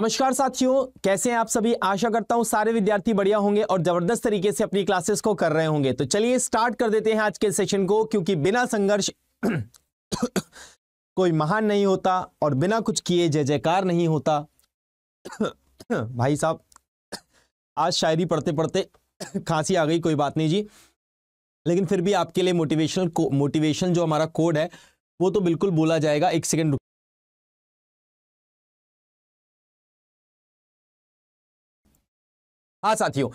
नमस्कार साथियों कैसे हैं आप सभी आशा करता हूं सारे विद्यार्थी बढ़िया होंगे और जबरदस्त तरीके से अपनी क्लासेस को कर रहे होंगे तो चलिए स्टार्ट कर देते हैं आज के सेशन को क्योंकि बिना संघर्ष कोई महान नहीं होता और बिना कुछ किए जय जयकार नहीं होता भाई साहब आज शायरी पढ़ते पढ़ते खांसी आ गई कोई बात नहीं जी लेकिन फिर भी आपके लिए मोटिवेशनल मोटिवेशन जो हमारा कोड है वो तो बिल्कुल बोला जाएगा एक सेकेंड हाँ साथियों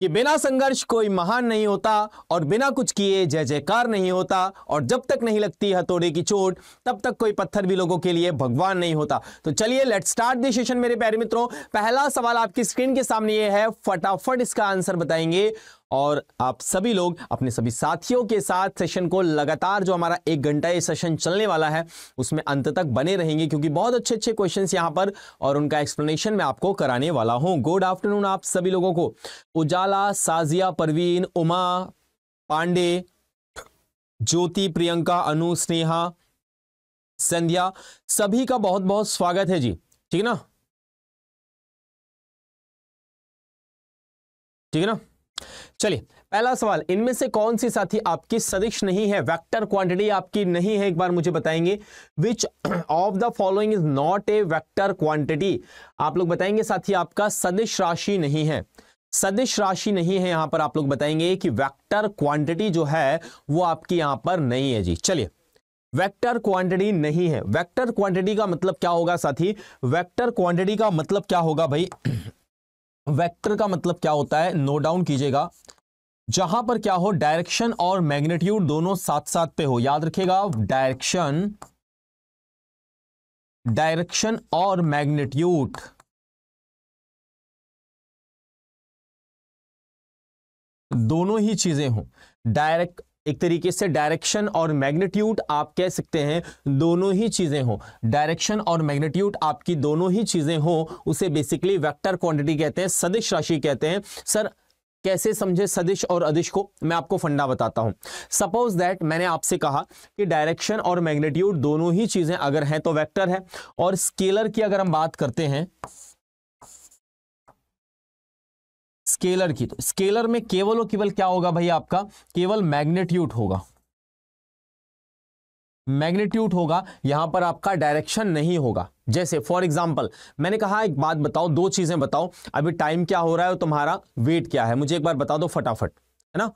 कि बिना संघर्ष कोई महान नहीं होता और बिना कुछ किए जय जयकार नहीं होता और जब तक नहीं लगती हथौड़े की चोट तब तक कोई पत्थर भी लोगों के लिए भगवान नहीं होता तो चलिए लेट स्टार्ट दिस सेशन मेरे प्यारे मित्रों पहला सवाल आपकी स्क्रीन के सामने ये है फटाफट इसका आंसर बताएंगे और आप सभी लोग अपने सभी साथियों के साथ सेशन को लगातार जो हमारा एक घंटा ये सेशन चलने वाला है उसमें अंत तक बने रहेंगे क्योंकि बहुत अच्छे अच्छे क्वेश्चन यहाँ पर और उनका एक्सप्लेनेशन मैं आपको कराने वाला हूँ गुड आफ्टरनून आप सभी लोगों को उजाला साजिया परवीन उमा पांडे ज्योति प्रियंका अनु स्नेहा संध्या सभी का बहुत बहुत स्वागत है जी ठीक है ना ठीक है ना चलिए पहला सवाल इनमें से कौन सी साथी आपकी सदिश नहीं है वेक्टर क्वांटिटी आपकी नहीं है एक बार मुझे बताएंगे which of the following is not a vector quantity आप लोग बताएंगे साथी आपका सदिश राशि नहीं है सदिश राशि नहीं है यहां पर आप लोग बताएंगे कि वेक्टर क्वांटिटी जो है वो आपकी यहां पर नहीं है जी चलिए वेक्टर क्वांटिटी नहीं है वेक्टर क्वांटिटी का मतलब क्या होगा साथी वेक्टर क्वांटिटी का मतलब क्या होगा भाई वेक्टर का मतलब क्या होता है नो डाउन कीजिएगा जहां पर क्या हो डायरेक्शन और मैग्नेट्यूड दोनों साथ साथ पे हो याद रखिएगा डायरेक्शन डायरेक्शन और मैग्नेट्यूड दोनों ही चीजें हों डायरेक्ट एक तरीके से डायरेक्शन और मैग्नीट्यूड आप कह सकते हैं दोनों ही चीज़ें हो डायरेक्शन और मैग्नीट्यूड आपकी दोनों ही चीज़ें हो उसे बेसिकली वेक्टर क्वांटिटी कहते हैं सदिश राशि कहते हैं सर कैसे समझे सदिश और अदिश को मैं आपको फंडा बताता हूं सपोज दैट मैंने आपसे कहा कि डायरेक्शन और मैग्नेट्यूड दोनों ही चीज़ें अगर हैं तो वेक्टर है और स्केलर की अगर हम बात करते हैं स्केलर की तो स्केलर में केवल और केवल क्या होगा भाई आपका केवल मैग्नेट्यूट होगा मैग्नेट्यूट होगा यहां पर आपका डायरेक्शन नहीं होगा जैसे फॉर एग्जाम्पल मैंने कहा एक बात बताओ दो चीजें बताओ अभी टाइम क्या हो रहा है और तुम्हारा वेट क्या है मुझे एक बार बता दो फटाफट है ना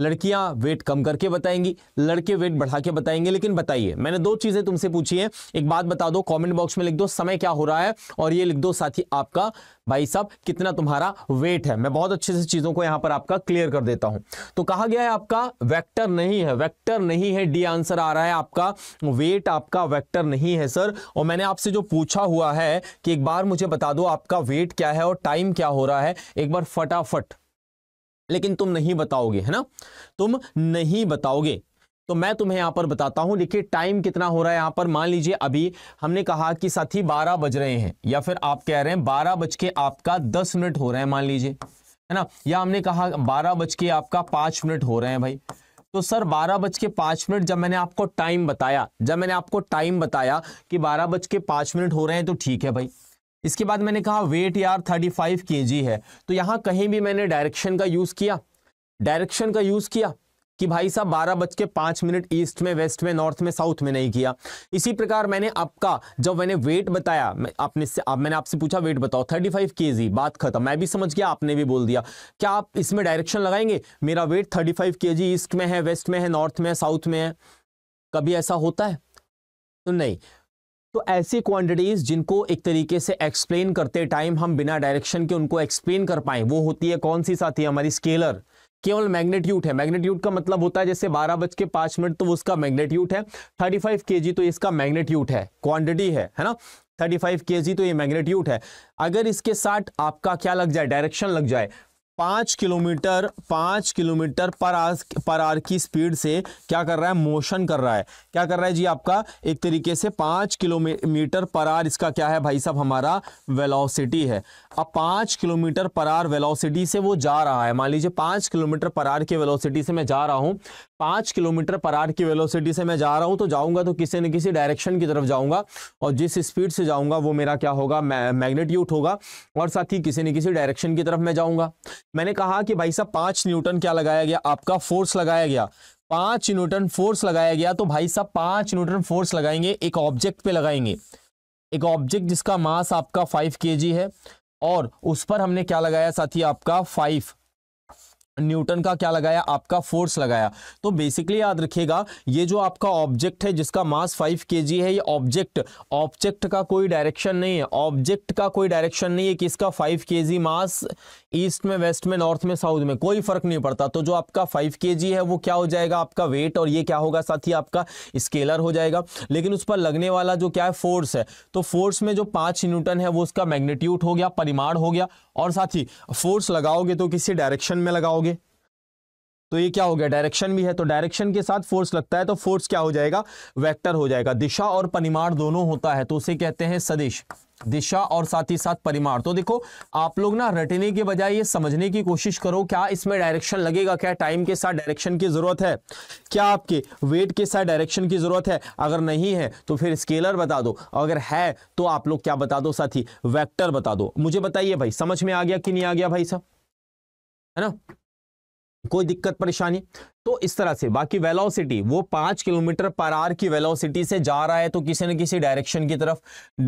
लड़कियां वेट कम करके बताएंगी लड़के वेट बढ़ा के बताएंगे लेकिन बताइए मैंने दो चीजें तुमसे पूछी हैं एक बात बता दो कमेंट बॉक्स में लिख दो समय क्या हो रहा है और ये लिख दो साथ ही आपका भाई साहब कितना तुम्हारा वेट है मैं बहुत अच्छे से चीजों को यहां पर आपका क्लियर कर देता हूं तो कहा गया है आपका वैक्टर नहीं है वैक्टर नहीं है डी आंसर आ रहा है आपका वेट आपका वैक्टर नहीं है सर और मैंने आपसे जो पूछा हुआ है कि एक बार मुझे बता दो आपका वेट क्या है और टाइम क्या हो रहा है एक बार फटाफट लेकिन तुम नहीं बताओगे है ना तुम नहीं बताओगे तो मैं तुम्हें यहां पर बताता हूं देखिए टाइम कितना हो रहा है यहां पर मान लीजिए अभी हमने कहा कि साथी बारह बज रहे हैं या फिर आप कह रहे हैं बारह बज के आपका दस मिनट हो रहे हैं मान लीजिए है ना या हमने कहा बारह बज के आपका पांच मिनट हो रहे हैं भाई तो सर बारह बज के पांच मिनट जब मैंने आपको टाइम बताया जब मैंने आपको टाइम बताया कि बारह बज के पांच मिनट हो रहे हैं तो ठीक है भाई इसके बाद मैंने कहा वेट यार 35 फाइव है तो यहाँ कहीं भी मैंने डायरेक्शन का यूज़ किया डायरेक्शन का यूज़ किया कि भाई साहब बारह बज के मिनट ईस्ट में वेस्ट में नॉर्थ में साउथ में नहीं किया इसी प्रकार मैंने आपका जब मैंने वेट बताया मैं आपने से आप मैंने आपसे पूछा वेट बताओ थर्टी फाइव के जी बात खत्म मैं भी समझ गया आपने भी बोल दिया क्या आप इसमें डायरेक्शन लगाएंगे मेरा वेट थर्टी फाइव के ईस्ट में है वेस्ट में है नॉर्थ में है साउथ में है कभी ऐसा होता है तो नहीं तो ऐसी क्वांटिटीज जिनको एक तरीके से एक्सप्लेन करते टाइम हम बिना डायरेक्शन के उनको एक्सप्लेन कर पाए वो होती है कौन सी साथी हमारी स्केलर केवल मैग्नेट्यूट है मैग्नेट्यूट का मतलब होता है जैसे बारह बज के पांच मिनट तो उसका मैग्नेट्यूट है थर्टी फाइव के जी तो इसका मैग्नेट्यूट है क्वांटिटी है है ना थर्टी फाइव के जी तो ये मैग्नेट्यूट है अगर इसके साथ आपका क्या लग जाए डायरेक्शन लग जाए पाँच किलोमीटर पाँच किलोमीटर पर आर पर आर की स्पीड से क्या कर रहा है मोशन कर रहा है क्या कर रहा है जी आपका एक तरीके से पाँच किलोमीटर पर आर इसका क्या है भाई साहब हमारा वेलोसिटी है अब पाँच किलोमीटर पर आर वेलोसिटी से वो जा रहा है मान लीजिए पाँच किलोमीटर पर आर की वेलोसिटी से मैं जा रहा हूँ पाँच किलोमीटर पर आर की वेलोसिटी से मैं जा रहा हूँ तो जाऊँगा तो किसी न किसी डायरेक्शन की तरफ जाऊँगा और जिस स्पीड से जाऊँगा वो मेरा क्या होगा मैग्नेट्यूट होगा और साथ ही किसी न किसी डायरेक्शन की तरफ मैं जाऊँगा मैंने कहा कि भाई साहब पांच न्यूटन क्या लगाया गया आपका फोर्स लगाया गया पांच न्यूटन फोर्स लगाया गया तो भाई साहब पांच न्यूटन फोर्स लगाएंगे एक ऑब्जेक्ट पे लगाएंगे एक ऑब्जेक्ट जिसका मास आपका फाइव के है और उस पर हमने क्या लगाया साथी आपका फाइव न्यूटन का क्या लगाया आपका फोर्स लगाया तो बेसिकली याद रखिएगा ये जो आपका ऑब्जेक्ट है जिसका मास 5 के है ये ऑब्जेक्ट ऑब्जेक्ट का कोई डायरेक्शन नहीं है ऑब्जेक्ट का कोई डायरेक्शन नहीं है कि इसका 5 के मास ईस्ट में वेस्ट में नॉर्थ में साउथ में कोई फर्क नहीं पड़ता तो जो आपका फाइव के है वो क्या हो जाएगा आपका वेट और ये क्या होगा साथ ही आपका स्केलर हो जाएगा लेकिन उस पर लगने वाला जो क्या है फोर्स है तो फोर्स में जो पांच न्यूटन है वो उसका मैग्नीट्यूट हो गया परिमाण हो गया और साथ ही फोर्स लगाओगे तो किसी डायरेक्शन में लगाओगे तो ये क्या हो गया डायरेक्शन भी है तो डायरेक्शन के साथ फोर्स लगता है तो फोर्स क्या हो जाएगा वेक्टर हो जाएगा दिशा और परिमाण दोनों होता है तो उसे कहते हैं सदिश दिशा और साथ ही साथ परिमाण तो देखो आप लोग ना रटने के बजाय ये समझने की कोशिश करो क्या इसमें डायरेक्शन लगेगा क्या टाइम के साथ डायरेक्शन की जरूरत है क्या आपके वेट के साथ डायरेक्शन की जरूरत है अगर नहीं है तो फिर स्केलर बता दो अगर है तो आप लोग क्या बता दो साथी वैक्टर बता दो मुझे बताइए भाई समझ में आ गया कि नहीं आ गया भाई साहब है ना कोई दिक्कत परेशानी तो इस तरह से बाकी वेलोसिटी वो पांच किलोमीटर पर आर की वेलोसिटी से जा रहा है तो किसी न किसी डायरेक्शन की तरफ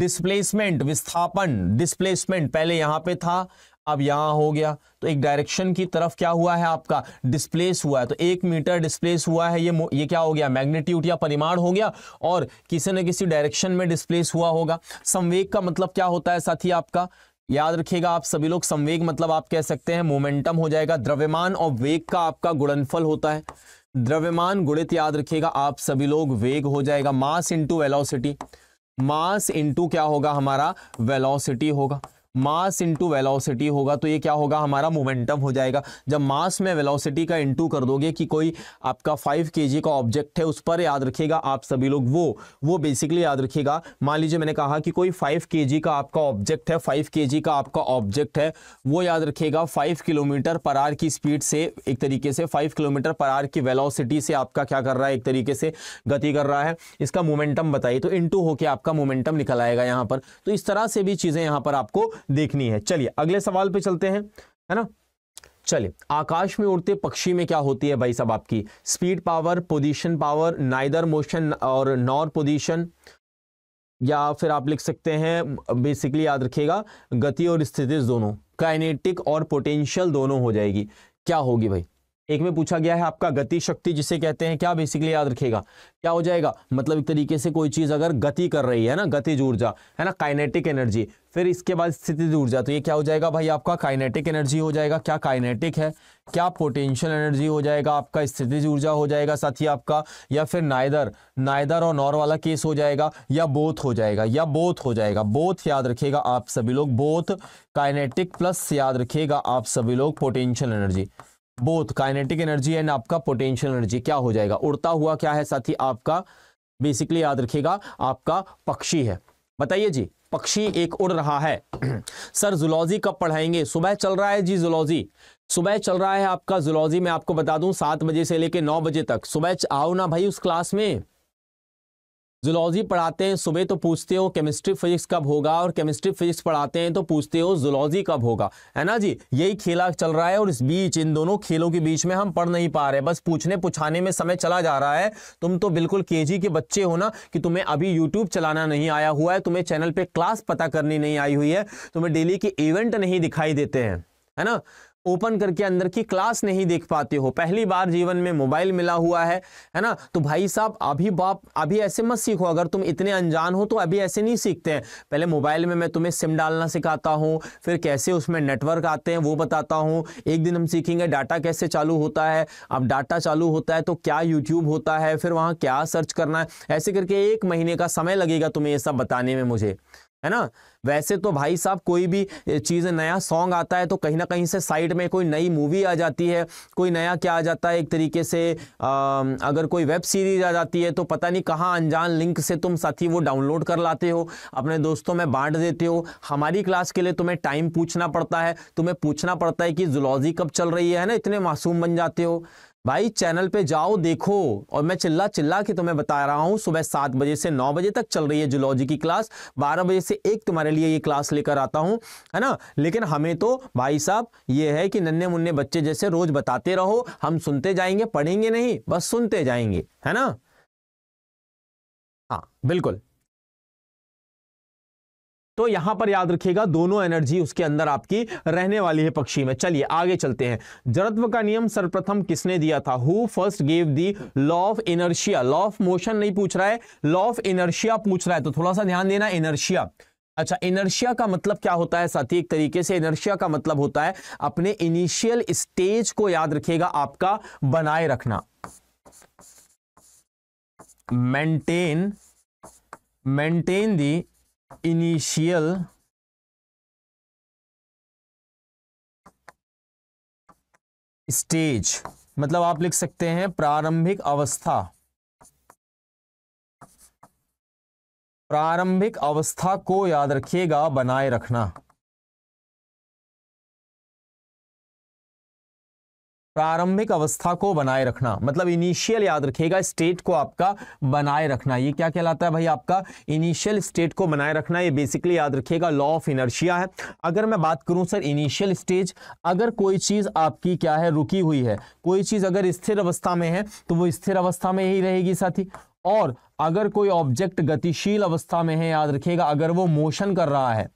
डिस्प्लेसमेंट विस्थापन डिस्प्लेसमेंट पहले यहां पे था अब यहां हो गया तो एक डायरेक्शन की तरफ क्या हुआ है आपका डिस्प्लेस हुआ है तो एक मीटर डिस्प्लेस हुआ है ये ये क्या हो गया मैग्नीट्यूड या परिमाण हो गया और किसी न किसी डायरेक्शन में डिस्प्लेस हुआ होगा संवेग का मतलब क्या होता है साथी आपका याद रखिएगा आप सभी लोग संवेग मतलब आप कह सकते हैं मोमेंटम हो जाएगा द्रव्यमान और वेग का आपका गुणनफल होता है द्रव्यमान गुणित याद रखिएगा आप सभी लोग वेग हो जाएगा mass into velocity mass into क्या होगा हमारा वेलोसिटी होगा मास इंटू वेलोसिटी होगा तो ये क्या होगा हमारा मोमेंटम हो जाएगा जब मास में वेलोसिटी का इंटू कर दोगे कि कोई आपका फाइव के का ऑब्जेक्ट है उस पर याद रखिएगा आप सभी लोग वो वो बेसिकली याद रखिएगा मान लीजिए मैंने कहा कि कोई फाइव के का आपका ऑब्जेक्ट है फाइव के का आपका ऑब्जेक्ट है वो याद रखिएगा फाइव किलोमीटर पर आर की स्पीड से एक तरीके से फाइव किलोमीटर पर आर की वेलोसिटी से आपका क्या कर रहा है एक तरीके से गति कर रहा है इसका मोमेंटम बताइए तो इंटू होकर आपका मोमेंटम निकल आएगा यहाँ पर तो इस तरह से भी चीज़ें यहाँ पर आपको देखनी है चलिए अगले सवाल पे चलते हैं है ना चलिए आकाश में उड़ते पक्षी में क्या होती है भाई साहब आपकी speed power position power neither motion और नॉर पोजीशन या फिर आप लिख सकते हैं बेसिकली याद रखिएगा गति और स्थिति दोनों काइनेटिक और पोटेंशियल दोनों हो जाएगी क्या होगी भाई एक में पूछा गया है आपका गति शक्ति जिसे कहते हैं क्या बेसिकली याद रखेगा क्या हो जाएगा मतलब एक तरीके से कोई चीज़ अगर गति कर रही है ना गतिज ऊर्जा है ना काइनेटिक एनर्जी फिर इसके बाद स्थिति ऊर्जा तो ये क्या हो जाएगा भाई आपका काइनेटिक एनर्जी हो जाएगा क्या काइनेटिक है क्या पोटेंशियल एनर्जी हो जाएगा आपका स्थिति ऊर्जा हो जाएगा साथ ही आपका या फिर नायदर नायदर और नॉर वाला केस हो जाएगा या बोथ हो जाएगा या बोथ हो जाएगा बोथ याद रखेगा आप सभी लोग बोथ काइनेटिक प्लस याद रखेगा आप सभी लोग potential energy both kinetic energy and आपका पोटेंशियल एनर्जी क्या हो जाएगा उड़ता हुआ क्या है साथी आपका बेसिकली याद रखिएगा आपका पक्षी है बताइए जी पक्षी एक उड़ रहा है सर जुलॉजी कब पढ़ाएंगे सुबह चल रहा है जी जुलॉजी सुबह चल रहा है आपका जुलॉजी मैं आपको बता दूं सात बजे से लेकर नौ बजे तक सुबह आओ ना भाई उस क्लास में जुलॉजी पढ़ाते हैं सुबह तो पूछते हो केमिस्ट्री फिजिक्स कब होगा और केमिस्ट्री फिजिक्स पढ़ाते हैं तो पूछते हो जुलॉजी कब होगा है ना जी यही खेला चल रहा है और इस बीच इन दोनों खेलों के बीच में हम पढ़ नहीं पा रहे बस पूछने पुछाने में समय चला जा रहा है तुम तो बिल्कुल के के बच्चे हो ना कि तुम्हें अभी यूट्यूब चलाना नहीं आया हुआ है तुम्हें चैनल पर क्लास पता करनी नहीं आई हुई है तुम्हें डेली के इवेंट नहीं दिखाई देते हैं है ना ओपन करके अंदर की क्लास नहीं देख पाते हो पहली बार जीवन में मोबाइल मिला हुआ है है ना तो भाई साहब अभी बाप अभी ऐसे मत सीखो अगर तुम इतने अनजान हो तो अभी ऐसे नहीं सीखते हैं पहले मोबाइल में मैं तुम्हें सिम डालना सिखाता हूँ फिर कैसे उसमें नेटवर्क आते हैं वो बताता हूँ एक दिन हम सीखेंगे डाटा कैसे चालू होता है अब डाटा चालू होता है तो क्या यूट्यूब होता है फिर वहाँ क्या सर्च करना है ऐसे करके एक महीने का समय लगेगा तुम्हें ये सब बताने में मुझे है ना वैसे तो भाई साहब कोई भी चीज़ नया सॉन्ग आता है तो कहीं ना कहीं से साइड में कोई नई मूवी आ जाती है कोई नया क्या आ जाता है एक तरीके से आ, अगर कोई वेब सीरीज आ जाती है तो पता नहीं कहाँ अनजान लिंक से तुम साथी वो डाउनलोड कर लाते हो अपने दोस्तों में बांट देते हो हमारी क्लास के लिए तुम्हें टाइम पूछना पड़ता है तुम्हें पूछना पड़ता है कि जुलॉजी कब चल रही है ना इतने मासूम बन जाते हो भाई चैनल पे जाओ देखो और मैं चिल्ला चिल्ला के तुम्हें बता रहा हूँ सुबह सात बजे से नौ बजे तक चल रही है जुलॉजी की क्लास बारह बजे से एक तुम्हारे लिए ये क्लास लेकर आता हूँ है ना लेकिन हमें तो भाई साहब ये है कि नन्हे मुन्ने बच्चे जैसे रोज बताते रहो हम सुनते जाएंगे पढ़ेंगे नहीं बस सुनते जाएंगे है ना हाँ बिल्कुल तो यहां पर याद रखिएगा दोनों एनर्जी उसके अंदर आपकी रहने वाली है पक्षी में चलिए आगे चलते हैं जड़त्व का नियम सर्वप्रथम किसने दिया था who first gave the law of inertia law of motion नहीं पूछ रहा है लॉ ऑफ इनर्शिया पूछ रहा है तो थोड़ा सा ध्यान देना इनर्शिया अच्छा इनर्शिया का मतलब क्या होता है साथी एक तरीके से इनर्शिया का मतलब होता है अपने इनिशियल स्टेज को याद रखिएगा आपका बनाए रखना maintain maintain the initial stage मतलब आप लिख सकते हैं प्रारंभिक अवस्था प्रारंभिक अवस्था को याद रखिएगा बनाए रखना प्रारंभिक अवस्था को बनाए रखना मतलब इनिशियल याद रखिएगा स्टेट को आपका बनाए रखना ये क्या कहलाता है भाई आपका इनिशियल स्टेट को बनाए रखना ये बेसिकली याद रखिएगा लॉ ऑफ इनर्शिया है अगर मैं बात करूं सर इनिशियल स्टेज अगर कोई चीज़ आपकी क्या है रुकी हुई है कोई चीज़ अगर स्थिर अवस्था में है तो वो स्थिर अवस्था में ही रहेगी साथी और अगर कोई ऑब्जेक्ट गतिशील अवस्था में है याद रखिएगा अगर वो मोशन कर रहा है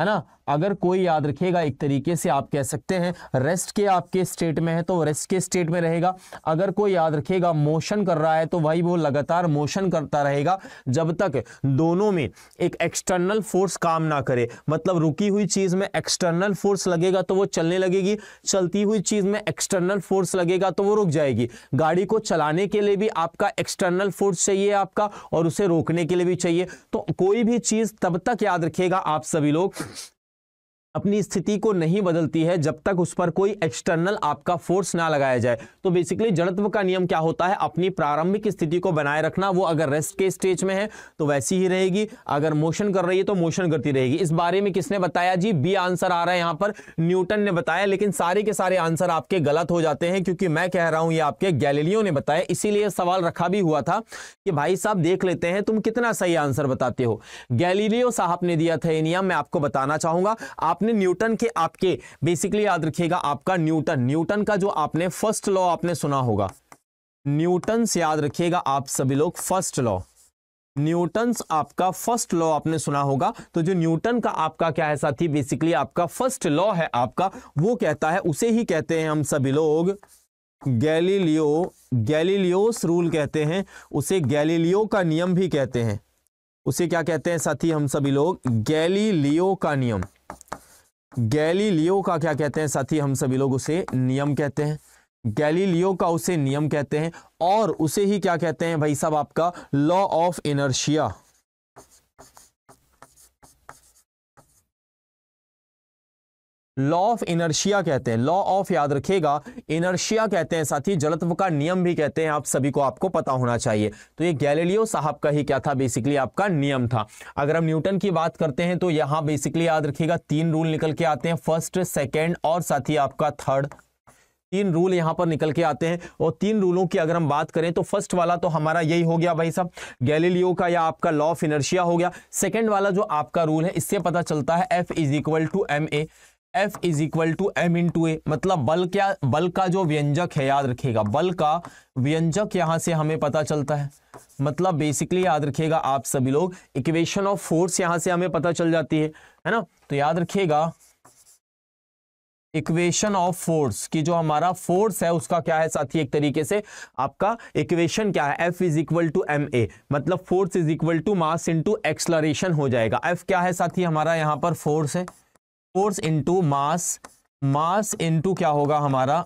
है ना अगर कोई याद रखेगा एक तरीके से आप कह सकते हैं रेस्ट के आपके स्टेट में है तो रेस्ट के स्टेट में रहेगा अगर कोई याद रखेगा मोशन कर रहा है तो भाई वो लगातार मोशन करता रहेगा जब तक दोनों में एक एक्सटर्नल फोर्स काम ना करे मतलब रुकी हुई चीज में एक्सटर्नल फोर्स लगेगा तो वो चलने लगेगी चलती हुई चीज में एक्सटर्नल फोर्स लगेगा तो वो रुक जाएगी गाड़ी को चलाने के लिए भी आपका एक्सटर्नल फोर्स चाहिए आपका और उसे रोकने के लिए भी चाहिए तो कोई भी चीज तब तक याद रखेगा आप सभी लोग अपनी स्थिति को नहीं बदलती है जब तक उस पर कोई एक्सटर्नल आपका फोर्स ना लगाया जाए तो बेसिकली जड़त्व का नियम क्या होता है अपनी प्रारंभिक स्थिति को बनाए रखना वो अगर रेस्ट के स्टेज में है तो वैसी ही रहेगी अगर मोशन कर रही है तो मोशन करती रहेगी इस बारे में किसने बताया जी बी आंसर आ रहा है यहां पर न्यूटन ने बताया लेकिन सारे के सारे आंसर आपके गलत हो जाते हैं क्योंकि मैं कह रहा हूं ये आपके गैलेलियो ने बताया इसीलिए सवाल रखा भी हुआ था कि भाई साहब देख लेते हैं तुम कितना सही आंसर बताते हो गैलीलियो साहब ने दिया था यह नियम मैं आपको बताना चाहूंगा आपने आपने न्यूटन के आपके बेसिकली याद रखिएगा आपका न्यूटन न्यूटन का जो आपने फर्स्ट लॉ आपने सुना होगा न्यूटन से याद रखिएगा आप सभी लोग फर्स्ट लॉ न्यूटन आपका फर्स्ट लॉ आपने सुना होगा तो जो न्यूटन का आपका क्या है साथी बेसिकली आपका फर्स्ट लॉ है आपका वो कहता है उसे ही कहते हैं हम सभी लोग गैलीलियो गैलीलियोस रूल कहते हैं उसे गैलीलियो का नियम भी कहते हैं उसे क्या कहते हैं साथी हम सभी लोग गैलीलियो का नियम गैलीलियो का क्या कहते हैं साथी हम सभी लोग उसे नियम कहते हैं गैलीलियो का उसे नियम कहते हैं और उसे ही क्या कहते हैं भाई साहब आपका law of inertia law of inertia कहते हैं लॉ ऑफ याद रखिएगा इनर्शिया कहते हैं साथ ही जलत्व का नियम भी कहते हैं आप सभी को आपको पता होना चाहिए तो ये गैलेलियो साहब का ही क्या था बेसिकली आपका नियम था अगर हम न्यूटन की बात करते हैं तो यहाँ बेसिकली याद रखिएगा तीन रूल निकल के आते हैं फर्स्ट सेकेंड और साथ ही आपका थर्ड तीन रूल यहाँ पर निकल के आते हैं और तीन रूलों की अगर हम बात करें तो फर्स्ट वाला तो हमारा यही हो गया भाई साहब गैलीलियो का या आपका लॉ ऑफ इनर्शिया हो गया सेकंड वाला जो आपका रूल है इससे पता चलता है F is equal to M A F is equal to M into A मतलब बल क्या बल का जो व्यंजक है याद रखिएगा बल का व्यंजक यहाँ से हमें पता चलता है मतलब बेसिकली याद रखिएगा आप सभी लोग इक्वेशन ऑफ फोर्स यहाँ से हमें पता चल जाती है है ना तो याद रखिएगा इक्वेशन ऑफ फोर्स की जो हमारा फोर्स है उसका क्या है साथी एक तरीके से आपका इक्वेशन क्या है F is equal to M A मतलब force is equal to mass into acceleration हो जाएगा एफ क्या है साथी हमारा यहाँ पर फोर्स है force into mass mass into क्या होगा हमारा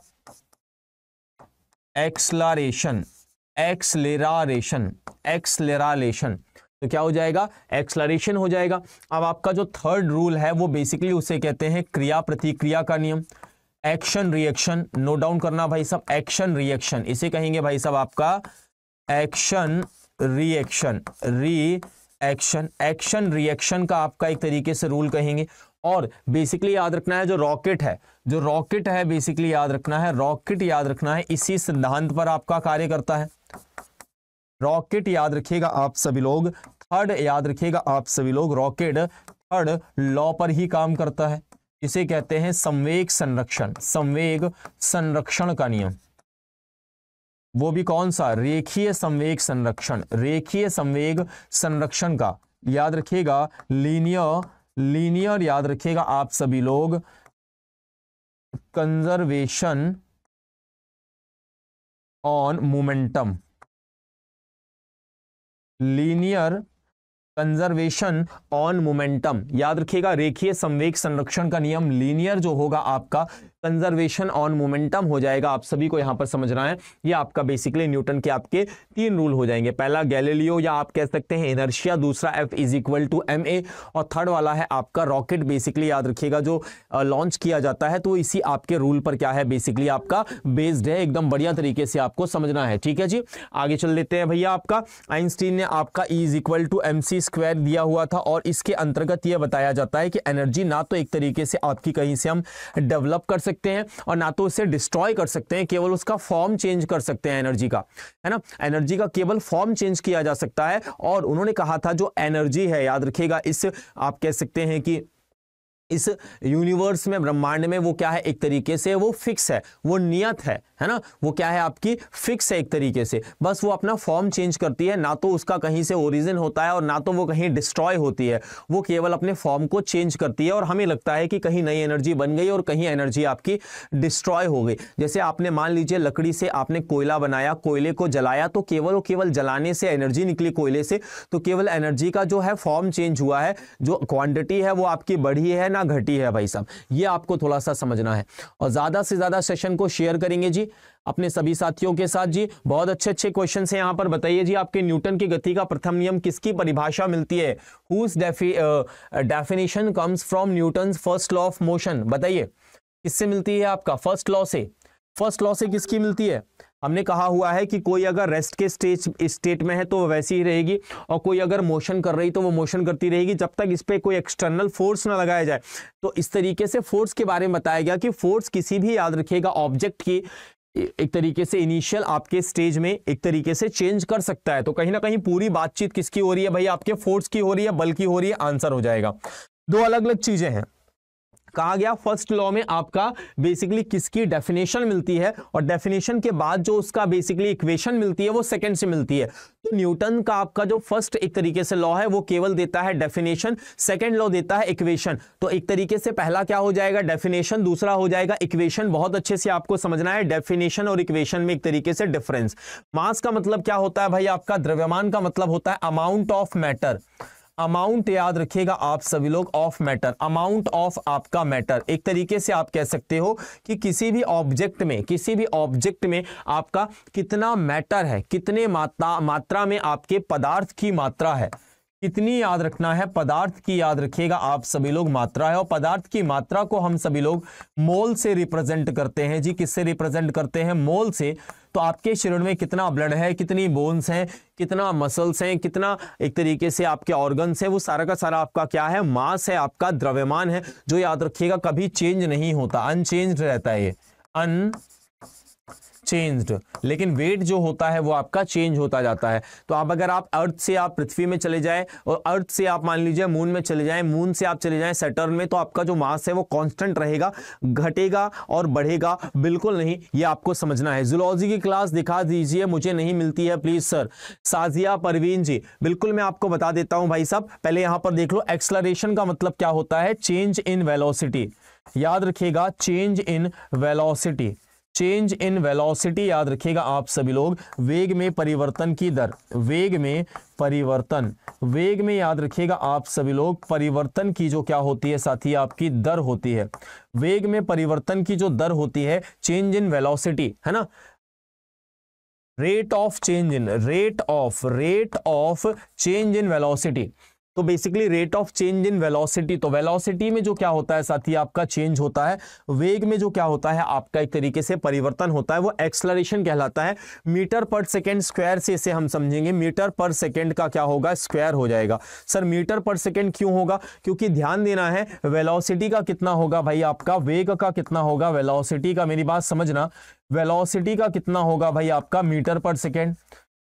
एक्सलारेशन एक्सलेरारेशन एक्सलेरारेशन तो क्या हो जाएगा एक्सलरेशन हो जाएगा अब आपका जो थर्ड रूल है वो बेसिकली उसे कहते हैं क्रिया प्रतिक्रिया का नियम एक्शन रिएक्शन नोट डाउन करना भाई साहब एक्शन रिएक्शन इसे कहेंगे भाई साहब आपका action reaction reaction action reaction का आपका एक तरीके से रूल कहेंगे और बेसिकली याद रखना है जो रॉकेट है जो रॉकेट है बेसिकली याद रखना है रॉकेट याद रखना है इसी सिद्धांत पर आपका कार्य करता है रॉकेट याद रखिएगा आप सभी लोग थर्ड याद रखिएगा आप सभी लोग रॉकेट थर्ड लॉ पर ही काम करता है इसे कहते हैं संवेग संरक्षण संवेग संरक्षण का नियम वो भी कौन सा रेखीय संवेग संरक्षण रेखीय संवेग संरक्षण का याद रखिएगा लीनियर लीनियर याद रखिएगा आप सभी लोग conservation on momentum linear conservation on momentum याद रखिएगा रेखीय संवेग संरक्षण का नियम लीनियर जो होगा आपका कंजर्वेशन ऑन मोमेंटम हो जाएगा आप सभी को यहाँ पर समझना है ये आपका बेसिकली न्यूटन के आपके तीन रूल हो जाएंगे पहला गैलेलियो या आप कह सकते हैं इनर्शिया दूसरा F is equal to M A और थर्ड वाला है आपका रॉकेट बेसिकली याद रखिएगा जो लॉन्च किया जाता है तो इसी आपके रूल पर क्या है बेसिकली आपका बेस्ड है एकदम बढ़िया तरीके से आपको समझना है ठीक है जी आगे चल लेते हैं भैया आपका आइंस्टीन ने आपका E is equal to M C square दिया हुआ था और इसके अंतर्गत यह बताया जाता है कि एनर्जी ना तो एक तरीके से आपकी कहीं से हम डेवलप कर सकते सकते हैं और ना तो उसे डिस्ट्रॉय कर सकते हैं केवल उसका फॉर्म चेंज कर सकते हैं एनर्जी का है ना एनर्जी का केवल फॉर्म चेंज किया जा सकता है और उन्होंने कहा था जो एनर्जी है याद रखिएगा इस आप कह सकते हैं कि इस यूनिवर्स में ब्रह्मांड में वो क्या है एक तरीके से वो फिक्स है वो नियत है है ना वो क्या है आपकी फिक्स है एक तरीके से बस वो अपना फॉर्म चेंज करती है ना तो उसका कहीं से ओरिजिन होता है और ना तो वो कहीं डिस्ट्रॉय होती है वो केवल अपने फॉर्म को चेंज करती है और हमें लगता है कि कहीं नई एनर्जी बन गई और कहीं एनर्जी आपकी डिस्ट्रॉय हो गई जैसे आपने मान लीजिए लकड़ी से आपने कोयला बनाया कोयले को जलाया तो केवल और केवल जलाने से एनर्जी निकली कोयले से तो केवल एनर्जी का जो है फॉर्म चेंज हुआ है जो क्वांटिटी है वो आपकी बढ़ी है ना घटी है भाई साहब ये आपको थोड़ा सा समझना है और ज़्यादा से ज़्यादा सेशन को शेयर करेंगे जी अपने सभी साथियों के साथ जी बहुत अच्छे अच्छे क्वेश्चन है यहाँ पर बताइए जी आपके न्यूटन की गति का प्रथम नियम किसकी परिभाषा मिलती है whose definition comes from Newton first law of motion बताइए किससे मिलती है आपका फर्स्ट लॉ से फर्स्ट लॉ से किसकी मिलती है हमने कहा हुआ है कि कोई अगर रेस्ट के स्टेज स्टेट में है तो वह वैसी ही रहेगी और कोई अगर मोशन कर रही तो वो मोशन करती रहेगी जब तक इस पर कोई एक्सटर्नल फोर्स ना लगाया जाए तो इस तरीके से फोर्स के बारे में बताया गया कि फोर्स किसी भी याद रखिएगा ऑब्जेक्ट की एक तरीके से इनिशियल आपके स्टेज में एक तरीके से चेंज कर सकता है तो कहीं ना कहीं पूरी बातचीत किसकी हो रही है भाई आपके फोर्स की हो रही है बल की हो रही है आंसर हो जाएगा दो अलग अलग चीजें हैं कहा गया फर्स्ट लॉ में आपका बेसिकली किसकी डेफिनेशन मिलती है और डेफिनेशन के बाद जो उसका बेसिकली इक्वेशन मिलती है वो सेकंड से मिलती है तो न्यूटन का आपका जो फर्स्ट एक तरीके से लॉ है वो केवल देता है डेफिनेशन सेकंड लॉ देता है इक्वेशन तो एक तरीके से पहला क्या हो जाएगा डेफिनेशन दूसरा हो जाएगा इक्वेशन बहुत अच्छे से आपको समझना है डेफिनेशन और इक्वेशन में एक तरीके से डिफरेंस मास का मतलब क्या होता है भाई आपका द्रव्यमान का मतलब होता है अमाउंट ऑफ मैटर अमाउंट याद रखिएगा आप सभी लोग ऑफ मैटर अमाउंट ऑफ आपका मैटर एक तरीके से आप कह सकते हो कि किसी भी ऑब्जेक्ट में किसी भी ऑब्जेक्ट में आपका कितना मैटर है कितने मात्रा मात्रा में आपके पदार्थ की मात्रा है कितनी याद रखना है पदार्थ की याद रखिएगा आप सभी लोग मात्रा है और पदार्थ की मात्रा को हम सभी लोग मोल से रिप्रेजेंट करते हैं जी किससे रिप्रेजेंट करते हैं मोल से तो आपके शरीर में कितना ब्लड है कितनी बोन्स हैं कितना मसल्स हैं कितना एक तरीके से आपके ऑर्गन्स हैं वो सारा का सारा आपका क्या है मास है आपका द्रव्यमान है जो याद रखिएगा कभी चेंज नहीं होता अनचेंज रहता है अन चेंज्ड लेकिन वेट जो होता है वो आपका चेंज होता जाता है तो आप अगर आप अर्थ से आप पृथ्वी में चले जाए और अर्थ से आप मान लीजिए मून में चले जाए मून से आप चले जाए सेटर्न में तो आपका जो मास है वो कॉन्स्टेंट रहेगा घटेगा और बढ़ेगा बिल्कुल नहीं ये आपको समझना है जुलॉजी की क्लास दिखा दीजिए मुझे नहीं मिलती है प्लीज सर साजिया परवीन जी बिल्कुल मैं आपको बता देता हूं भाई साहब पहले यहां पर देख लो एक्सलरेशन का मतलब क्या होता है चेंज इन वेलोसिटी याद रखिएगा change in velocity change in velocity याद रखिएगा आप सभी लोग वेग में परिवर्तन की दर वेग में परिवर्तन वेग में याद रखिएगा आप सभी लोग परिवर्तन की जो क्या होती है साथी आपकी दर होती है वेग में परिवर्तन की जो दर होती है चेंज इन वेलोसिटी है ना rate of change in rate of rate of change in velocity तो basically rate of change in velocity तो वेलोसिटी में जो क्या होता है साथी आपका चेंज होता है वेग में जो क्या होता है आपका एक तरीके से परिवर्तन होता है वो एक्सलरेशन कहलाता है मीटर पर सेकेंड स्क्वायर से इसे हम समझेंगे मीटर पर सेकेंड का क्या होगा स्क्वायर हो जाएगा सर मीटर पर सेकेंड क्यों होगा क्योंकि ध्यान देना है वेलॉसिटी का कितना होगा भाई आपका वेग का कितना होगा वेलॉसिटी का मेरी बात समझना वेलॉसिटी का कितना होगा भाई आपका मीटर पर सेकेंड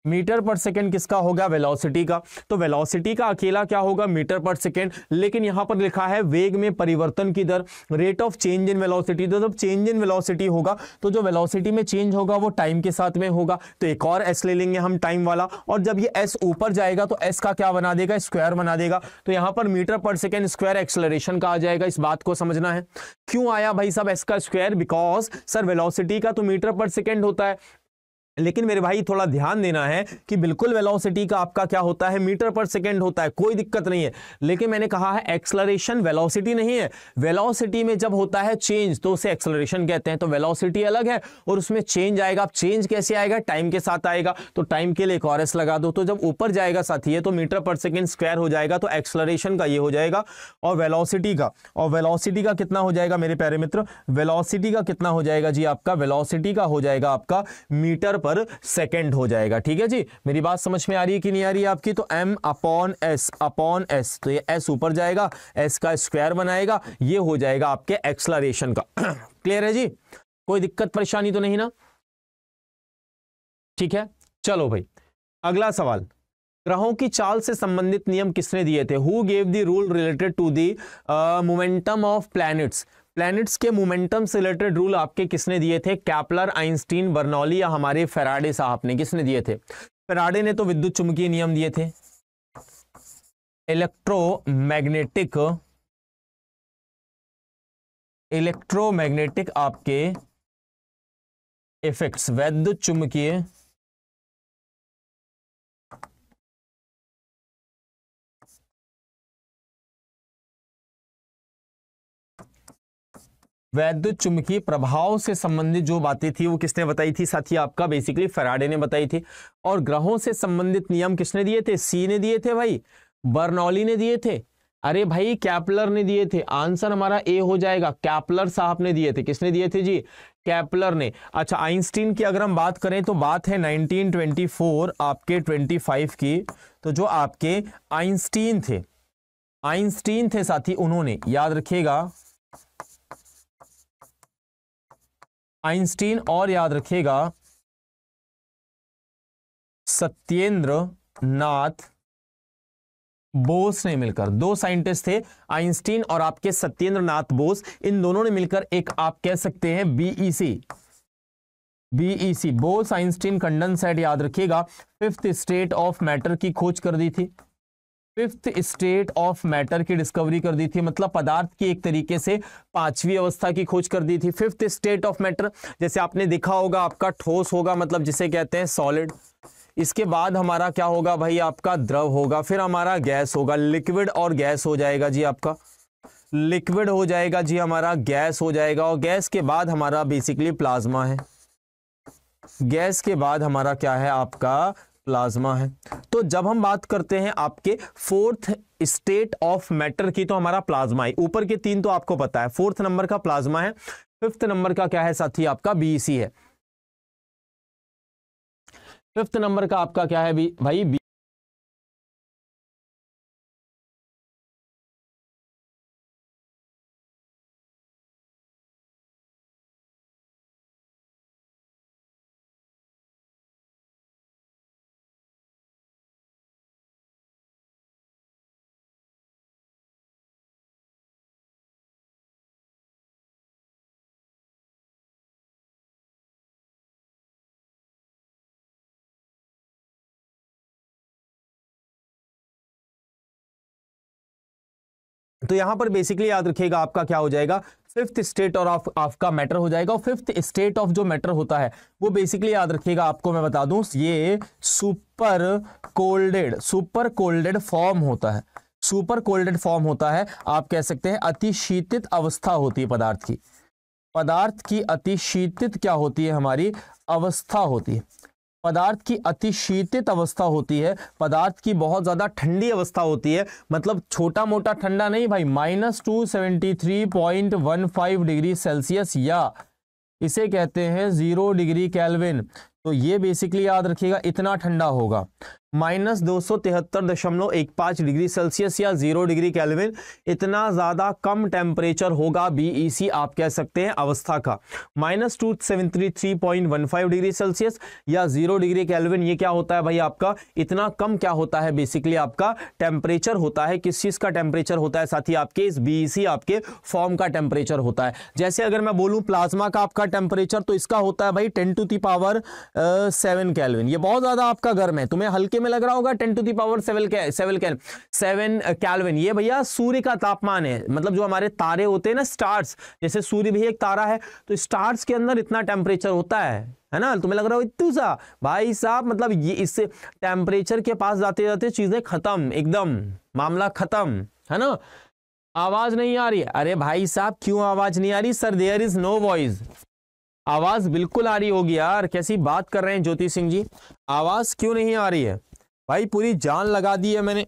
मीटर पर सेकेंड किसका होगा वेलोसिटी का तो वेलोसिटी का अकेला क्या होगा मीटर पर सेकेंड लेकिन यहां पर लिखा है वेग में परिवर्तन की दर rate of change in velocity तो जब चेंज इन वेलोसिटी होगा तो जो वेलोसिटी में चेंज होगा वो टाइम के साथ में होगा तो एक और एस ले लेंगे हम टाइम वाला और जब ये एस ऊपर जाएगा तो एस का क्या बना देगा स्क्वायर बना देगा तो यहां पर मीटर पर सेकेंड स्क्वायर एक्सलरेशन का आ जाएगा इस बात को समझना है क्यों आया भाई साहब एस का स्क्वायर बिकॉज सर वेलोसिटी का तो मीटर पर सेकेंड होता है लेकिन मेरे भाई थोड़ा ध्यान देना है कि बिल्कुल वेलोसिटी का आपका क्या होता है मीटर पर सेकेंड होता है कोई दिक्कत नहीं है लेकिन मैंने कहा है एक्सलरेशन वेलोसिटी नहीं है वेलोसिटी में जब होता है चेंज तो उसे एक्सलरेशन कहते हैं तो वेलोसिटी अलग है और उसमें चेंज आएगा चेंज कैसे आएगा टाइम के साथ आएगा तो टाइम के लिए एक और लगा दो तो जब ऊपर जाएगा साथी तो मीटर पर सेकेंड स्क्वायर हो जाएगा तो एक्सलरेशन का ये हो जाएगा और वेलॉसिटी का और वेलॉसिटी का कितना हो जाएगा मेरे प्यारे मित्र वेलॉसिटी का कितना हो जाएगा जी आपका वेलॉसिटी का हो जाएगा आपका मीटर पर सेकेंड हो जाएगा ठीक है जी मेरी बात समझ में आ रही है कि नहीं आ रही है आपकी तो M upon S upon S तो ये एस ऊपर जाएगा एस का स्क्वायर बनाएगा ये हो जाएगा आपके एक्सलरेशन का क्लियर है जी कोई दिक्कत परेशानी तो नहीं ना ठीक है चलो भाई अगला सवाल ग्रहों की चाल से संबंधित नियम किसने दिए थे who gave the rule related to the momentum of planets planets के मोमेंटम से रिलेटेड रूल आपके किसने दिए थे कैपलर आइंस्टीन बर्नौली या हमारे फेराडे साहब ने किसने दिए थे फेराडे ने तो विद्युत चुंबकीय नियम दिए थे इलेक्ट्रोमैग्नेटिक इलेक्ट्रोमैग्नेटिक आपके इफेक्ट्स वैद्युत चुंबकीय वैद्युत चुंबकीय प्रभाव से संबंधित जो बातें थी वो किसने बताई थी साथी आपका बेसिकली फराडे ने बताई थी और ग्रहों से संबंधित नियम किसने दिए थे सी ने दिए थे भाई बर्नौली ने दिए थे अरे भाई कैपलर ने दिए थे आंसर हमारा ए हो जाएगा कैपलर साहब ने दिए थे किसने दिए थे जी कैपलर ने अच्छा आइंस्टीन की अगर हम बात करें तो बात है 1924 आपके 25 की तो जो आपके आइंस्टीन थे आइंस्टीन थे साथी उन्होंने याद रखिएगा आइंस्टीन और याद रखिएगा सत्येंद्र नाथ बोस ने मिलकर दो साइंटिस्ट थे आइंस्टीन और आपके सत्येंद्र नाथ बोस इन दोनों ने मिलकर एक आप कह सकते हैं BEC BEC e e Bose Einstein condensate याद रखिएगा फिफ्थ स्टेट ऑफ मैटर की खोज कर दी थी फिफ्थ स्टेट ऑफ मैटर की डिस्कवरी कर दी थी मतलब पदार्थ की एक तरीके से पांचवी अवस्था की खोज कर दी थी फिफ्थ स्टेट ऑफ मैटर जैसे आपने देखा होगा आपका ठोस होगा मतलब जिसे कहते हैं सॉलिड इसके बाद हमारा क्या होगा भाई आपका द्रव होगा फिर हमारा गैस होगा लिक्विड और गैस हो जाएगा जी आपका लिक्विड हो जाएगा जी हमारा गैस हो जाएगा और गैस के बाद हमारा बेसिकली प्लाज्मा है गैस के बाद हमारा क्या है आपका प्लाज्मा है तो जब हम बात करते हैं आपके फोर्थ स्टेट ऑफ मैटर की तो हमारा प्लाज्मा है ऊपर के तीन तो आपको पता है फोर्थ नंबर का प्लाज्मा है फिफ्थ नंबर का क्या है साथी आपका बीसी e है फिफ्थ नंबर का आपका क्या है भी? भाई बी तो यहां पर बेसिकली याद रखिएगा आपका क्या हो जाएगा फिफ्थ स्टेट और ऑफ आपका मैटर हो जाएगा फिफ्थ स्टेट ऑफ जो मैटर होता है वो बेसिकली याद रखिएगा आपको मैं बता दूं ये super cooled super cooled form होता है सुपर कोल्डेड फॉर्म होता है आप कह सकते हैं अतिशीतित अवस्था होती है पदार्थ की पदार्थ की अतिशीतित क्या होती है हमारी अवस्था होती है पदार्थ की अतिशीतित अवस्था होती है पदार्थ की बहुत ज़्यादा ठंडी अवस्था होती है मतलब छोटा मोटा ठंडा नहीं भाई minus two seventy three point one five degree Celsius या इसे कहते हैं ज़ीरो डिग्री कैलविन तो ये बेसिकली याद रखिएगा इतना ठंडा होगा माइनस दो सौ तिहत्तर दशमलव एक पाँच डिग्री सेल्सियस या जीरो डिग्री कैलविन इतना ज़्यादा कम टेम्परेचर होगा बीईसी e आप कह सकते हैं अवस्था का minus two seventy three point one five degree Celsius या जीरो डिग्री कैलविन ये क्या होता है भाई आपका इतना कम क्या होता है बेसिकली आपका टेम्परेचर होता है किस चीज़ का टेम्परेचर होता है साथ ही आपके इस बी e आपके फॉर्म का टेम्परेचर होता है जैसे अगर मैं बोलूँ प्लाज्मा का आपका टेम्परेचर तो इसका होता है भाई ten to the power seven Kelvin ये बहुत ज़्यादा आपका गर्म है तुम्हें हल्के में लग रहा होगा ten to the power seven seven कैन सेवन कैलविन ये भैया सूर्य का तापमान है मतलब जो हमारे तारे होते हैं ना स्टार्स जैसे सूर्य भी एक तारा है तो स्टार्स के अंदर इतना टेम्परेचर होता है है ना तुम्हें लग रहा हो इतू सा भाई साहब मतलब ये इससे टेम्परेचर के पास जाते जाते चीजें खत्म एकदम मामला खत्म है ना आवाज नहीं आ रही अरे भाई साहब क्यों आवाज नहीं आ रही sir there is no voice आवाज बिल्कुल आ रही होगी यार कैसी बात कर रहे हैं ज्योति सिंह जी आवाज क्यों नहीं आ रही है भाई पूरी जान लगा दी है मैंने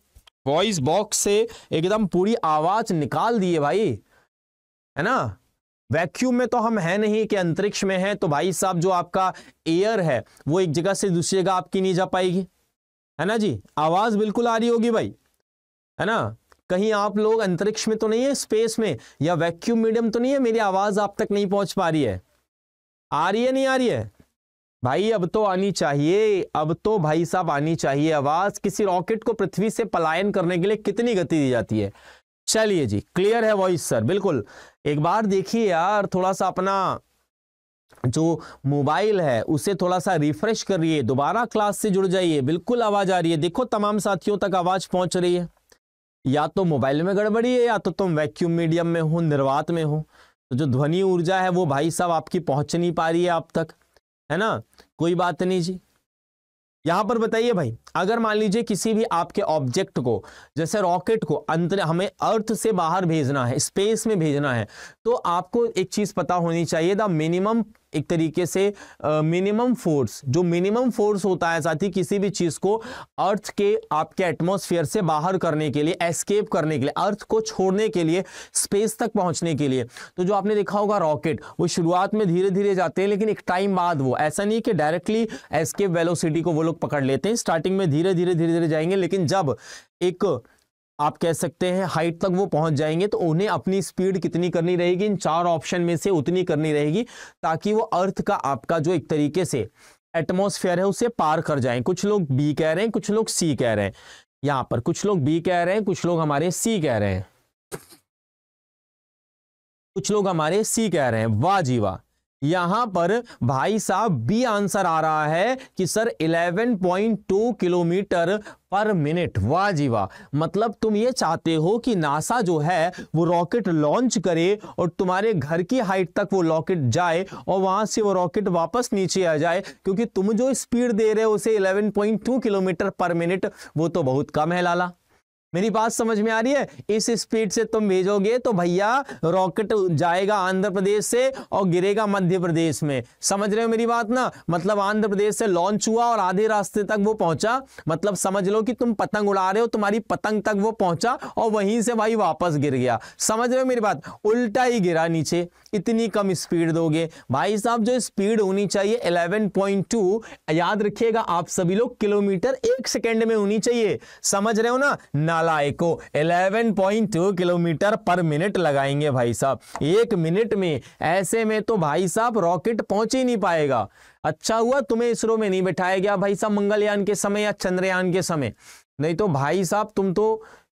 वॉइस बॉक्स से एकदम पूरी आवाज निकाल दी है भाई है ना वैक्यूम में तो हम है नहीं कि अंतरिक्ष में है तो भाई साहब जो आपका एयर है वो एक जगह से दूसरी जगह आपकी नहीं जा पाएगी है ना जी आवाज बिल्कुल आ रही होगी भाई है ना कहीं आप लोग अंतरिक्ष में तो नहीं है स्पेस में या वैक्यूम मीडियम तो नहीं है मेरी आवाज आप तक नहीं पहुंच पा रही है आ रही है नहीं आ रही है भाई अब तो आनी चाहिए अब तो भाई साहब आनी चाहिए आवाज किसी रॉकेट को पृथ्वी से पलायन करने के लिए कितनी गति दी जाती है चलिए जी क्लियर है वॉइस सर बिल्कुल एक बार देखिए यार थोड़ा सा अपना जो मोबाइल है उसे थोड़ा सा रिफ्रेश करिए दोबारा क्लास से जुड़ जाइए बिल्कुल आवाज आ रही है देखो तमाम साथियों तक आवाज पहुंच रही है या तो मोबाइल में गड़बड़ी है या तो तुम वैक्यूम मीडियम में हो निर्वात में हो तो जो ध्वनि ऊर्जा है वो भाई साहब आपकी पहुंच नहीं पा रही है आप तक है ना कोई बात नहीं जी यहां पर बताइए भाई अगर मान लीजिए किसी भी आपके ऑब्जेक्ट को जैसे रॉकेट को अंतर हमें अर्थ से बाहर भेजना है स्पेस में भेजना है तो आपको एक चीज़ पता होनी चाहिए द मिनिमम एक तरीके से मिनिमम uh, फोर्स जो मिनिमम फोर्स होता है साथ ही किसी भी चीज़ को अर्थ के आपके एटमोसफियर से बाहर करने के लिए एस्केप करने के लिए अर्थ को छोड़ने के लिए स्पेस तक पहुंचने के लिए तो जो आपने देखा होगा रॉकेट वो शुरुआत में धीरे धीरे जाते हैं लेकिन एक टाइम बाद वो ऐसा नहीं कि डायरेक्टली एस्केप वेलोसिटी को वो लोग पकड़ लेते हैं स्टार्टिंग में में धीरे धीरे धीरे धीरे जाएंगे लेकिन जब एक आप कह सकते हैं हाइट तक वो पहुंच जाएंगे तो उन्हें अपनी स्पीड कितनी करनी रहेगी इन चार ऑप्शन में से उतनी करनी रहेगी ताकि वो अर्थ का आपका जो एक तरीके से एटमोसफेयर है उसे पार कर जाएं कुछ लोग बी कह रहे हैं कुछ लोग सी कह रहे हैं यहां पर कुछ लोग बी कह रहे हैं कुछ लोग हमारे सी कह रहे हैं कुछ लोग हमारे सी कह रहे हैं वाह जीवा यहां पर भाई साहब बी आंसर आ रहा है कि सर 11.2 किलोमीटर पर मिनट वाह जी वाह मतलब तुम ये चाहते हो कि नासा जो है वो रॉकेट लॉन्च करे और तुम्हारे घर की हाइट तक वो रॉकेट जाए और वहां से वो रॉकेट वापस नीचे आ जाए क्योंकि तुम जो स्पीड दे रहे हो उसे 11.2 किलोमीटर पर मिनट वो तो बहुत कम है लाला मेरी बात समझ में आ रही है इस स्पीड से तुम भेजोगे तो भैया रॉकेट जाएगा आंध्र प्रदेश से और गिरेगा मध्य प्रदेश में समझ रहे हो मेरी बात ना मतलब आंध्र प्रदेश से लॉन्च हुआ और आधे रास्ते तक वो पहुंचा मतलब समझ लो कि तुम पतंग उड़ा रहे हो तुम्हारी पतंग तक वो पहुंचा और वहीं से भाई वापस गिर गया समझ रहे हो मेरी बात उल्टा ही गिरा नीचे इतनी कम स्पीड दोगे भाई साहब जो स्पीड होनी चाहिए 11.2 याद रखिएगा आप सभी लोग किलोमीटर एक सेकेंड में होनी चाहिए समझ रहे हो ना नाला ढलाई को 11.2 किलोमीटर पर मिनट लगाएंगे भाई साहब एक मिनट में ऐसे में तो भाई साहब रॉकेट पहुंच ही नहीं पाएगा अच्छा हुआ तुम्हें इसरो में नहीं बैठाया गया भाई साहब मंगलयान के समय या चंद्रयान के समय नहीं तो भाई साहब तुम तो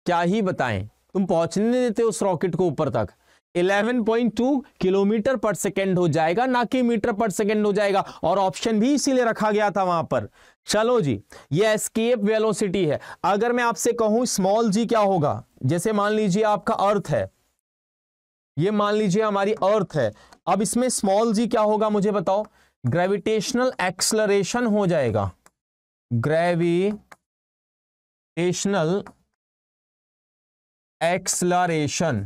क्या ही बताएं तुम पहुंचने नहीं देते उस रॉकेट को ऊपर तक 11.2 किलोमीटर पर सेकेंड हो जाएगा ना कि मीटर पर सेकेंड हो जाएगा और ऑप्शन भी इसीलिए रखा गया था वहां पर चलो जी ये एस्केप वेलोसिटी है अगर मैं आपसे कहूं स्मॉल जी क्या होगा जैसे मान लीजिए आपका अर्थ है ये मान लीजिए हमारी अर्थ है अब इसमें स्मॉल जी क्या होगा मुझे बताओ ग्रेविटेशनल एक्सलरेशन हो जाएगा ग्रेविटेशनल एक्सलरेशन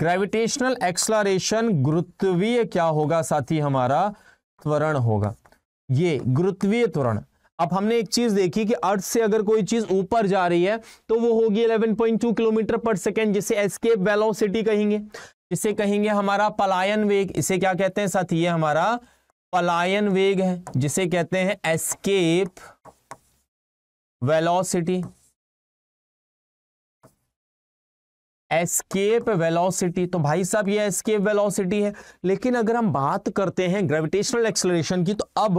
ग्रेविटेशनल एक्सलरेशन गुरुत्वीय क्या होगा साथी हमारा त्वरण होगा ये गुरुत्वीय त्वरण अब हमने एक चीज देखी कि अर्थ से अगर कोई चीज ऊपर जा रही है तो वो होगी 11.2 किलोमीटर पर सेकेंड जिसे एस्केप वेलोसिटी कहेंगे जिसे कहेंगे हमारा पलायन वेग इसे क्या कहते हैं साथ ये हमारा पलायन वेग है जिसे कहते हैं एस्केप वेलोसिटी एस्केप वेलोसिटी तो भाई साहब ये एस्केप वेलोसिटी है लेकिन अगर हम बात करते हैं ग्रेविटेशनल एक्सलरेशन की तो अब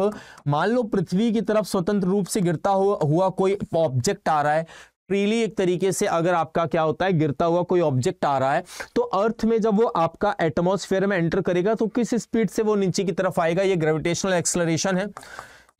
मान लो पृथ्वी की तरफ स्वतंत्र रूप से गिरता हुआ हुआ कोई ऑब्जेक्ट आ रहा है फ्रीली एक तरीके से अगर आपका क्या होता है गिरता हुआ कोई ऑब्जेक्ट आ रहा है तो अर्थ में जब वो आपका एटमोस्फेयर में एंटर करेगा तो किस स्पीड से वो नीचे की तरफ आएगा ये ग्रेविटेशनल एक्सलरेशन है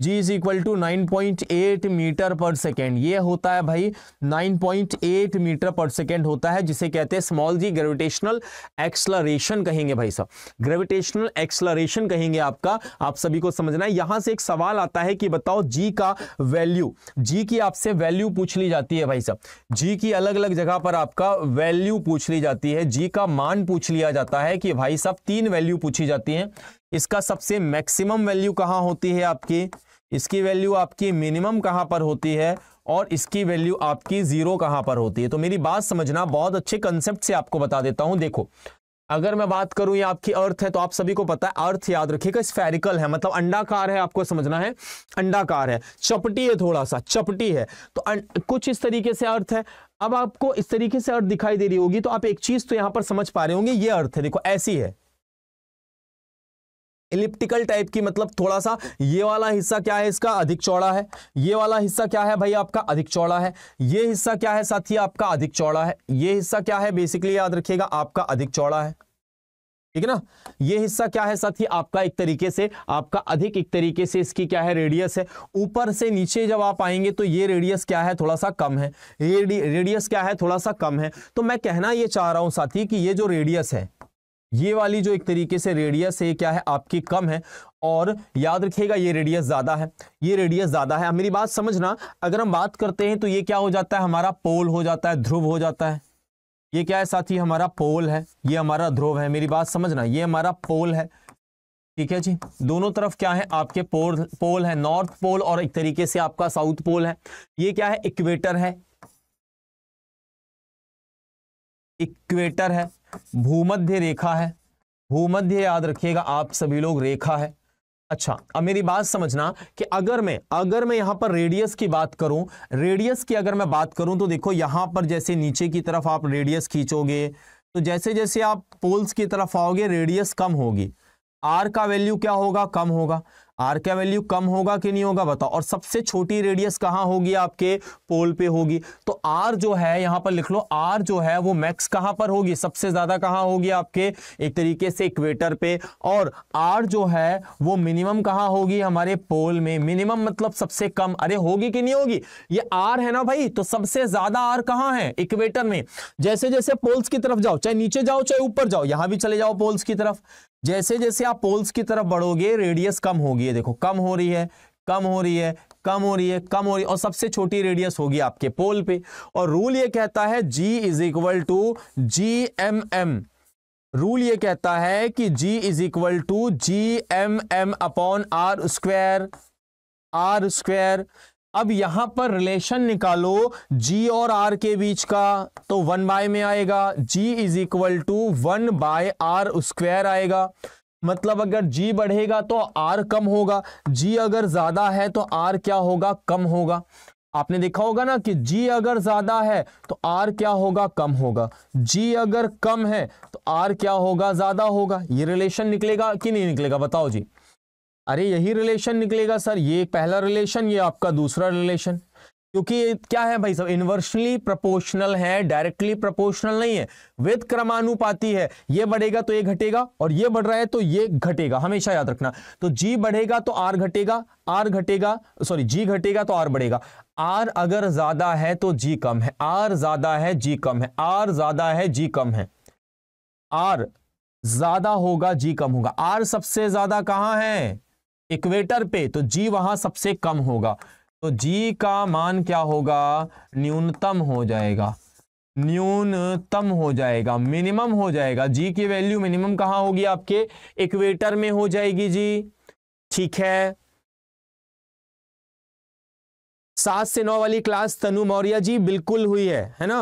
g is equal to nine point eight meter पर सेकेंड ये होता है भाई नाइन पॉइंट एट मीटर पर सेकेंड होता है जिसे कहते हैं स्मॉल जी ग्रेविटेशनल एक्सलरेशन कहेंगे भाई साहब ग्रेविटेशनल एक्सलरेशन कहेंगे आपका आप सभी को समझना है यहां से एक सवाल आता है कि बताओ जी का वैल्यू जी की आपसे वैल्यू पूछ ली जाती है भाई साहब जी की अलग अलग जगह पर आपका वैल्यू पूछ ली जाती है जी का मान पूछ लिया जाता है कि भाई साहब तीन वैल्यू पूछी जाती है इसका सबसे मैक्सिमम वैल्यू कहाँ होती है आपकी इसकी वैल्यू आपकी मिनिमम कहाँ पर होती है और इसकी वैल्यू आपकी जीरो कहाँ पर होती है तो मेरी बात समझना बहुत अच्छे कंसेप्ट से आपको बता देता हूँ देखो अगर मैं बात करूं ये आपकी अर्थ है तो आप सभी को पता है अर्थ याद रखिएगा स्फेरिकल है मतलब अंडाकार है आपको समझना है अंडाकार है चपटी है थोड़ा सा चपटी है तो अन, अं, कुछ इस तरीके से अर्थ है अब आपको इस तरीके से अर्थ दिखाई दे रही होगी तो आप एक चीज तो यहां पर समझ पा रहे होंगे ये अर्थ है देखो ऐसी है इलिप्टिकल टाइप की मतलब थोड़ा सा ये वाला हिस्सा क्या है इसका अधिक चौड़ा है ये वाला हिस्सा क्या है भाई आपका अधिक चौड़ा है ये हिस्सा क्या है साथी आपका अधिक चौड़ा है ये हिस्सा क्या है बेसिकली याद रखिएगा आपका अधिक चौड़ा है ठीक है ना ये हिस्सा क्या है साथी आपका एक तरीके से आपका अधिक एक तरीके से इसकी क्या है रेडियस है ऊपर से नीचे जब आप आएंगे तो ये रेडियस क्या है थोड़ा सा कम है रेडियस क्या है थोड़ा सा कम है तो मैं कहना ये चाह रहा हूं साथी कि ये जो रेडियस है ये वाली जो एक तरीके से रेडियस है क्या है आपकी कम है और याद रखिएगा ये रेडियस ज़्यादा है ये रेडियस ज़्यादा है मेरी बात समझना अगर हम बात करते हैं तो ये क्या हो जाता है हमारा पोल हो जाता है ध्रुव हो जाता है ये क्या है साथी हमारा पोल है ये हमारा ध्रुव है मेरी बात समझना ये हमारा पोल है ठीक है जी दोनों तरफ क्या है आपके पोल पोल है नॉर्थ पोल और एक तरीके से आपका साउथ पोल है ये क्या है इक्वेटर है इक्वेटर है भूमध्य रेखा है भूमध्य याद रखिएगा आप सभी लोग रेखा है अच्छा अब मेरी बात समझना कि अगर मैं अगर मैं यहां पर रेडियस की बात करूं रेडियस की अगर मैं बात करूं तो देखो यहां पर जैसे नीचे की तरफ आप रेडियस खींचोगे तो जैसे जैसे आप पोल्स की तरफ आओगे रेडियस कम होगी आर का वैल्यू क्या होगा कम होगा आर का वैल्यू कम होगा कि नहीं होगा बताओ और सबसे छोटी रेडियस कहां होगी आपके पोल पे होगी तो आर जो है यहां पर लिख लो आर जो है वो मैक्स कहां पर होगी सबसे ज्यादा कहां होगी आपके एक तरीके से इक्वेटर पे और आर जो है वो मिनिमम कहां होगी हमारे पोल में मिनिमम मतलब सबसे कम अरे होगी कि नहीं होगी ये आर है ना भाई तो सबसे ज्यादा आर कहां है इक्वेटर में जैसे जैसे पोल्स की तरफ जाओ चाहे नीचे जाओ चाहे ऊपर जाओ यहां भी चले जाओ पोल्स की तरफ जैसे जैसे आप पोल्स की तरफ बढ़ोगे रेडियस कम होगी देखो कम हो रही है कम हो रही है कम हो रही है कम हो रही है और सबसे छोटी रेडियस होगी आपके पोल पे और रूल ये कहता है G is equal to G M M rule ये कहता है कि G is equal to G M M upon R square R square अब यहां पर रिलेशन निकालो g और r के बीच का तो वन बाय में आएगा g is equal to one by R square आएगा मतलब अगर g बढ़ेगा तो r कम होगा g अगर ज्यादा है तो r क्या होगा कम होगा आपने देखा होगा ना कि g अगर ज्यादा है तो r क्या होगा कम होगा g अगर कम है तो r क्या होगा ज्यादा होगा ये रिलेशन निकलेगा कि नहीं निकलेगा बताओ जी अरे यही रिलेशन निकलेगा सर ये पहला रिलेशन ये आपका दूसरा रिलेशन क्योंकि क्या है भाई सब इनवर्सली प्रोपोर्शनल है डायरेक्टली प्रोपोर्शनल नहीं है विद क्रमानुपाती है ये बढ़ेगा तो ये घटेगा और ये बढ़ रहा है तो ये घटेगा हमेशा याद रखना तो जी बढ़ेगा तो आर घटेगा आर घटेगा सॉरी जी घटेगा तो आर बढ़ेगा आर अगर ज्यादा है तो जी कम है आर ज्यादा है जी कम है आर ज्यादा है जी कम है आर ज्यादा होगा जी कम होगा आर सबसे ज्यादा कहां है इक्वेटर पे तो जी वहां सबसे कम होगा तो जी का मान क्या होगा न्यूनतम हो जाएगा न्यूनतम हो जाएगा मिनिमम हो जाएगा जी की वैल्यू मिनिमम कहाँ होगी आपके इक्वेटर में हो जाएगी जी ठीक है सात से नौ वाली क्लास तनु मौर्य जी बिल्कुल हुई है है ना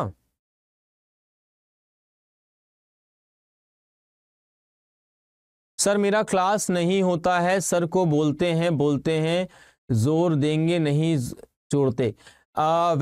सर मेरा क्लास नहीं होता है सर को बोलते हैं बोलते हैं जोर देंगे नहीं जोड़ते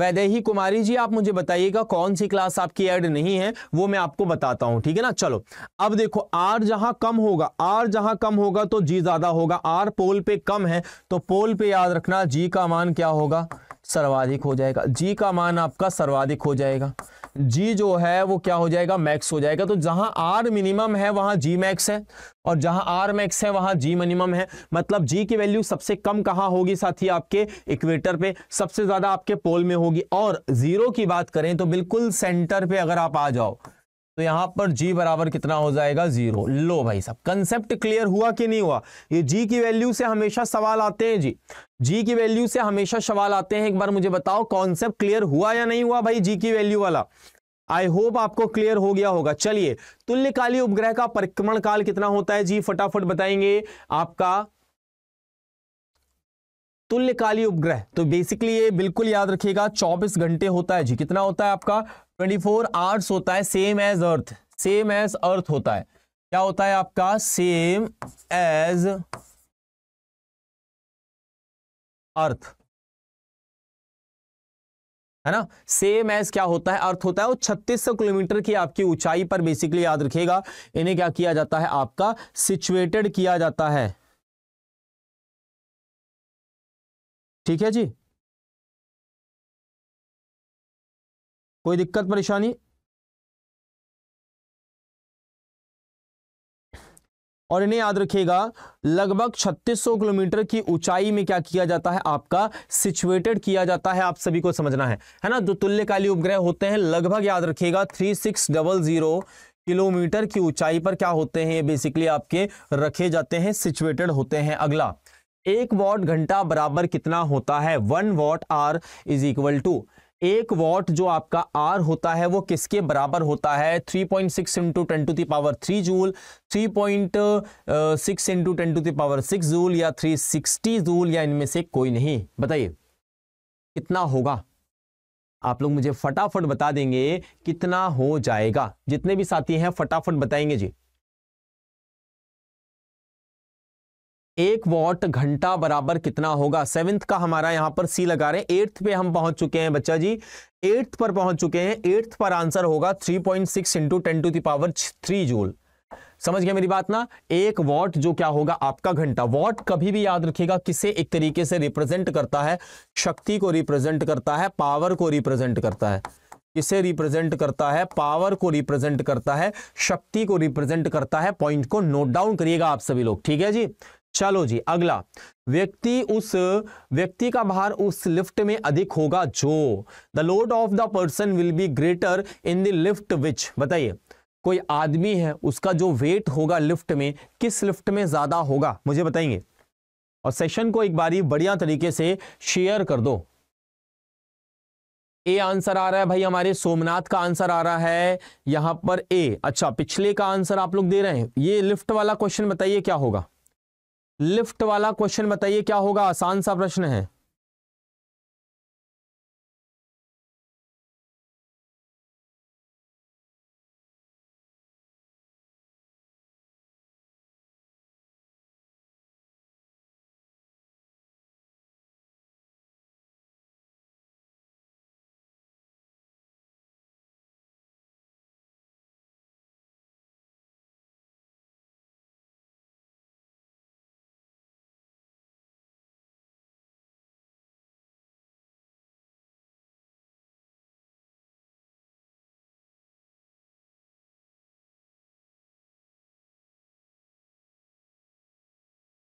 वैदेही कुमारी जी आप मुझे बताइएगा कौन सी क्लास आपकी ऐड नहीं है वो मैं आपको बताता हूं ठीक है ना चलो अब देखो आर जहां कम होगा आर जहां कम होगा तो जी ज्यादा होगा आर पोल पे कम है तो पोल पे याद रखना जी का मान क्या होगा सर्वाधिक हो जाएगा जी का मान आपका सर्वाधिक हो जाएगा जी जो है वो क्या हो जाएगा मैक्स हो जाएगा तो जहां आर मिनिमम है वहां जी मैक्स है और जहां आर मैक्स है वहां जी मिनिमम है मतलब जी की वैल्यू सबसे कम कहां होगी साथी आपके इक्वेटर पे सबसे ज्यादा आपके पोल में होगी और जीरो की बात करें तो बिल्कुल सेंटर पे अगर आप आ जाओ तो यहां पर g बराबर कितना हो जाएगा जीरो लो भाई साहब कंसेप्ट क्लियर हुआ कि नहीं हुआ ये g की वैल्यू से हमेशा सवाल आते हैं जी g की वैल्यू से हमेशा सवाल आते हैं एक बार मुझे बताओ कॉन्सेप्ट क्लियर हुआ या नहीं हुआ भाई g की वैल्यू वाला आई होप आपको क्लियर हो गया होगा चलिए तुल्यकाली उपग्रह का परिक्रमण काल कितना होता है जी फटाफट बताएंगे आपका तुल्यकाली उपग्रह तो बेसिकली ये बिल्कुल याद रखिएगा 24 घंटे होता है जी कितना होता है आपका ट्वेंटी फोर आवर्स होता है same as Earth same as Earth होता है क्या होता है आपका सेम एज अर्थ है ना सेम एज क्या होता है अर्थ होता है वो 3600 किलोमीटर की आपकी ऊंचाई पर बेसिकली याद रखिएगा इन्हें क्या किया जाता है आपका सिचुएटेड किया जाता है ठीक है जी कोई दिक्कत परेशानी और इन्हें याद रखिएगा लगभग 3600 किलोमीटर की ऊंचाई में क्या किया जाता है आपका सिचुएटेड किया जाता है आप सभी को समझना है है ना जो तुल्यकाली उपग्रह होते हैं लगभग याद रखिएगा 3600 किलोमीटर की ऊंचाई पर क्या होते हैं बेसिकली आपके रखे जाते हैं सिचुएटेड होते हैं अगला एक वॉट घंटा बराबर कितना होता है one watt hour is equal to एक वॉट जो आपका आर होता है वो किसके बराबर होता है 3.6 point six into ten to the power three joule 3.6 point six into ten to the power six joule या 360 जूल या इनमें से कोई नहीं बताइए कितना होगा आप लोग मुझे फटाफट बता देंगे कितना हो जाएगा जितने भी साथी हैं फटाफट बताएंगे जी एक वॉट घंटा बराबर कितना होगा सेवेंथ का हमारा यहां पर सी लगा रहे हैं एट्थ पे हम पहुंच चुके हैं बच्चा जी एट्थ पर पहुंच चुके हैं एट्थ पर आंसर होगा three point six into ten to the power three joule समझ गया मेरी बात ना एक वॉट जो क्या होगा आपका घंटा वॉट कभी भी याद रखिएगा किसे एक तरीके से रिप्रेजेंट करता है शक्ति को रिप्रेजेंट करता है पावर को रिप्रेजेंट करता है किसे रिप्रेजेंट करता है पावर को रिप्रेजेंट करता है शक्ति को रिप्रेजेंट करता है पॉइंट को नोट डाउन करिएगा आप सभी लोग ठीक है जी चलो जी अगला व्यक्ति उस व्यक्ति का भार उस लिफ्ट में अधिक होगा जो the load of the person will be greater in the lift which बताइए कोई आदमी है उसका जो वेट होगा लिफ्ट में किस लिफ्ट में ज्यादा होगा मुझे बताएंगे और सेशन को एक बारी बढ़िया तरीके से शेयर कर दो ए आंसर आ रहा है भाई हमारे सोमनाथ का आंसर आ रहा है यहां पर ए अच्छा पिछले का आंसर आप लोग दे रहे हैं ये लिफ्ट वाला क्वेश्चन बताइए क्या होगा लिफ्ट वाला क्वेश्चन बताइए क्या होगा आसान सा प्रश्न है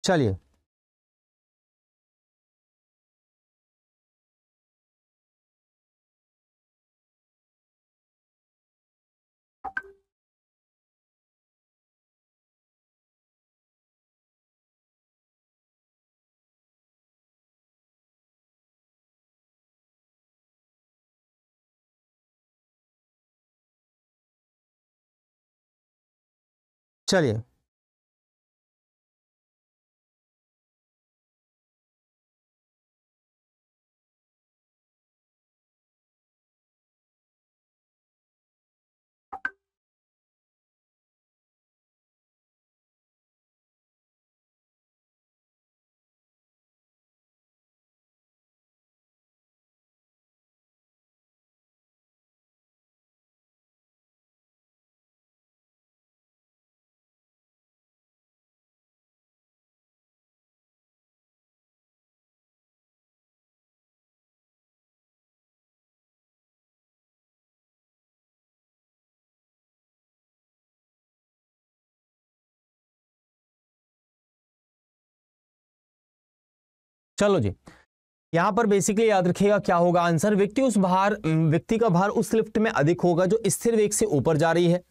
चलिए चलिए चलो जी यहाँ पर बेसिकली याद रखिएगा क्या होगा आंसर व्यक्ति उस भार व्यक्ति का भार उस लिफ्ट में अधिक होगा जो स्थिर वेग से ऊपर जा रही है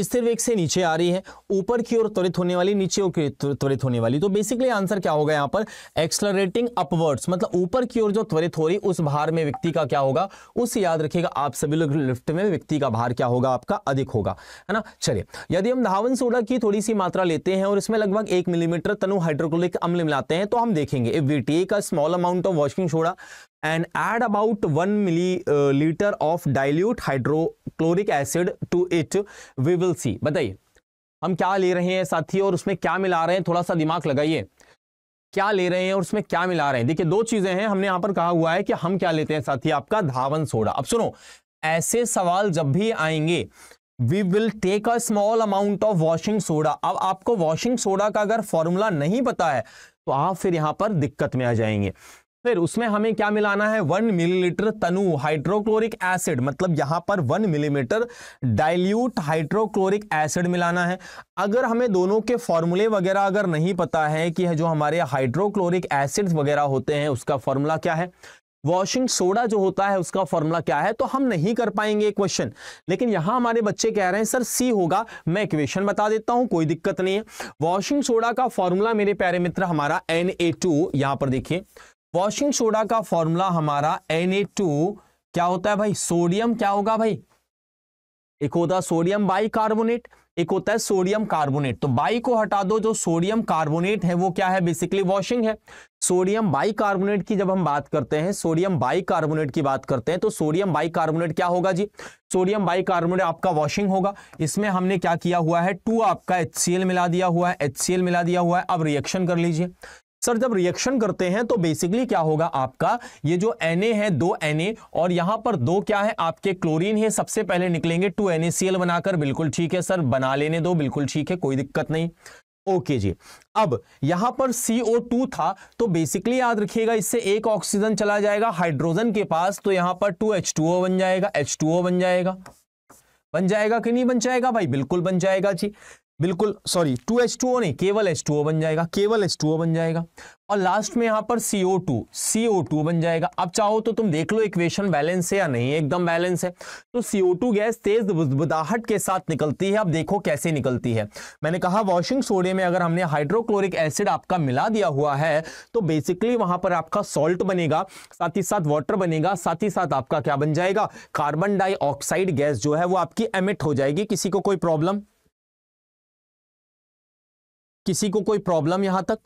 स्थिर वेग से नीचे आ रही है ऊपर की ओर त्वरित होने वाली नीचे की त्वरित होने वाली तो बेसिकली आंसर क्या होगा यहां पर एक्सलरेटिंग अपवर्ड्स मतलब ऊपर की ओर जो त्वरित हो रही उस भार में व्यक्ति का क्या होगा उस याद रखिएगा आप सभी लोग लिफ्ट में व्यक्ति का भार क्या होगा आपका अधिक होगा है ना चलिए यदि हम धावन सोडा की थोड़ी सी मात्रा लेते हैं और इसमें लगभग एक मिलीमीटर तनु हाइड्रोक्लोरिक अम्ल मिलाते हैं तो हम देखेंगे का small amount of washing soda and add about 1 milliliter of dilute hydrochloric acid to it we will see बताइए हम क्या ले रहे हैं साथी और उसमें क्या मिला रहे हैं थोड़ा सा दिमाग लगाइए क्या ले रहे हैं और उसमें क्या मिला रहे हैं देखिए दो चीजें हैं हमने यहां पर कहा हुआ है कि हम क्या लेते हैं साथी आपका धावन सोडा अब सुनो ऐसे सवाल जब भी आएंगे we will take a small amount of washing soda अब आपको वॉशिंग सोडा का अगर फॉर्मूला नहीं पता है तो आप फिर यहां पर दिक्कत में आ जाएंगे फिर उसमें हमें क्या मिलाना है वन मिलीलीटर तनु हाइड्रोक्लोरिक एसिड मतलब यहां पर one millimetre dilute hydrochloric acid मिलाना है अगर हमें दोनों के फॉर्मूले वगैरह अगर नहीं पता है कि है जो हमारे हाइड्रोक्लोरिक एसिड वगैरह होते हैं उसका फॉर्मूला क्या है वॉशिंग सोडा जो होता है उसका फॉर्मूला क्या है तो हम नहीं कर पाएंगे क्वेश्चन लेकिन यहां हमारे बच्चे कह रहे हैं सर सी होगा मैं इक्वेशन बता देता हूं कोई दिक्कत नहीं है वॉशिंग सोडा का फॉर्मूला मेरे प्यारे मित्र हमारा एन ए टू यहां पर देखिए वॉशिंग सोडा का फॉर्मूला हमारा Na2 क्या होता है भाई सोडियम क्या होगा भाई एक होता है सोडियम बाइकार्बोनेट एक होता है सोडियम कार्बोनेट तो बाई को हटा दो जो सोडियम कार्बोनेट है वो क्या है बेसिकली वॉशिंग है सोडियम बाइकार्बोनेट की जब हम बात करते हैं सोडियम बाइकार्बोनेट की बात करते हैं तो सोडियम बाइकार्बोनेट क्या होगा जी सोडियम बाइकार्बोनेट आपका वॉशिंग होगा इसमें हमने क्या किया हुआ है टू आपका एच मिला दिया हुआ है एच मिला दिया हुआ है अब रिएक्शन कर लीजिए सर जब रिएक्शन करते हैं तो बेसिकली क्या होगा आपका ये जो एन है दो एन और यहां पर दो क्या है आपके क्लोरीन है सबसे पहले निकलेंगे टू एन बनाकर बिल्कुल ठीक है सर बना लेने दो बिल्कुल ठीक है कोई दिक्कत नहीं ओके जी अब यहां पर CO2 था तो बेसिकली याद रखिएगा इससे एक ऑक्सीजन चला जाएगा हाइड्रोजन के पास तो यहां पर 2H2O बन जाएगा H2O बन जाएगा बन जाएगा कि नहीं बन जाएगा भाई बिल्कुल बन जाएगा जी बिल्कुल sorry two H two O नहीं केवल एच टू ओ बन जाएगा केवल एच टू ओ बन जाएगा और लास्ट में यहाँ पर सी ओ टू सी ओ टू बन जाएगा अब चाहो तो तुम देख लो इक्वेशन बैलेंस है या नहीं एकदम बैलेंस है तो सी ओ टू गैस तेज बुदबुदाहट के साथ निकलती है अब देखो कैसे निकलती है मैंने कहा वॉशिंग सोडे में अगर हमने हाइड्रोक्लोरिक एसिड आपका मिला दिया हुआ है तो बेसिकली वहां पर आपका सॉल्ट बनेगा साथ ही साथ वाटर बनेगा साथ ही साथ आपका क्या बन जाएगा कार्बन डाइऑक्साइड गैस जो है वो आपकी एमिट हो जाएगी किसी को कोई प्रॉब्लम किसी को कोई प्रॉब्लम यहां तक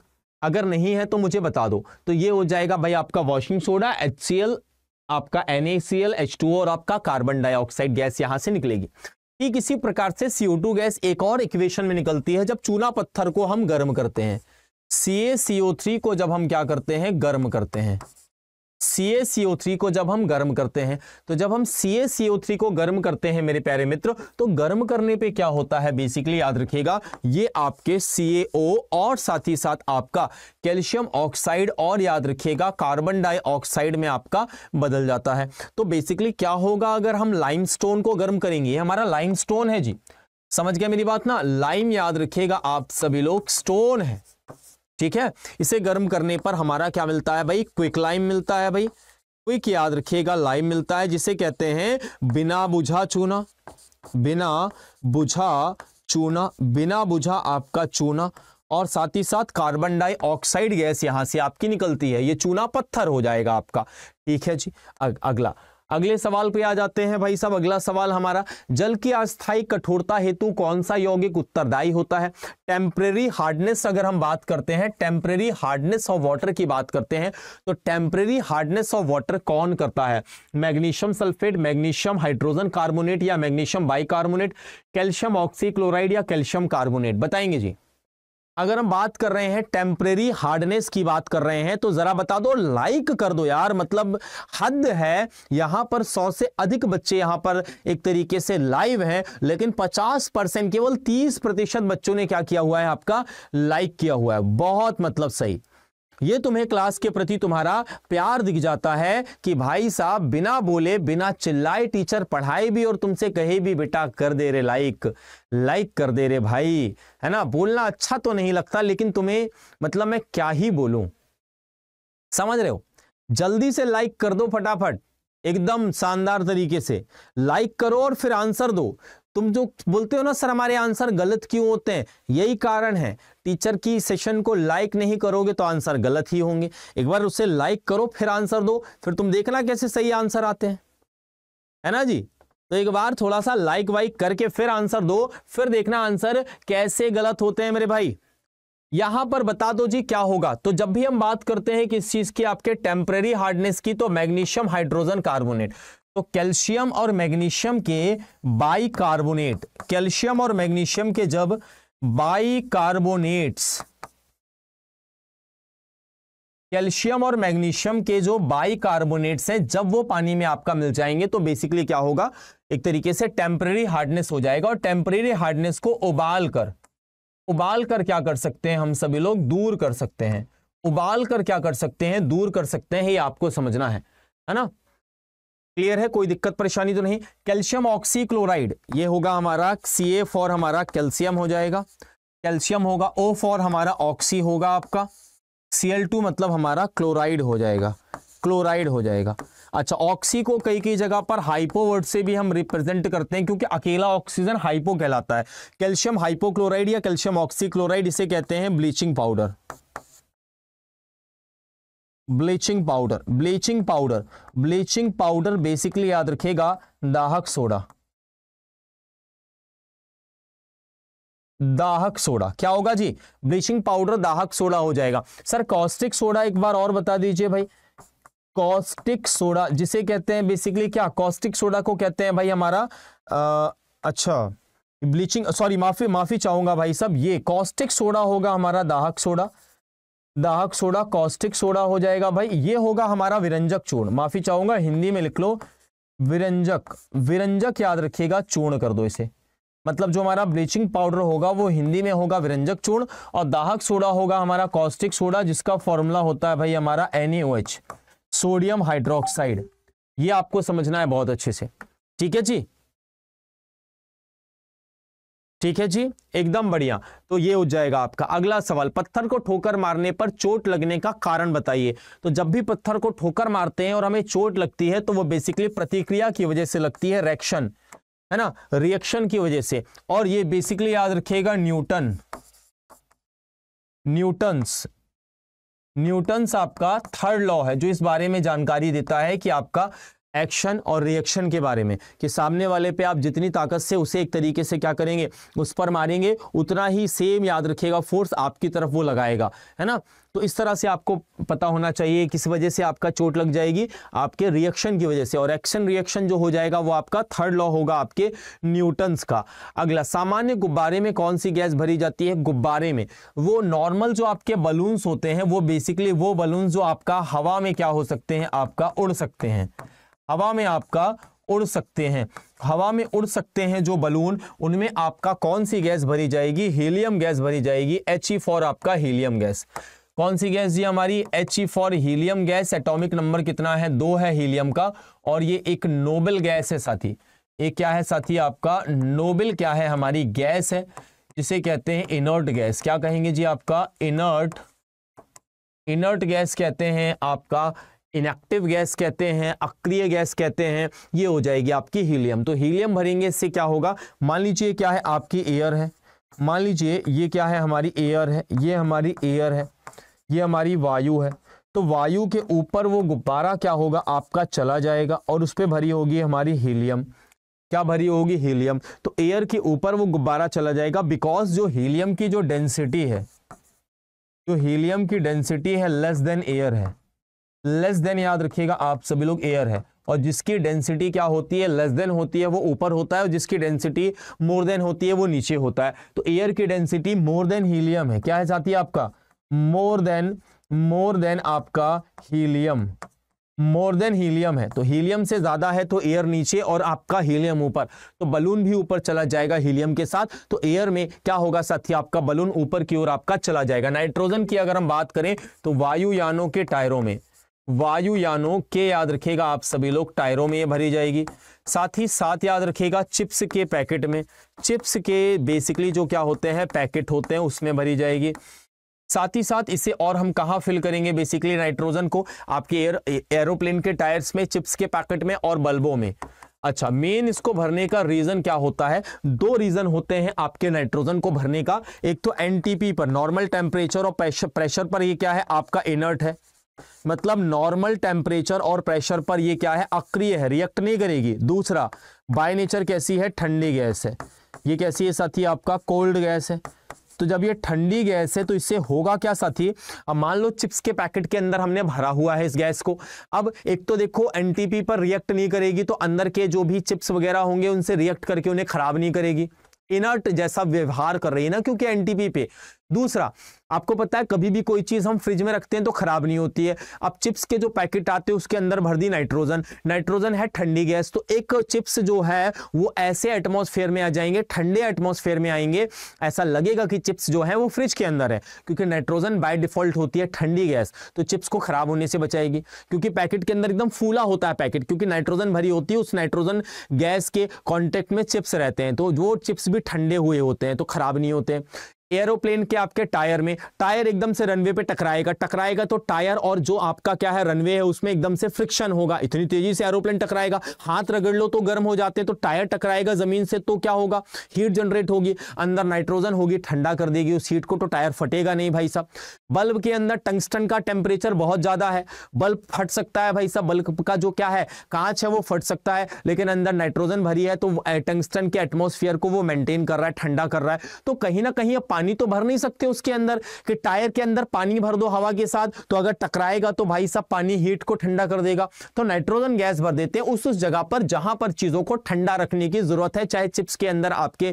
अगर नहीं है तो मुझे बता दो तो ये हो जाएगा भाई आपका वॉशिंग सोडा एच आपका NaCl, H2O और आपका कार्बन डाइऑक्साइड गैस यहां से निकलेगी ठीक इसी प्रकार से CO2 गैस एक और इक्वेशन में निकलती है जब चूना पत्थर को हम गर्म करते हैं CaCO3 को जब हम क्या करते हैं गर्म करते हैं CaCO3 को जब हम गर्म करते हैं तो जब हम CaCO3 को गर्म करते हैं मेरे प्यारे मित्र तो गर्म करने पे क्या होता है बेसिकली याद रखिएगा ये आपके CaO और साथ ही साथ आपका कैल्शियम ऑक्साइड और याद रखिएगा कार्बन डाइऑक्साइड में आपका बदल जाता है तो बेसिकली क्या होगा अगर हम लाइमस्टोन को गर्म करेंगे ये हमारा स्टोन है जी समझ गया मेरी बात ना लाइम याद रखिएगा आप सभी लोग स्टोन है ठीक है इसे गर्म करने पर हमारा क्या मिलता है भाई क्विक लाइम मिलता है भाई क्विक याद रखिएगा लाइम मिलता है जिसे कहते हैं बिना बुझा चूना बिना बुझा चूना बिना बुझा आपका चूना और साथ ही साथ कार्बन डाइऑक्साइड गैस यहां से आपकी निकलती है ये चूना पत्थर हो जाएगा आपका ठीक है जी अग, अगला अगले सवाल पे आ जाते हैं भाई साहब अगला सवाल हमारा जल की अस्थायी कठोरता हेतु कौन सा यौगिक उत्तरदायी होता है टेम्परेरी हार्डनेस अगर हम बात करते हैं टेम्परेरी हार्डनेस ऑफ वाटर की बात करते हैं तो टेम्परेरी हार्डनेस ऑफ वाटर कौन करता है magnesium sulphate magnesium hydrogen carbonate या मैग्नीशियम कार्बोनेट कैल्शियम ऑक्सीक्लोराइड या कैल्शियम कार्बोनेट बताएंगे जी अगर हम बात कर रहे हैं टेम्परेरी हार्डनेस की बात कर रहे हैं तो जरा बता दो लाइक कर दो यार मतलब हद है यहां पर सौ से अधिक बच्चे यहां पर एक तरीके से लाइव हैं लेकिन पचास परसेंट केवल तीस प्रतिशत बच्चों ने क्या किया हुआ है आपका लाइक किया हुआ है बहुत मतलब सही ये तुम्हें क्लास के प्रति तुम्हारा प्यार दिख जाता है कि भाई साहब बिना बोले बिना चिल्लाए टीचर पढ़ाए भी और तुमसे कहे भी बेटा कर दे रे लाइक लाइक कर दे रे भाई है ना बोलना अच्छा तो नहीं लगता लेकिन तुम्हें मतलब मैं क्या ही बोलूं समझ रहे हो जल्दी से लाइक कर दो फटाफट एकदम शानदार तरीके से लाइक करो और फिर आंसर दो तुम जो बोलते हो ना सर हमारे आंसर गलत क्यों होते हैं यही कारण है टीचर की सेशन को लाइक नहीं करोगे तो आंसर गलत ही होंगे एक बार उसे लाइक करो फिर आंसर दो फिर तुम देखना कैसे सही आंसर आते हैं है ना जी तो एक बार थोड़ा सा लाइक वाइक करके फिर आंसर दो फिर देखना आंसर कैसे गलत होते हैं मेरे भाई यहां पर बता दो जी क्या होगा तो जब भी हम बात करते हैं किस चीज की आपके टेम्परेरी हार्डनेस की तो मैग्नीशियम हाइड्रोजन कार्बोनेट तो कैल्शियम और मैग्नीशियम के बाई कार्बोनेट कैल्शियम और मैग्नीशियम के जब बाइकार्बोनेट्स कैल्शियम और मैग्नीशियम के जो बाइकार्बोनेट्स हैं जब वो पानी में आपका मिल जाएंगे तो बेसिकली क्या होगा एक तरीके से टेम्परेरी हार्डनेस हो जाएगा और टेम्परेरी हार्डनेस को उबाल कर उबाल कर क्या कर सकते हैं हम सभी लोग दूर कर सकते हैं उबाल कर क्या कर सकते हैं दूर कर सकते हैं ये आपको समझना है है ना क्लियर है कोई दिक्कत परेशानी तो नहीं कैल्शियम ऑक्सीक्लोराइड ये होगा हमारा सी ए फॉर हमारा कैल्शियम हो जाएगा कैल्शियम होगा ओ फॉर हमारा ऑक्सी होगा आपका सी एल टू मतलब हमारा क्लोराइड हो जाएगा क्लोराइड हो जाएगा अच्छा ऑक्सी को कई कई जगह पर हाइपो वर्ड से भी हम रिप्रेजेंट करते हैं क्योंकि अकेला ऑक्सीजन हाइपो कहलाता है कैल्शियम हाइपोक्लोराइड या कैल्शियम ऑक्सीक्लोराइड इसे कहते हैं bleaching powder bleaching powder bleaching powder bleaching powder basically याद रखेगा दाहक सोडा दाहक सोडा क्या होगा जी ब्लीचिंग पाउडर दाहक सोडा हो जाएगा सर कॉस्टिक सोडा एक बार और बता दीजिए भाई कॉस्टिक सोडा जिसे कहते हैं बेसिकली क्या कॉस्टिक सोडा को कहते हैं भाई हमारा आ, अच्छा ब्लीचिंग सॉरी माफी माफी चाहूंगा भाई सब ये कॉस्टिक सोडा होगा हमारा दाहक सोडा दाहक सोडा कॉस्टिक सोडा हो जाएगा भाई ये होगा हमारा विरंजक चूर्ण माफी चाहूंगा हिंदी में लिख लो विरंजक विरंजक याद रखिएगा चूर्ण कर दो इसे मतलब जो हमारा ब्लीचिंग पाउडर होगा वो हिंदी में होगा विरंजक चूर्ण और दाहक सोडा होगा हमारा कॉस्टिक सोडा जिसका फॉर्मूला होता है भाई हमारा NaOH सोडियम हाइड्रोक्साइड ये आपको समझना है बहुत अच्छे से ठीक है जी ठीक है जी एकदम बढ़िया तो ये हो जाएगा आपका अगला सवाल पत्थर को ठोकर मारने पर चोट लगने का कारण बताइए तो जब भी पत्थर को ठोकर मारते हैं और हमें चोट लगती है तो वो बेसिकली प्रतिक्रिया की वजह से लगती है रिएक्शन है ना रिएक्शन की वजह से और ये बेसिकली याद रखिएगा न्यूटन न्यूटन्स न्यूटन्स आपका थर्ड लॉ है जो इस बारे में जानकारी देता है कि आपका एक्शन और रिएक्शन के बारे में कि सामने वाले पे आप जितनी ताकत से उसे एक तरीके से क्या करेंगे उस पर मारेंगे उतना ही सेम याद रखिएगा फोर्स आपकी तरफ वो लगाएगा है ना तो इस तरह से आपको पता होना चाहिए किस वजह से आपका चोट लग जाएगी आपके रिएक्शन की वजह से और एक्शन रिएक्शन जो हो जाएगा वो आपका थर्ड लॉ होगा आपके न्यूटन्स का अगला सामान्य गुब्बारे में कौन सी गैस भरी जाती है गुब्बारे में वो नॉर्मल जो आपके बलून्स होते हैं वो बेसिकली वो बलून्स जो आपका हवा में क्या हो सकते हैं आपका उड़ सकते हैं हवा में आपका उड़ सकते हैं हवा में उड़ सकते हैं जो बलून उनमें आपका कौन सी गैस भरी जाएगी हीलियम गैस भरी जाएगी एच ई फॉर आपका हीलियम गैस कौन सी गैस जी हमारी H E for helium gas atomic number कितना है दो है हीलियम का और ये एक नोबल गैस है साथी ये क्या है साथी आपका नोबल क्या है हमारी गैस है जिसे कहते हैं इनर्ट गैस क्या कहेंगे जी आपका इनर्ट इनर्ट गैस कहते हैं आपका इनएक्टिव गैस कहते हैं अक्रिय गैस कहते हैं ये हो जाएगी आपकी हीलियम तो हीलियम भरेंगे इससे क्या होगा मान लीजिए क्या है आपकी एयर है मान लीजिए ये क्या है हमारी एयर है ये हमारी एयर है ये हमारी वायु है तो वायु के ऊपर वो गुब्बारा क्या होगा आपका चला जाएगा और उस पर भरी होगी हमारी हीलियम क्या भरी होगी हीलियम तो एयर के ऊपर वो गुब्बारा चला जाएगा बिकॉज जो हीलियम की जो डेंसिटी है जो हीलियम की डेंसिटी है लेस देन एयर है लेस देन याद रखिएगा आप सभी लोग एयर है और जिसकी डेंसिटी क्या होती है लेस देन होती है वो ऊपर होता है और जिसकी डेंसिटी मोर देन होती है वो नीचे होता है तो एयर की डेंसिटी मोर देन हीलियम है क्या है साथी आपका मोर देन मोर देन आपका हीलियम मोर देन हीलियम है तो हीलियम से ज्यादा है तो एयर नीचे और आपका हीलियम ऊपर तो बलून भी ऊपर चला जाएगा हीलियम के साथ तो एयर में क्या होगा साथी आपका बलून ऊपर की ओर आपका चला जाएगा नाइट्रोजन की अगर हम बात करें तो वायुयानों के टायरों में वायुयानों के याद रखिएगा आप सभी लोग टायरों में ये भरी जाएगी साथ ही साथ याद रखिएगा चिप्स के पैकेट में चिप्स के बेसिकली जो क्या होते हैं पैकेट होते हैं उसमें भरी जाएगी साथ ही साथ इसे और हम कहाँ फिल करेंगे बेसिकली नाइट्रोजन को आपके एयर एरोप्लेन के टायर्स में चिप्स के पैकेट में और बल्बों में अच्छा मेन इसको भरने का रीजन क्या होता है दो रीजन होते हैं आपके नाइट्रोजन को भरने का एक तो एनटीपी पर नॉर्मल टेम्परेचर और प्रेशर पर ये क्या है आपका इनर्ट है मतलब नॉर्मल टेम्परेचर और प्रेशर पर ये क्या है अक्रिय है रिएक्ट नहीं करेगी दूसरा बाय नेचर कैसी है ठंडी गैस है ये कैसी है साथी आपका कोल्ड गैस है तो जब ये ठंडी गैस है तो इससे होगा क्या साथी अब मान लो चिप्स के पैकेट के अंदर हमने भरा हुआ है इस गैस को अब एक तो देखो एनटीपी पर रिएक्ट नहीं करेगी तो अंदर के जो भी चिप्स वगैरह होंगे उनसे रिएक्ट करके उन्हें खराब नहीं करेगी इनर्ट जैसा व्यवहार कर रही है ना क्योंकि एनटीपी पे दूसरा आपको पता है कभी भी कोई चीज़ हम फ्रिज में रखते हैं तो खराब नहीं होती है अब चिप्स के जो पैकेट आते हैं उसके अंदर भर दी नाइट्रोजन नाइट्रोजन है ठंडी गैस तो एक चिप्स जो है वो ऐसे एटमोसफेयर में आ जाएंगे ठंडे एटमोसफेयर में आएंगे ऐसा लगेगा कि चिप्स जो है वो फ्रिज के अंदर है क्योंकि नाइट्रोजन बाय डिफॉल्ट होती है ठंडी गैस तो चिप्स को खराब होने से बचाएगी क्योंकि पैकेट के अंदर एकदम फूला होता है पैकेट क्योंकि नाइट्रोजन भरी होती है उस नाइट्रोजन गैस के कॉन्टेक्ट में चिप्स रहते हैं तो वो चिप्स भी ठंडे हुए होते हैं तो खराब नहीं होते एरोप्लेन के आपके टायर में टायर एकदम से रनवे पे टकराएगा टकराएगा तो टायर और जो आपका क्या है रनवे है उसमें एकदम से फ्रिक्शन होगा इतनी तेजी से एरोप्लेन टकराएगा हाथ रगड़ लो तो गर्म हो जाते हैं तो टायर टकराएगा जमीन से तो क्या होगा हीट जनरेट होगी अंदर नाइट्रोजन होगी ठंडा कर देगी उस हीट को तो टायर फटेगा नहीं भाई साहब बल्ब के अंदर टंगस्टन का टेम्परेचर बहुत ज्यादा है बल्ब फट सकता है भाई साहब बल्ब का जो क्या है कांच है वो फट सकता है लेकिन अंदर नाइट्रोजन भरी है तो टंगस्टन के एटमोसफियर को वो मेंटेन कर रहा है ठंडा कर रहा है तो कहीं ना कहीं અને તો ભર નહી શકતેઉસકે અંદર કે ટાયર કે અંદર પાણી ભર દો હવા કે સાથ તો અગર ટકરાયેગા તો ભાઈ સાબ પાણી હીટ કો ઠંડા કર દેગા તો નાઇટ્રોજન ગેસ ભર દેતે હે ઉસ જગહ પર જહા પર ચીજો કો ઠંડા રખને કી જરૂરત હે ચાહે ચિપ્સ કે અંદર આપકે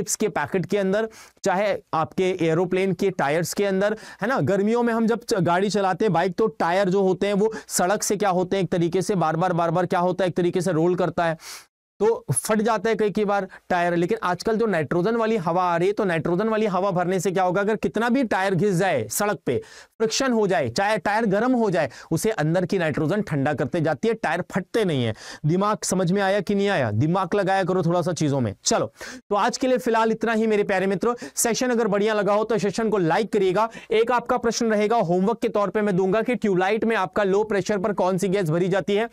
ચિપ્સ કે પેકેટ કે અંદર ચાહે આપકે એરોપ્લેન કે ટાયર્સ કે અંદર હેના ગરમીઓ મેં હમ જબ ગાડી ચલાતે હે બાઇક તો ટાયર જો હોતે હે વો સડક સે ક્યા હોતે હે એક તરીકે સે बार-बार बार-बार ક્યા હોતા હે એક તરીકે સે રોલ કરતા હે तो फट जाता है कई कई बार टायर लेकिन आजकल जो नाइट्रोजन वाली हवा आ रही है तो नाइट्रोजन वाली हवा भरने से क्या होगा अगर कितना भी टायर घिस जाए सड़क पे फ्रिक्शन हो जाए चाहे टायर गर्म हो जाए उसे अंदर की नाइट्रोजन ठंडा करते जाती है टायर फटते नहीं है दिमाग समझ में आया कि नहीं आया दिमाग लगाया करो थोड़ा सा चीजों में चलो तो आज के लिए फिलहाल इतना ही मेरे प्यारे मित्रों सेशन अगर बढ़िया लगा हो तो सेशन को लाइक करिएगा एक आपका प्रश्न रहेगा होमवर्क के तौर पर मैं दूंगा कि ट्यूबलाइट में आपका लो प्रेशर पर कौन सी गैस भरी जाती है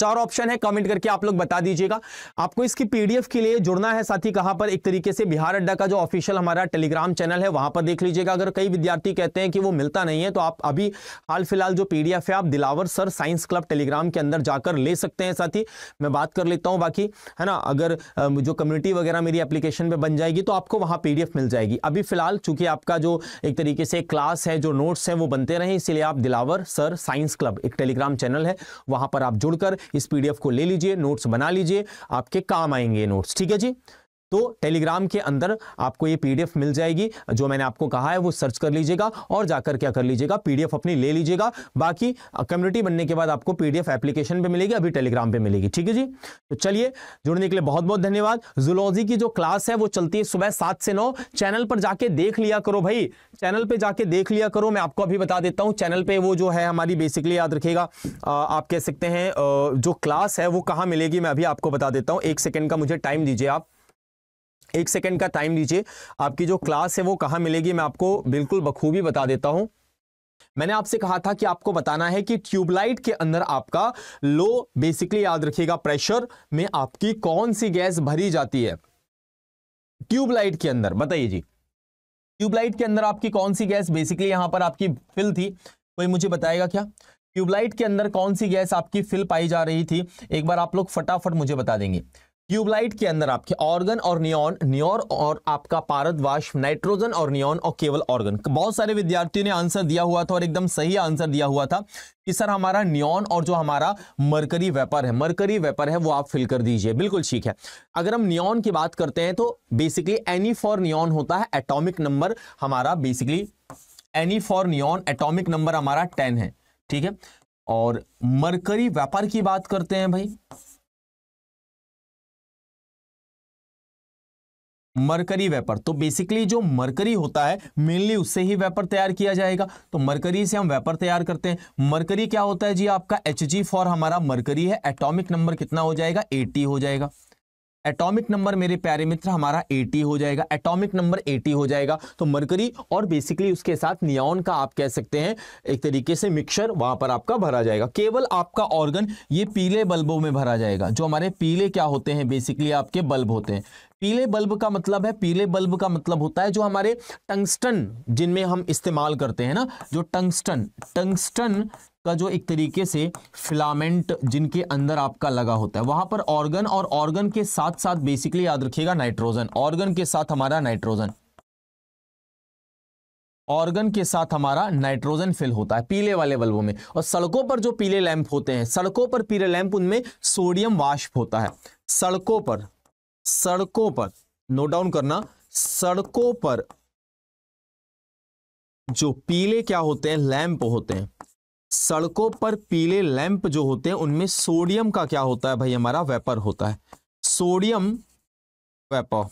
चार ऑप्शन है कमेंट करके आप लोग बता दीजिएगा आपको इसकी पीडीएफ के लिए जुड़ना है साथ ही कहां पर एक तरीके से बिहार अड्डा का जो ऑफिशियल हमारा टेलीग्राम चैनल है वहां पर देख लीजिएगा अगर कई विद्यार्थी कहते हैं कि वो मिलता नहीं है तो आप अभी हाल फिलहाल जो पीडीएफ है आप Dilawar sir science club Telegram के अंदर जाकर ले सकते हैं साथ मैं बात कर लेता हूँ बाकी है ना अगर जो कम्युनिटी वगैरह मेरी एप्लीकेशन पर बन जाएगी तो आपको वहाँ पी मिल जाएगी अभी फिलहाल चूंकि आपका जो एक तरीके से क्लास है जो नोट्स हैं वो बनते रहे इसीलिए आप दिलावर सर साइंस क्लब एक टेलीग्राम चैनल है वहाँ पर आप जुड़कर इस पीडीएफ को ले लीजिए नोट्स बना लीजिए आपके काम आएंगे नोट्स ठीक है जी तो टेलीग्राम के अंदर आपको ये पीडीएफ मिल जाएगी जो मैंने आपको कहा है वो सर्च कर लीजिएगा और जाकर क्या कर लीजिएगा पीडीएफ अपनी ले लीजिएगा बाकी कम्युनिटी बनने के बाद आपको पीडीएफ एप्लीकेशन पे मिलेगी अभी टेलीग्राम पे मिलेगी ठीक है जी तो चलिए जुड़ने के लिए बहुत बहुत धन्यवाद जुलॉजी की जो क्लास है वो चलती है सुबह सात से नौ चैनल पर जाके देख लिया करो भाई चैनल पर जाके देख लिया करो मैं आपको अभी बता देता हूँ चैनल पर वो जो है हमारी बेसिकली याद रखेगा आप कह सकते हैं जो क्लास है वो कहाँ मिलेगी मैं अभी आपको बता देता हूँ एक सेकेंड का मुझे टाइम दीजिए आप एक सेकेंड का टाइम दीजिए आपकी जो क्लास है वो कहाँ मिलेगी मैं आपको बिल्कुल बखूबी बता देता हूँ मैंने आपसे कहा था कि आपको बताना है कि ट्यूबलाइट के अंदर आपका लो बेसिकली याद रखिएगा प्रेशर में आपकी कौन सी गैस भरी जाती है ट्यूबलाइट के अंदर बताइए जी ट्यूबलाइट के अंदर आपकी कौन सी गैस बेसिकली यहां पर आपकी फिल थी कोई मुझे बताएगा क्या ट्यूबलाइट के अंदर कौन सी गैस आपकी फिल पाई जा रही थी एक बार आप लोग फटाफट मुझे बता देंगे ट्यूबलाइट के अंदर आपके ऑर्गन और नियॉन नियोर और आपका पारद नाइट्रोजन और नियॉन और केवल ऑर्गन बहुत सारे विद्यार्थियों ने आंसर दिया हुआ था और एकदम सही आंसर दिया हुआ था कि सर हमारा नियॉन और जो हमारा मरकरी वेपर है मरकरी वेपर है वो आप फिल कर दीजिए बिल्कुल ठीक है अगर हम नियॉन की बात करते हैं तो बेसिकली एनी फॉर नियॉन होता है एटोमिक नंबर हमारा basically N E for neon atomic number हमारा टेन है ठीक है और मरकरी व्यापार की बात करते हैं भाई मरकरी वेपर तो बेसिकली जो मरकरी होता है मेनली उससे ही वेपर तैयार किया जाएगा तो मरकरी से हम वेपर तैयार करते हैं मरकरी क्या होता है जी आपका एच जी फॉर हमारा मरकरी है एटॉमिक नंबर कितना हो जाएगा एटी हो जाएगा एटॉमिक नंबर मेरे प्यारे मित्र हमारा 80 हो जाएगा एटॉमिक नंबर 80 हो जाएगा तो मरकरी और बेसिकली उसके साथ नियॉन का आप कह सकते हैं एक तरीके से मिक्सर वहां पर आपका भरा जाएगा केवल आपका ऑर्गन ये पीले बल्बों में भरा जाएगा जो हमारे पीले क्या होते हैं बेसिकली आपके बल्ब होते हैं पीले बल्ब का मतलब है पीले बल्ब का मतलब होता है जो हमारे टंगस्टन जिनमें हम इस्तेमाल करते हैं ना जो टंगस्टन टंगस्टन का जो एक तरीके से फिलामेंट जिनके अंदर आपका लगा होता है वहां पर ऑर्गन और ऑर्गन के साथ साथ बेसिकली याद रखिएगा नाइट्रोजन ऑर्गन के साथ हमारा नाइट्रोजन ऑर्गन के साथ हमारा नाइट्रोजन फिल होता है पीले वाले बल्बों में और सड़कों पर जो पीले लैंप होते हैं सड़कों पर पीले लैंप उनमें सोडियम वाष्प होता है सड़कों पर सड़कों पर नोट डाउन करना सड़कों पर जो पीले क्या होते हैं लैंप होते हैं सड़कों पर पीले लैंप जो होते हैं उनमें सोडियम का क्या होता है भाई हमारा वेपर होता है सोडियम वेपर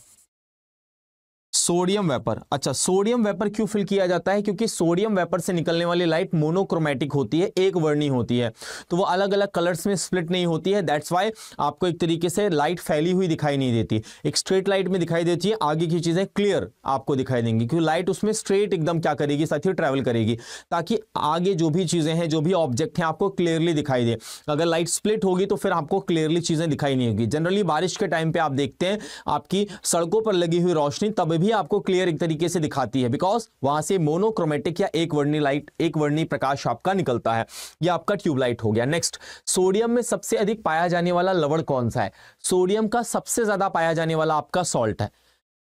सोडियम वेपर अच्छा सोडियम वेपर क्यों फिल किया जाता है क्योंकि सोडियम वेपर से निकलने वाली लाइट मोनोक्रोमेटिक होती है एक वर्णी होती है तो वो अलग अलग कलर्स में स्प्लिट नहीं होती है दैट्स वाई आपको एक तरीके से लाइट फैली हुई दिखाई नहीं देती एक स्ट्रेट लाइट में दिखाई देती है आगे की चीज़ें क्लियर आपको दिखाई देंगी क्योंकि लाइट उसमें स्ट्रेट एकदम क्या करेगी साथ ही ट्रेवल करेगी ताकि आगे जो भी चीज़ें हैं जो भी ऑब्जेक्ट हैं आपको क्लियरली दिखाई दे अगर लाइट स्प्लिट होगी तो फिर आपको क्लियरली चीज़ें दिखाई नहीं होगी जनरली बारिश के टाइम पर आप देखते हैं आपकी सड़कों पर लगी हुई रोशनी तब भी आपको क्लियर एक तरीके से दिखाती है बिकॉज वहां से मोनोक्रोमेटिक या एक वर्णी लाइट एक वर्णी प्रकाश आपका निकलता है या आपका ट्यूबलाइट हो गया नेक्स्ट सोडियम में सबसे अधिक पाया जाने वाला लवड़ कौन सा है सोडियम का सबसे ज्यादा पाया जाने वाला आपका सॉल्ट है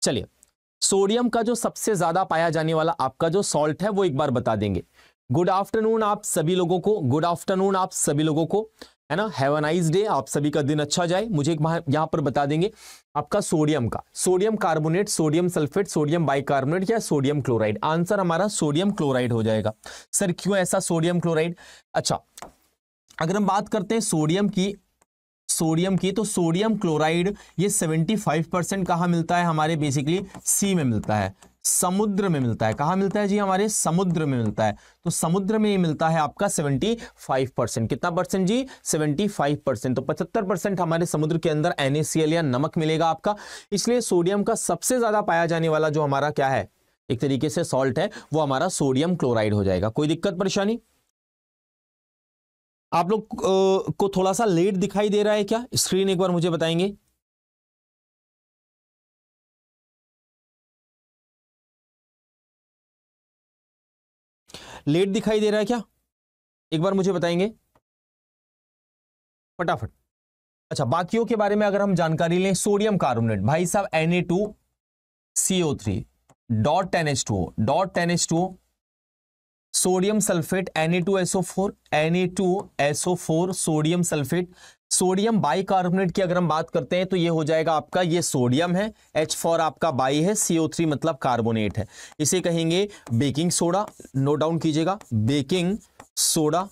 चलिए सोडियम का जो सबसे ज्यादा पाया जाने वाला आपका जो सॉल्ट है वो एक बार बता देंगे गुड आफ्टरनून आप सभी लोगों को गुड आफ्टरनून आप सभी लोगों को है ना हैव नाइस डे आप सभी का दिन अच्छा जाए मुझे एक यहाँ पर बता देंगे आपका सोडियम का sodium carbonate sodium sulphate sodium bicarbonate या सोडियम क्लोराइड आंसर हमारा सोडियम क्लोराइड हो जाएगा सर क्यों ऐसा सोडियम क्लोराइड अच्छा अगर हम बात करते हैं सोडियम की सोडियम की तो सोडियम क्लोराइड ये 75 परसेंट कहाँ मिलता है हमारे बेसिकली सी में मिलता है समुद्र में मिलता है कहां मिलता है जी हमारे समुद्र में मिलता है तो समुद्र में ये मिलता है आपका 75 परसेंट कितना परसेंट जी 75 परसेंट तो 75 परसेंट हमारे समुद्र के अंदर एनएसीएल या नमक मिलेगा आपका इसलिए सोडियम का सबसे ज्यादा पाया जाने वाला जो हमारा क्या है एक तरीके से सॉल्ट है वो हमारा सोडियम क्लोराइड हो जाएगा कोई दिक्कत परेशानी आप लोग को थोड़ा सा लेट दिखाई दे रहा है क्या स्क्रीन एक बार मुझे बताएंगे लेट दिखाई दे रहा है क्या एक बार मुझे बताएंगे फटाफट अच्छा बाकियों के बारे में अगर हम जानकारी लें सोडियम कार्बोनेट भाई साहब Na2 three dot ten H two dot ten H two sodium sulphate Na2SO4 Na2SO4 sodium sulphate sodium bicarbonate की अगर हम बात करते हैं तो ये हो जाएगा आपका ये सोडियम है H4 आपका बाई है CO3 मतलब कार्बोनेट है इसे कहेंगे बेकिंग सोडा नोट डाउन कीजिएगा बेकिंग सोडा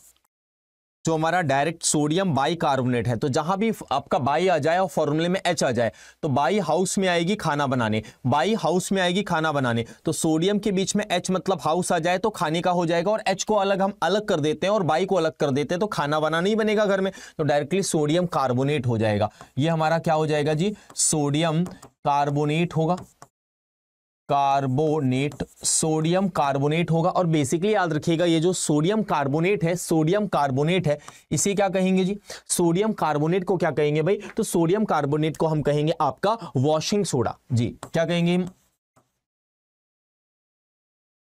जो तो हमारा डायरेक्ट सोडियम बाई कार्बोनेट है तो जहां भी आपका बाई आ जाए और फॉर्मूले में एच आ जाए तो बाई हाउस में आएगी खाना बनाने बाई हाउस में आएगी खाना बनाने तो सोडियम के बीच में एच मतलब हाउस आ जाए तो खाने का हो जाएगा और एच को अलग हम अलग कर देते हैं और बाई को अलग कर देते हैं तो खाना बनाना ही बनेगा घर में तो डायरेक्टली सोडियम कार्बोनेट हो जाएगा ये हमारा क्या हो जाएगा जी सोडियम कार्बोनेट होगा कार्बोनेट सोडियम कार्बोनेट होगा और बेसिकली याद रखिएगा ये जो सोडियम कार्बोनेट है सोडियम कार्बोनेट है इसे क्या कहेंगे जी सोडियम कार्बोनेट को क्या कहेंगे भाई तो सोडियम कार्बोनेट को हम कहेंगे आपका वॉशिंग सोडा जी क्या कहेंगे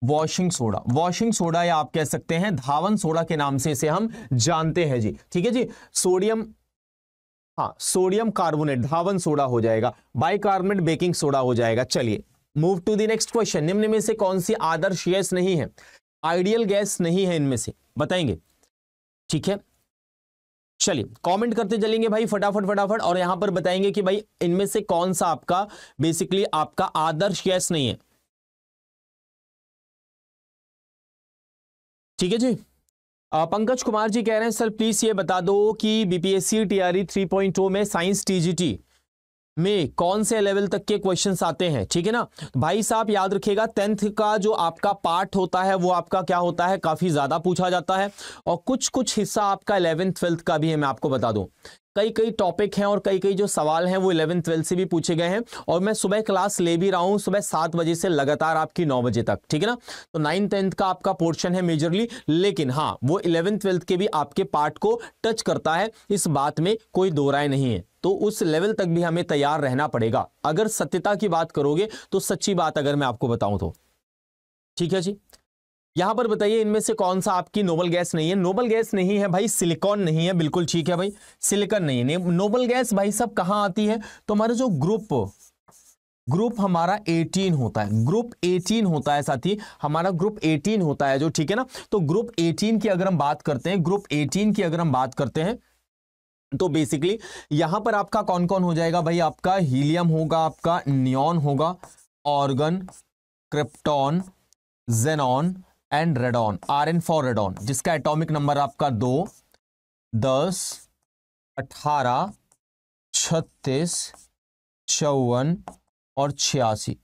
वॉशिंग सोडा वॉशिंग सोडा या आप कह सकते हैं धावन सोडा के नाम से इसे हम जानते हैं जी ठीक है जी सोडियम हाँ सोडियम कार्बोनेट धावन सोडा हो जाएगा बाइकार्बोनेट बेकिंग सोडा हो जाएगा चलिए move to the next question निम्न में से कौन सी आदर्श गैस नहीं है आइडियल गैस नहीं है इनमें से बताएंगे ठीक है चलिए कमेंट करते चलेंगे भाई फटाफट फटाफट और यहां पर बताएंगे कि भाई इनमें से कौन सा आपका बेसिकली आपका आदर्श गैस नहीं है ठीक है जी पंकज कुमार जी कह रहे हैं सर प्लीज ये बता दो कि बीपीएससी टीआरई टू में साइंस टीजीटी में कौन से लेवल तक के क्वेश्चंस आते हैं ठीक है ना तो भाई साहब याद रखिएगा टेंथ का जो आपका पार्ट होता है वो आपका क्या होता है काफी ज्यादा पूछा जाता है और कुछ कुछ हिस्सा आपका इलेवेंथ ट्वेल्थ का भी है मैं आपको बता दूं कई कई टॉपिक हैं और कई कई जो सवाल हैं वो इलेवेंथ ट्वेल्थ से भी पूछे गए हैं और मैं सुबह क्लास ले भी रहा हूँ सुबह सात बजे से लगातार आपकी नौ बजे तक ठीक है ना तो नाइन टेंथ का आपका पोर्शन है मेजरली लेकिन हाँ वो इलेवेंथ ट्वेल्थ के भी आपके पार्ट को टच करता है इस बात में कोई दो राय नहीं है तो उस लेवल तक भी हमें तैयार रहना पड़ेगा अगर सत्यता की बात करोगे तो सच्ची बात अगर मैं आपको बताऊं तो ठीक है जी यहां पर बताइए इनमें से कौन सा आपकी नोबल गैस नहीं है नोबल गैस नहीं है भाई सिलिकॉन नहीं है बिल्कुल ठीक है भाई सिलिकॉन नहीं है नोबल गैस भाई सब कहां आती है तो हमारा जो ग्रुप ग्रुप हमारा 18 होता है ग्रुप 18 होता है साथी हमारा ग्रुप 18 होता है जो ठीक है ना तो ग्रुप 18 की अगर हम बात करते हैं ग्रुप 18 की अगर हम बात करते हैं तो बेसिकली यहां पर आपका कौन कौन हो जाएगा भाई आपका हीलियम होगा आपका नियॉन होगा argon krypton xenon and radon R N for radon जिसका एटॉमिक नंबर आपका दो दस अठारह छत्तीस चौवन और छियासी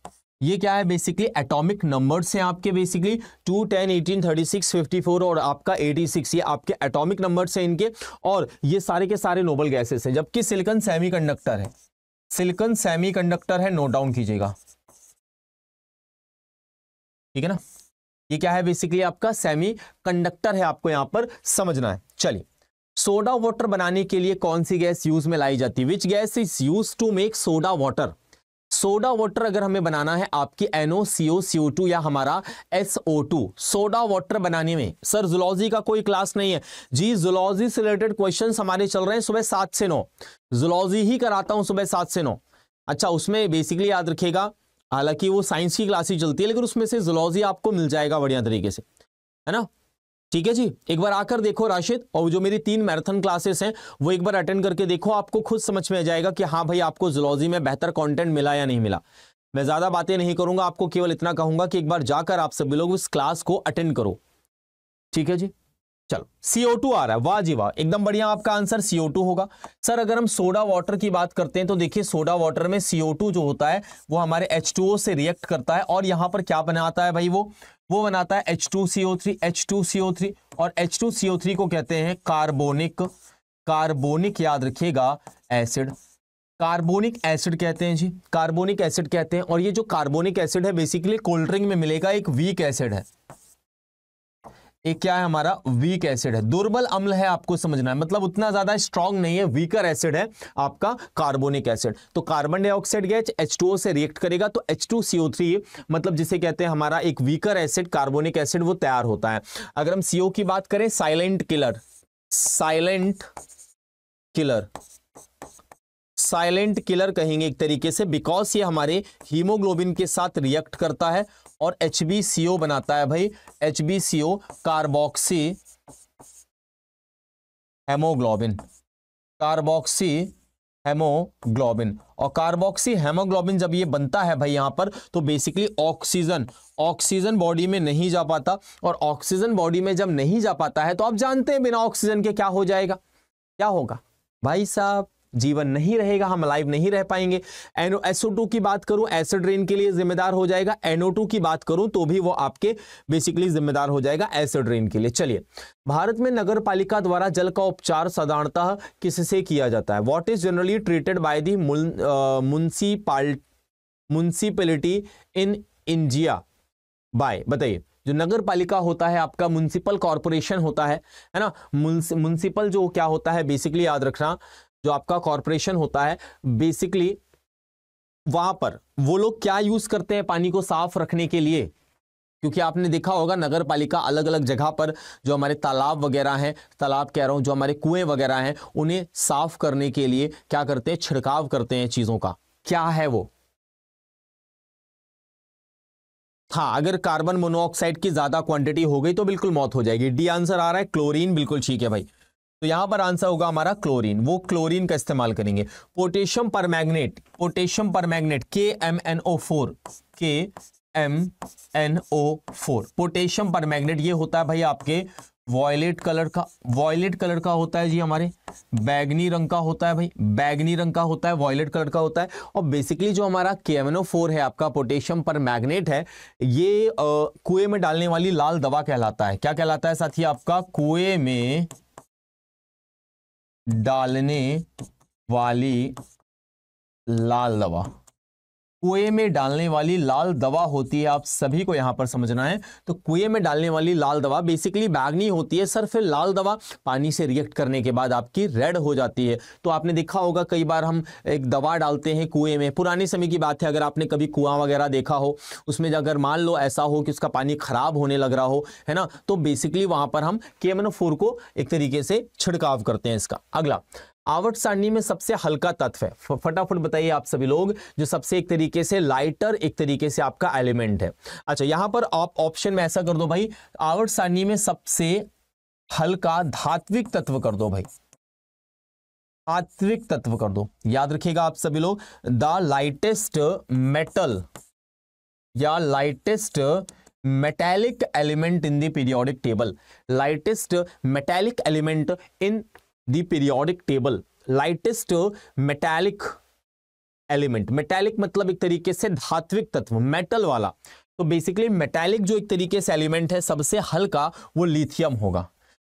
ये क्या है बेसिकली एटॉमिक नंबर्स हैं आपके basically two ten eighteen thirty six fifty four और आपका एटी सिक्स ये आपके एटॉमिक नंबर्स हैं इनके और ये सारे के सारे नोबल गैसेस हैं जबकि सिलिकॉन सेमीकंडक्टर है सिलिकॉन सेमीकंडक्टर है नोट डाउन कीजिएगा ठीक है ना ये क्या है बेसिकली आपका सेमी कंडक्टर है आपको यहां पर समझना है चलिए सोडा वाटर बनाने के लिए कौन सी गैस यूज में लाई जाती है which gas is use to make soda water soda water अगर हमें बनाना है आपकी एनओ सीओ सीओ टू या हमारा ओ टू सोडा वाटर बनाने में सर जुलॉजी का कोई क्लास नहीं है जी जुलॉजी से रिलेटेड क्वेश्चन हमारे चल रहे हैं सुबह सात से नौ जुलॉजी ही कराता हूं सुबह सात से नौ अच्छा उसमें बेसिकली याद रखिएगा हालांकि वो साइंस की क्लास ही चलती है लेकिन उसमें से जुलॉजी आपको मिल जाएगा बढ़िया तरीके से है ना ठीक है जी एक बार आकर देखो राशिद और जो मेरी तीन मैराथन क्लासेस हैं वो एक बार अटेंड करके देखो आपको खुद समझ में आ जाएगा कि हाँ भाई आपको जुलॉजी में बेहतर कंटेंट मिला या नहीं मिला मैं ज़्यादा बातें नहीं करूंगा आपको केवल इतना कहूंगा कि एक बार जाकर आप सभी लोग इस क्लास को अटेंड करो ठीक है जी चलो सीओ टू आ रहा है वाह जी वाह एकदम बढ़िया आपका आंसर सीओ टू होगा सर अगर हम सोडा वाटर की बात करते हैं तो देखिए सोडा वाटर में सीओ टू जो होता है वो हमारे एच टू ओ से रिएक्ट करता है और यहाँ पर क्या बनाता है भाई वो वो बनाता है H two CO three H two CO three और एच टू सीओ थ्री को कहते हैं कार्बोनिक कार्बोनिक याद रखिएगा एसिड कार्बोनिक एसिड कहते हैं जी कार्बोनिक एसिड कहते हैं और ये जो कार्बोनिक एसिड है बेसिकली कोल्ड ड्रिंक में मिलेगा एक वीक एसिड है ये क्या है हमारा वीक एसिड है दुर्बल अम्ल है आपको समझना है मतलब उतना ज्यादा स्ट्रॉन्ग नहीं है वीकर एसिड है आपका कार्बोनिक एसिड तो कार्बन डाइऑक्साइड गैस एच से रिएक्ट करेगा तो एच टू सीओ थ्री मतलब जिसे कहते हैं हमारा एक वीकर एसिड कार्बोनिक एसिड वो तैयार होता है अगर हम सीओ की बात करें silent killer silent killer silent killer कहेंगे एक तरीके से बिकॉज ये हमारे हीमोग्लोबिन के साथ रिएक्ट करता है और एच बनाता है भाई H B C O carboxy haemoglobin carboxy haemoglobin और कार्बोक्सी हेमोग्लोबिन जब ये बनता है भाई यहां पर तो बेसिकली ऑक्सीजन ऑक्सीजन बॉडी में नहीं जा पाता और ऑक्सीजन बॉडी में जब नहीं जा पाता है तो आप जानते हैं बिना ऑक्सीजन के क्या हो जाएगा क्या होगा भाई साहब जीवन नहीं रहेगा हम लाइव नहीं रह पाएंगे एनो एसओ टू की बात करूं एसिड रेन के लिए जिम्मेदार हो जाएगा एनओ टू की बात करूं तो भी वो आपके बेसिकली जिम्मेदार हो जाएगा एसिड रेन के लिए चलिए भारत में नगर पालिका द्वारा जल का उपचार साधारणतः किससे किया जाता है what is generally treated by the municipal municipality in India by बताइए जो नगर पालिका होता है आपका म्यूनसिपल कॉरपोरेशन होता है है ना म्यूनसिपल जो क्या होता है बेसिकली याद रखना जो आपका कॉरपोरेशन होता है बेसिकली वहां पर वो लोग क्या यूज करते हैं पानी को साफ रखने के लिए क्योंकि आपने देखा होगा नगर पालिका अलग अलग जगह पर जो हमारे तालाब वगैरह हैं तालाब कह रहा हूं जो हमारे कुएं वगैरह हैं उन्हें साफ करने के लिए क्या करते हैं छिड़काव करते हैं चीज़ों का क्या है वो हाँ अगर कार्बन मोनोऑक्साइड की ज़्यादा क्वांटिटी हो गई तो बिल्कुल मौत हो जाएगी डी आंसर आ रहा है क्लोरीन बिल्कुल ठीक है भाई तो यहां पर आंसर होगा हमारा क्लोरीन वो क्लोरीन का इस्तेमाल करेंगे potassium permanganate potassium permanganate K M N O four K M N O four potassium permanganate ये होता है भाई आपके वॉयलेट कलर का वॉयलेट कलर का होता है जी हमारे बैगनी रंग का होता है भाई बैगनी रंग का होता है वॉयलेट कलर का होता है और बेसिकली जो हमारा के फोर है आपका पोटेशियम पर मैग्नेट है ये कुएं में डालने वाली लाल दवा कहलाता है क्या कहलाता है साथ ही आपका कुएं में डालने वाली लाल दवा कुएं में डालने वाली लाल दवा होती है आप सभी को यहाँ पर समझना है तो कुएं में डालने वाली लाल दवा बेसिकली बैगनी होती है सर फिर लाल दवा पानी से रिएक्ट करने के बाद आपकी रेड हो जाती है तो आपने देखा होगा कई बार हम एक दवा डालते हैं कुएं में पुराने समय की बात है अगर आपने कभी कुआं वगैरह देखा हो उसमें अगर मान लो ऐसा हो कि उसका पानी खराब होने लग रहा हो है ना तो बेसिकली वहाँ पर हम केमनो को एक तरीके से छिड़काव करते हैं इसका अगला आवर्त सारणी में सबसे हल्का तत्व है फटाफट बताइए आप सभी लोग जो सबसे एक तरीके से लाइटर एक तरीके से आपका एलिमेंट है अच्छा यहां पर आप ऑप्शन में ऐसा कर दो भाई आवर्त सारणी में सबसे हल्का धात्विक तत्व कर दो भाई धात्विक तत्व कर दो याद रखिएगा आप सभी लोग द लाइटेस्ट मेटल या lightest metallic element in the periodic table lightest metallic element in the periodic table lightest metallic element metallic मतलब एक तरीके से धात्विक तत्व मेटल वाला तो बेसिकली मेटेलिक जो एक तरीके से एलिमेंट है सबसे हल्का वो लिथियम होगा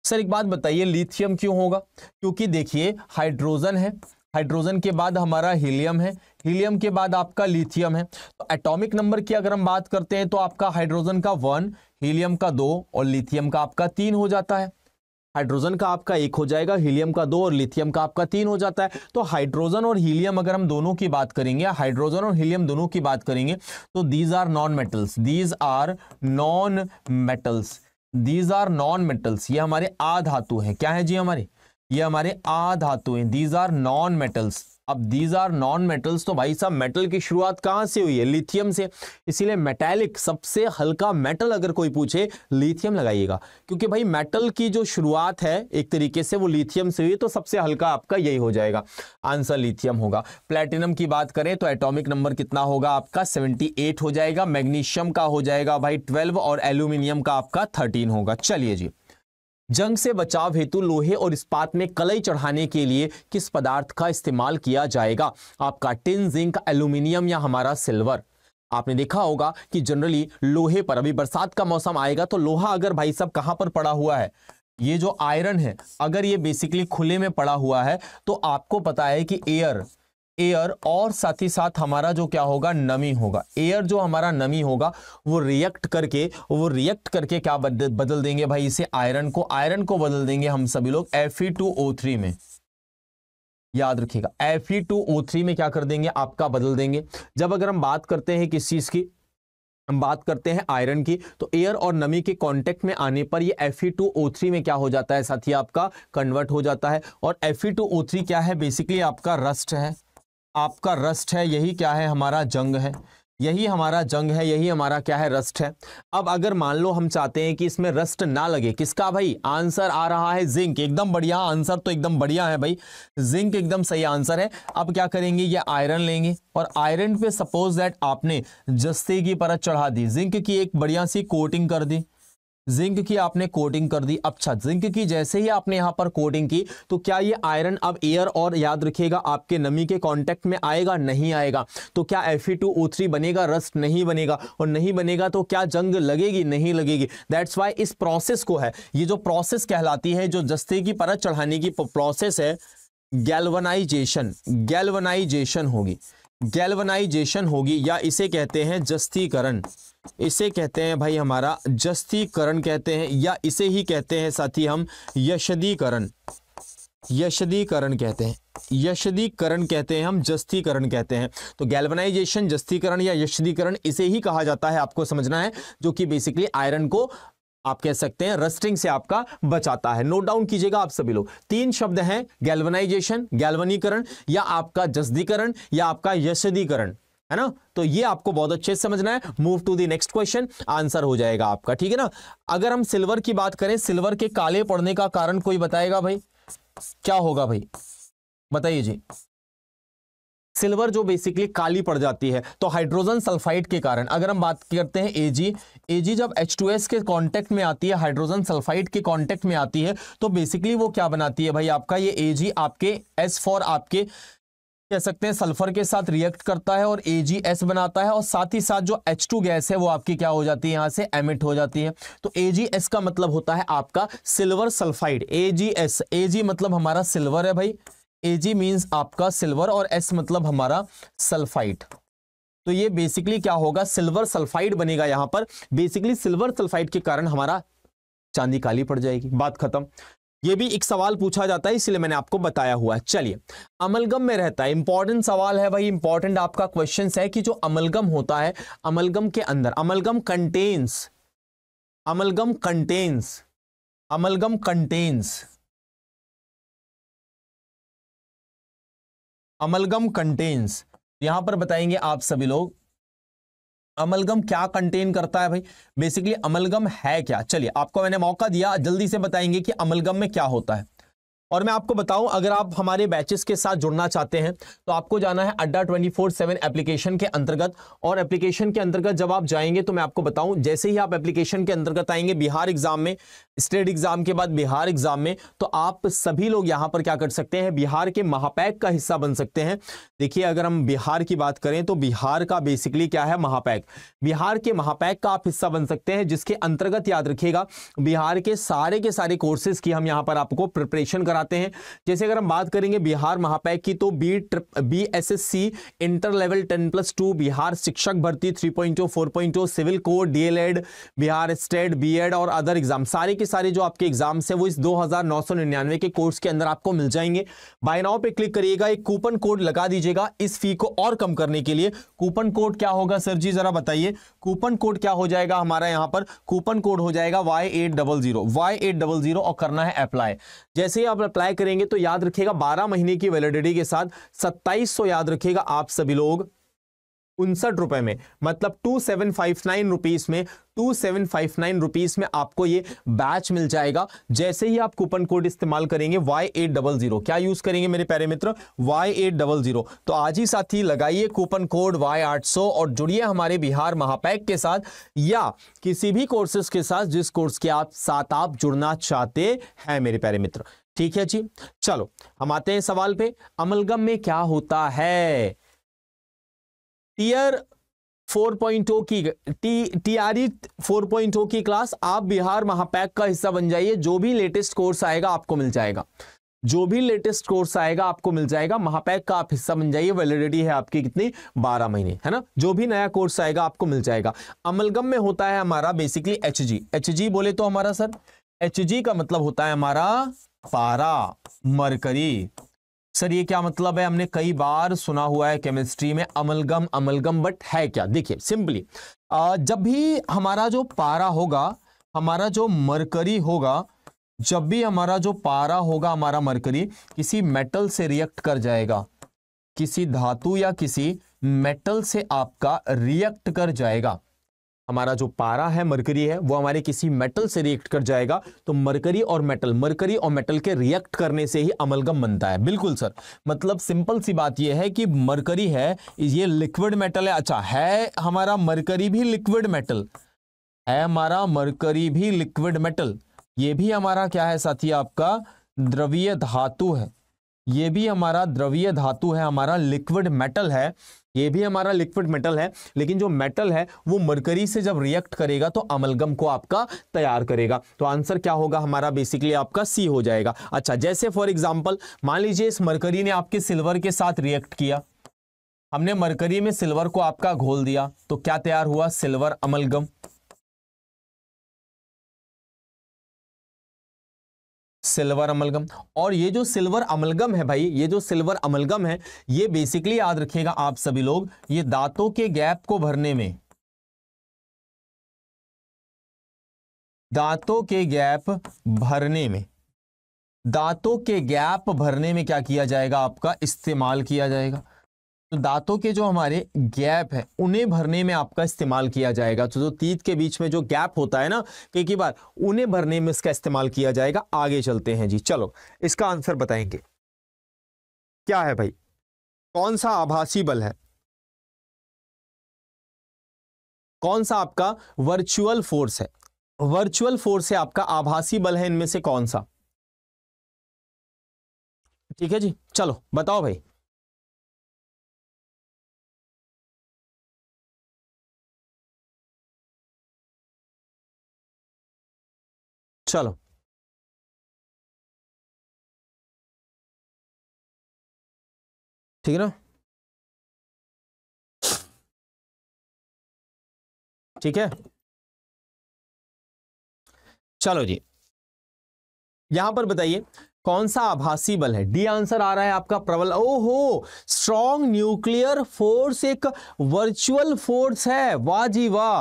सर एक बात बताइए लिथियम क्यों होगा क्योंकि देखिए हाइड्रोजन है हाइड्रोजन के बाद हमारा हीलियम है हीलियम के बाद आपका लिथियम है तो एटॉमिक नंबर की अगर हम बात करते हैं तो आपका हाइड्रोजन का वन हीलियम का दो और लिथियम का आपका तीन हो जाता है हाइड्रोजन का आपका एक हो जाएगा हीलियम का दो और लिथियम का आपका तीन हो जाता है तो हाइड्रोजन और हीलियम अगर हम दोनों की बात करेंगे हाइड्रोजन और हीलियम दोनों की बात करेंगे तो these are non metals these are non metals these are non metals ये हमारे आधातु हैं क्या है जी हमारे ये हमारे आधातु हैं दीज आर नॉन मेटल्स अब दीज आर नॉन मेटल्स तो भाई साहब मेटल की शुरुआत कहां से हुई है लिथियम से इसीलिए मेटेलिक सबसे हल्का मेटल अगर कोई पूछे लिथियम लगाइएगा क्योंकि भाई मेटल की जो शुरुआत है एक तरीके से वो लिथियम से हुई तो सबसे हल्का आपका यही हो जाएगा आंसर लिथियम होगा प्लेटिनम की बात करें तो एटोमिक नंबर कितना होगा आपका सेवेंटी हो जाएगा मैग्नीशियम का हो जाएगा भाई ट्वेल्व और एल्यूमिनियम का आपका थर्टीन होगा चलिए जी जंग से बचाव हेतु लोहे और इस्पात में कलई चढ़ाने के लिए किस पदार्थ का इस्तेमाल किया जाएगा आपका टिन जिंक एल्यूमिनियम या हमारा सिल्वर आपने देखा होगा कि जनरली लोहे पर अभी बरसात का मौसम आएगा तो लोहा अगर भाई सब कहाँ पर पड़ा हुआ है ये जो आयरन है अगर ये बेसिकली खुले में पड़ा हुआ है तो आपको पता है कि एयर एयर और साथ ही साथ हमारा जो क्या होगा नमी होगा एयर जो हमारा नमी होगा वो रिएक्ट करके वो रिएक्ट करके क्या बदल, बदल देंगे भाई इसे आयरन को आयरन को बदल देंगे हम सभी लोग एफ में याद रखिएगा एफ में क्या कर देंगे आपका बदल देंगे जब अगर हम बात करते हैं किस चीज की हम बात करते हैं आयरन की तो एयर और नमी के कांटेक्ट में आने पर ये Fe2O3 में क्या हो जाता है साथ ही आपका कन्वर्ट हो जाता है और Fe2O3 क्या है बेसिकली आपका रस्ट है आपका रस्ट है यही क्या है हमारा जंग है यही हमारा जंग है यही हमारा क्या है रस्ट है अब अगर मान लो हम चाहते हैं कि इसमें रस्ट ना लगे किसका भाई आंसर आ रहा है जिंक एकदम बढ़िया आंसर तो एकदम बढ़िया है भाई जिंक एकदम सही आंसर है अब क्या करेंगे ये आयरन लेंगे और आयरन पे सपोज दैट आपने जस्ते की परत चढ़ा दी जिंक की एक बढ़िया सी कोटिंग कर दी जिंक की आपने कोडिंग कर दी अच्छा जिंक की जैसे ही आपने यहाँ पर कोडिंग की तो क्या ये आयरन अब एयर और याद रखिएगा आपके नमी के कांटेक्ट में आएगा नहीं आएगा तो क्या Fe2O3 बनेगा रस्ट नहीं बनेगा और नहीं बनेगा तो क्या जंग लगेगी नहीं लगेगी दैट्स वाई इस प्रोसेस को है ये जो प्रोसेस कहलाती है जो जस्ते की परत चढ़ाने की प्रोसेस है गैल्वनाइजेशन गैल्वनाइजेशन होगी गैल्वनाइजेशन होगी या इसे कहते हैं जस्तीकरण इसे कहते हैं भाई हमारा जस्तीकरण कहते हैं या इसे ही कहते हैं साथी हम यशदीकरण यशदीकरण कहते हैं यशदीकरण कहते हैं हम जस्तीकरण कहते हैं तो गैल्वनाइजेशन जस्तीकरण या यशदीकरण इसे ही कहा जाता है आपको समझना है जो कि बेसिकली आयरन को आप कह सकते हैं रस्टिंग से आपका बचाता है नोट डाउन कीजिएगा आप सभी लोग तीन शब्द हैं गैल्वनाइजेशन गैल्वनीकरण या आपका जसदीकरण या आपका यशदीकरण है ना तो ये आपको बहुत अच्छे से समझना है move to the next question answer हो जाएगा आपका ठीक है ना अगर हम सिल्वर की बात करें सिल्वर के काले पड़ने का कारण कोई बताएगा भाई क्या होगा भाई बताइए जी सिल्वर जो बेसिकली काली पड़ जाती है तो हाइड्रोजन सल्फाइड के कारण अगर हम बात करते हैं एजी एजी जब H2S के कांटेक्ट में आती है हाइड्रोजन सल्फाइड के कांटेक्ट में आती है तो बेसिकली वो क्या बनाती है भाई आपका ये एजी आपके एस फॉर आपके कह सकते हैं सल्फर के साथ रिएक्ट करता है और एस बनाता है और साथ ही साथ जो टू गैस है वो आपकी क्या हो जाती है यहाँ से एमिट हो जाती है तो एस का मतलब होता है आपका सिल्वर सल्फाइड ए जी मतलब हमारा सिल्वर है भाई एजी मीन्स आपका सिल्वर और एस मतलब हमारा सल्फाइट तो ये बेसिकली क्या होगा सिल्वर सल्फाइड बनेगा यहां पर बेसिकली सिल्वर सल्फाइड के कारण हमारा चांदी काली पड़ जाएगी बात खत्म ये भी एक सवाल पूछा जाता है इसलिए मैंने आपको बताया हुआ है चलिए अमलगम में रहता है इंपॉर्टेंट सवाल है भाई इंपॉर्टेंट आपका क्वेश्चन है कि जो अमलगम होता है अमलगम के अंदर amalgam contains amalgam contains amalgam contains amalgam contains तो यहां पर बताएंगे आप सभी लोग अमलगम क्या कंटेन करता है भाई बेसिकली अमलगम है क्या चलिए आपको मैंने मौका दिया जल्दी से बताएंगे कि अमलगम में क्या होता है और मैं आपको बताऊं अगर आप हमारे बैचेस के साथ जुड़ना चाहते हैं तो आपको जाना है अड्डा ट्वेंटी फोर सेवन एप्लीकेशन के अंतर्गत और एप्लीकेशन के अंतर्गत जब आप जाएंगे तो मैं आपको बताऊं जैसे ही आप एप्लीकेशन के अंतर्गत आएंगे बिहार एग्जाम में स्टेट एग्जाम के बाद बिहार एग्जाम में तो आप सभी लोग यहाँ पर क्या कर सकते हैं बिहार के महापैक का हिस्सा बन सकते हैं देखिए अगर हम बिहार की बात करें तो बिहार का बेसिकली क्या है महापैक बिहार के महापैक का आप हिस्सा बन सकते हैं जिसके अंतर्गत याद रखिएगा बिहार के सारे के सारे कोर्सेज की हम यहाँ पर आपको प्रिपरेशन करा कराते हैं जैसे अगर हम बात करेंगे बिहार महापैक की तो B B S S C inter level ten plus two Bihar शिक्षक भर्ती three point four point civil core DElEd Bihar state BEd और अदर एग्जाम सारे के सारे जो आपके एग्जाम्स हैं वो इस दो के कोर्स के अंदर आपको मिल जाएंगे बायनाओ पे क्लिक करिएगा एक कूपन कोड लगा दीजिएगा इस फी को और कम करने के लिए कूपन कोड क्या होगा सर जी जरा बताइए कूपन कोड क्या हो जाएगा हमारा यहां पर कूपन कोड हो जाएगा Y eight double zero Y eight double zero और करना है अप्लाई जैसे ही आप अप्लाई करेंगे तो याद रखिएगा बारह महीने की वैलिडिटी के साथ सौ याद रखिएगा आप सभी लोग उनसठ रुपए में मतलब two seven five nine rupees में two seven five nine rupees में आपको ये बैच मिल जाएगा जैसे ही आप कूपन कोड इस्तेमाल करेंगे वाई क्या यूज करेंगे मेरे प्यारे मित्र Y800 तो आज ही साथी लगाइए कूपन कोड Y800 आठ सौ और जुड़िए हमारे बिहार महापैक के साथ या किसी भी कोर्सेज के साथ जिस कोर्स के आप साथ आप जुड़ना चाहते हैं मेरे प्यारे मित्र ठीक है जी चलो हम आते हैं सवाल पे अमलगम में क्या होता है टीयर 4.0 की टी टीआरई 4.0 की क्लास आप बिहार महापैक का हिस्सा बन जाइए जो भी लेटेस्ट कोर्स आएगा आपको मिल जाएगा जो भी लेटेस्ट कोर्स आएगा आपको मिल जाएगा महापैक का आप हिस्सा बन जाइए वैलिडिटी है आपकी कितनी 12 महीने है ना जो भी नया कोर्स आएगा आपको मिल जाएगा अमलगम में होता है हमारा basically H G H G बोले तो हमारा सर एच जी का मतलब होता है हमारा पारा मरकरी सर ये क्या मतलब है हमने कई बार सुना हुआ है केमिस्ट्री में अमलगम अमलगम बट है क्या देखिए सिंपली जब भी हमारा जो पारा होगा हमारा जो मरकरी होगा जब भी हमारा जो पारा होगा हमारा मरकरी किसी मेटल से रिएक्ट कर जाएगा किसी धातु या किसी मेटल से आपका रिएक्ट कर जाएगा हमारा जो पारा है मरकरी है वो हमारे किसी मेटल से रिएक्ट कर जाएगा तो मरकरी और मेटल मरकरी और मेटल के रिएक्ट करने से ही अमलगम बनता है बिल्कुल सर मतलब सिंपल सी बात ये है कि मरकरी है ये लिक्विड मेटल है अच्छा है हमारा मरकरी भी लिक्विड मेटल है हमारा मरकरी भी लिक्विड मेटल ये भी हमारा क्या है साथी आपका द्रवीय धातु है ये भी हमारा द्रवीय धातु है हमारा लिक्विड मेटल है ये भी हमारा लिक्विड मेटल है लेकिन जो मेटल है वो मरकरी से जब रिएक्ट करेगा तो अमलगम को आपका तैयार करेगा तो आंसर क्या होगा हमारा बेसिकली आपका सी हो जाएगा अच्छा जैसे फॉर एग्जाम्पल मान लीजिए इस मरकरी ने आपके सिल्वर के साथ रिएक्ट किया हमने मरकरी में सिल्वर को आपका घोल दिया तो क्या तैयार हुआ सिल्वर अमलगम सिल्वर अमलगम और ये जो सिल्वर अमलगम है भाई ये जो सिल्वर अमलगम है ये बेसिकली याद रखिएगा आप सभी लोग ये दांतों के गैप को भरने में दांतों के गैप भरने में दांतों के गैप भरने में क्या किया जाएगा आपका इस्तेमाल किया जाएगा तो दांतों के जो हमारे गैप है उन्हें भरने में आपका इस्तेमाल किया जाएगा तो जो तीत के बीच में जो गैप होता है ना कई कई बार उन्हें भरने में इसका इस्तेमाल किया जाएगा आगे चलते हैं जी चलो इसका आंसर बताएंगे क्या है भाई कौन सा आभासी बल है कौन सा आपका वर्चुअल फोर्स है वर्चुअल फोर्स है आपका आभासी बल है इनमें से कौन सा ठीक है जी चलो बताओ भाई चलो ठीक है ना ठीक है चलो जी यहां पर बताइए कौन सा आभासी बल है डी आंसर आ रहा है आपका प्रबल ओ हो स्ट्रॉन्ग न्यूक्लियर फोर्स एक वर्चुअल फोर्स है वाह जी वाह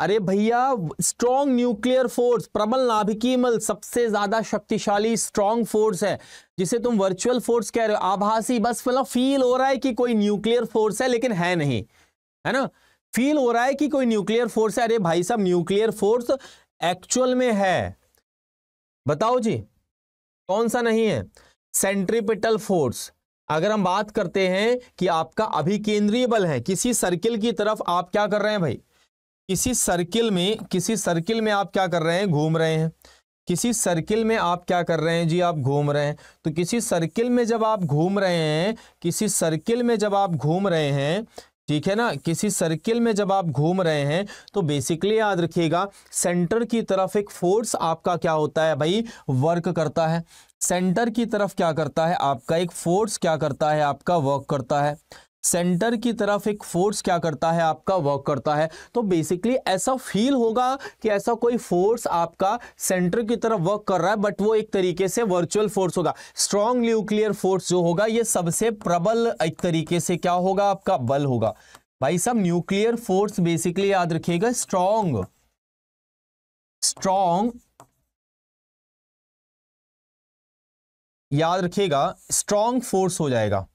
अरे भैया स्ट्रॉन्ग न्यूक्लियर फोर्स प्रबल नाभिकीमल मल सबसे ज्यादा शक्तिशाली स्ट्रॉन्ग फोर्स है जिसे तुम वर्चुअल फोर्स कह रहे हो आभासी बस मतलब फील हो रहा है कि कोई न्यूक्लियर फोर्स है लेकिन है नहीं है ना फील हो रहा है कि कोई न्यूक्लियर फोर्स है अरे भाई साहब न्यूक्लियर फोर्स एक्चुअल में है बताओ जी कौन सा नहीं है सेंट्रीपिटल फोर्स अगर हम बात करते हैं कि आपका अभिकेंद्रीय बल है किसी सर्किल की तरफ आप क्या कर रहे हैं भाई किसी सर्किल में किसी सर्किल में आप क्या कर रहे हैं घूम रहे हैं किसी सर्किल में आप क्या कर रहे हैं जी आप घूम रहे हैं तो किसी सर्किल में जब आप घूम रहे हैं किसी सर्किल में जब आप घूम रहे हैं ठीक है ना किसी सर्किल में जब आप घूम रहे हैं तो बेसिकली याद रखिएगा सेंटर की तरफ एक फोर्स आपका क्या होता है भाई वर्क करता है सेंटर की तरफ क्या करता है आपका एक फोर्स क्या करता है आपका वर्क करता है सेंटर की तरफ एक फोर्स क्या करता है आपका वर्क करता है तो बेसिकली ऐसा फील होगा कि ऐसा कोई फोर्स आपका सेंटर की तरफ वर्क कर रहा है बट वो एक तरीके से वर्चुअल फोर्स होगा स्ट्रॉन्ग न्यूक्लियर फोर्स जो होगा ये सबसे प्रबल एक तरीके से क्या होगा आपका बल होगा भाई साहब न्यूक्लियर फोर्स बेसिकली याद रखिएगा स्ट्रॉन्ग स्ट्रॉन्ग याद रखिएगा स्ट्रॉन्ग फोर्स हो जाएगा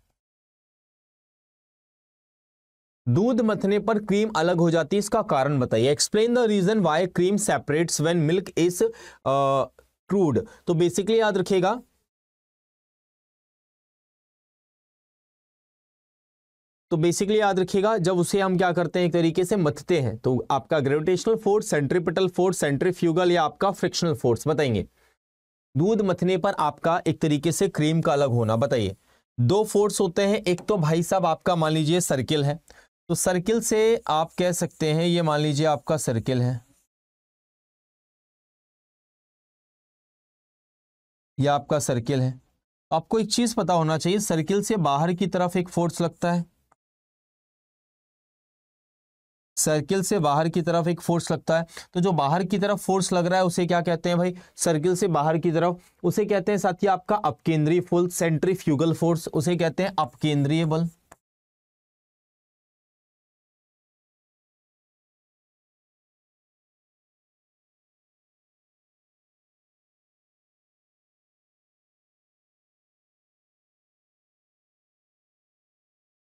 दूध मथने पर क्रीम अलग हो जाती है इसका कारण बताइए explain the reason why cream separates when milk is crude तो बेसिकली याद रखिएगा तो बेसिकली याद रखिएगा जब उसे हम क्या करते हैं एक तरीके से मथते हैं तो आपका gravitational force centripetal force centrifugal या आपका फ्रिक्शनल फोर्स बताएंगे दूध मथने पर आपका एक तरीके से क्रीम का अलग होना बताइए दो फोर्स होते हैं एक तो भाई साहब आपका मान लीजिए सर्किल है तो सर्किल से आप कह सकते हैं ये मान लीजिए आपका सर्किल है यह आपका सर्किल है आपको एक चीज पता होना चाहिए सर्किल से बाहर की तरफ एक फोर्स लगता है सर्किल से बाहर की तरफ एक फोर्स लगता है तो जो बाहर की तरफ फोर्स लग रहा है उसे क्या कहते हैं भाई सर्किल से बाहर की तरफ उसे कहते हैं साथ ही आपका अपकेंद्रीय फोर्स सेंट्रीफ्यूगल फोर्स उसे कहते हैं अपकेंद्रीय बल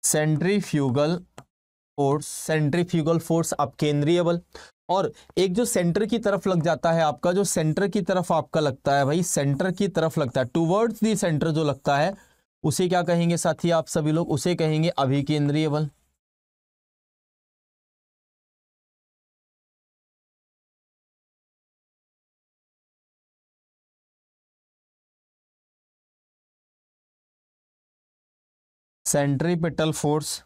सेंट्रीफ्यूगल फोर्स सेंट्रीफ्यूगल फोर्स आप केंद्रीय बल और एक जो सेंटर की तरफ लग जाता है आपका जो सेंटर की तरफ आपका लगता है भाई सेंटर की तरफ लगता है टूवर्ड्स दी सेंटर जो लगता है उसे क्या कहेंगे साथी आप सभी लोग उसे कहेंगे अभिकेंद्रीय बल सेंट्रीपिटल फोर्स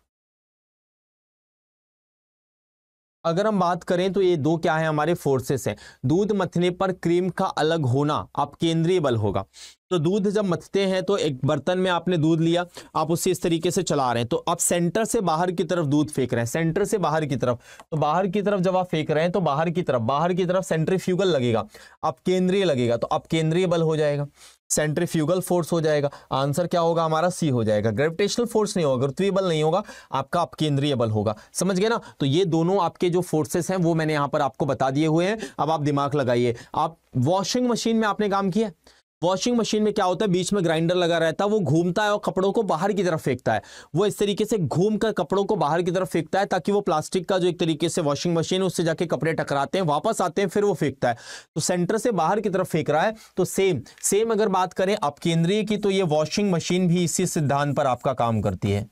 अगर हम बात करें तो ये दो क्या है हमारे फोर्सेस हैं दूध मथने पर क्रीम का अलग होना आप केंद्रीय बल होगा तो दूध जब मथते हैं तो एक बर्तन में आपने दूध लिया आप उसे इस तरीके से चला रहे हैं तो आप सेंटर से बाहर की तरफ दूध फेंक रहे हैं सेंटर से बाहर की तरफ तो बाहर की तरफ जब आप फेंक रहे हैं तो बाहर की तरफ बाहर की तरफ सेंट्रीफ्यूगल लगेगा आप केंद्रीय लगेगा तो आप केंद्रीय बल हो जाएगा सेंट्रीफ्यूगल फोर्स हो जाएगा आंसर क्या होगा हमारा सी हो जाएगा ग्रेविटेशनल फोर्स नहीं होगा गुरुत्वीय बल नहीं होगा आपका अपकेंद्रीय बल होगा समझ गए ना तो ये दोनों आपके जो फोर्सेस हैं वो मैंने यहां पर आपको बता दिए हुए हैं अब आप दिमाग लगाइए आप वॉशिंग मशीन में आपने काम किया वॉशिंग मशीन में क्या होता है बीच में ग्राइंडर लगा रहता है वो घूमता है और कपड़ों को बाहर की तरफ फेंकता है वो इस तरीके से घूम कर कपड़ों को बाहर की तरफ फेंकता है ताकि वो प्लास्टिक का जो एक तरीके से वॉशिंग मशीन है उससे जाके कपड़े टकराते हैं वापस आते हैं फिर वो फेंकता है तो सेंटर से बाहर की तरफ फेंक रहा है तो सेम सेम अगर बात करें अपकेंद्रीय की तो ये वॉशिंग मशीन भी इसी सिद्धांत पर आपका काम करती है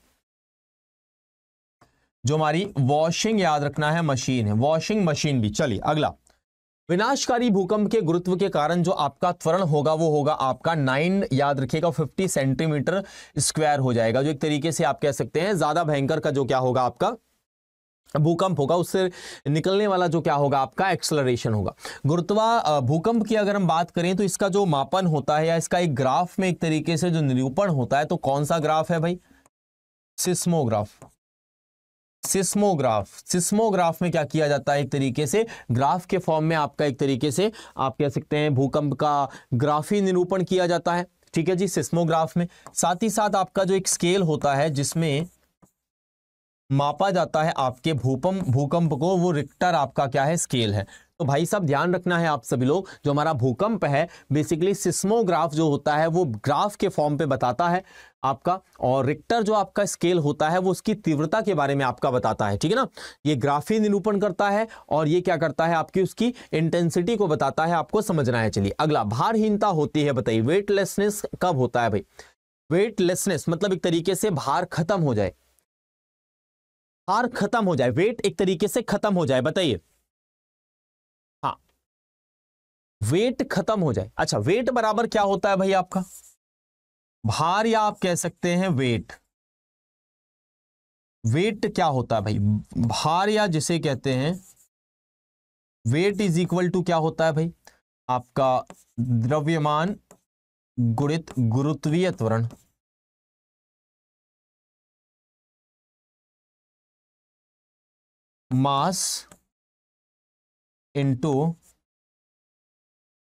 जो हमारी वॉशिंग याद रखना है मशीन है वॉशिंग मशीन भी चलिए अगला विनाशकारी भूकंप के गुरुत्व के कारण जो आपका त्वरण होगा वो होगा आपका नाइन याद रखिएगा फिफ्टी सेंटीमीटर स्क्वायर हो जाएगा जो एक तरीके से आप कह सकते हैं ज़्यादा भयंकर का जो क्या होगा आपका भूकंप होगा उससे निकलने वाला जो क्या होगा आपका एक्सलरेशन होगा गुरुत्वा भूकंप की अगर हम बात करें तो इसका जो मापन होता है या इसका एक ग्राफ में एक तरीके से जो निरूपण होता है तो कौन सा ग्राफ है भाई सिस्मोग्राफ सिस्मोग्राफ सिस्मोग्राफ में क्या किया जाता है एक तरीके से ग्राफ के फॉर्म में आपका एक तरीके से आप कह सकते हैं भूकंप का ग्राफी निरूपण किया जाता है ठीक है जी सिस्मोग्राफ में साथ ही साथ आपका जो एक स्केल होता है जिसमें मापा जाता है आपके भूकंप भूकंप को वो रिक्टर आपका क्या है स्केल है तो भाई साहब ध्यान रखना है आप सभी लोग जो हमारा भूकंप है बेसिकली सिस्मोग्राफ जो होता है वो ग्राफ के फॉर्म पे बताता है आपका और रिक्टर जो आपका स्केल होता है वो उसकी तीव्रता के बारे में आपका बताता है ठीक है ना ये ग्राफी निरूपण करता है और ये क्या करता है आपकी उसकी इंटेंसिटी को बताता है आपको समझना है चलिए अगला भारहीनता होती है बताइए वेटलेसनेस कब होता है भाई वेटलेसनेस मतलब एक तरीके से भार खत्म हो जाए भार खत्म हो जाए वेट एक तरीके से खत्म हो जाए बताइए वेट खत्म हो जाए अच्छा वेट बराबर क्या होता है भाई आपका भार या आप कह सकते हैं वेट वेट क्या होता है भाई भार या जिसे कहते हैं वेट इज इक्वल टू क्या होता है भाई आपका द्रव्यमान गुणित गुरुत्वीय त्वरण mass into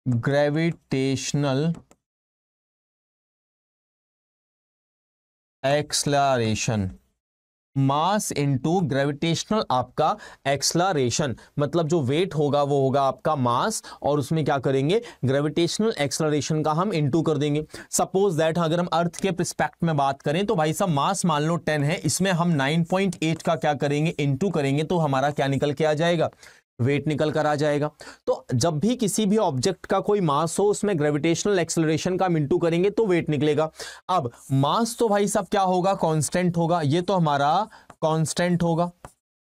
gravitational acceleration mass into gravitational आपका एक्सलारेशन मतलब जो वेट होगा वो होगा आपका मास और उसमें क्या करेंगे ग्रेविटेशनल एक्सलरेशन का हम इनटू कर देंगे सपोज दैट अगर हम अर्थ के प्रिस्पेक्ट में बात करें तो भाई साहब मास मान लो 10 है इसमें हम 9.8 का क्या करेंगे इनटू करेंगे तो हमारा क्या निकल के आ जाएगा वेट निकल कर आ जाएगा तो जब भी किसी भी ऑब्जेक्ट का कोई मास हो उसमें ग्रेविटेशनल एक्सेलरेशन का मिंटू करेंगे तो वेट निकलेगा अब मास तो भाई साहब क्या होगा कांस्टेंट होगा ये तो हमारा कांस्टेंट होगा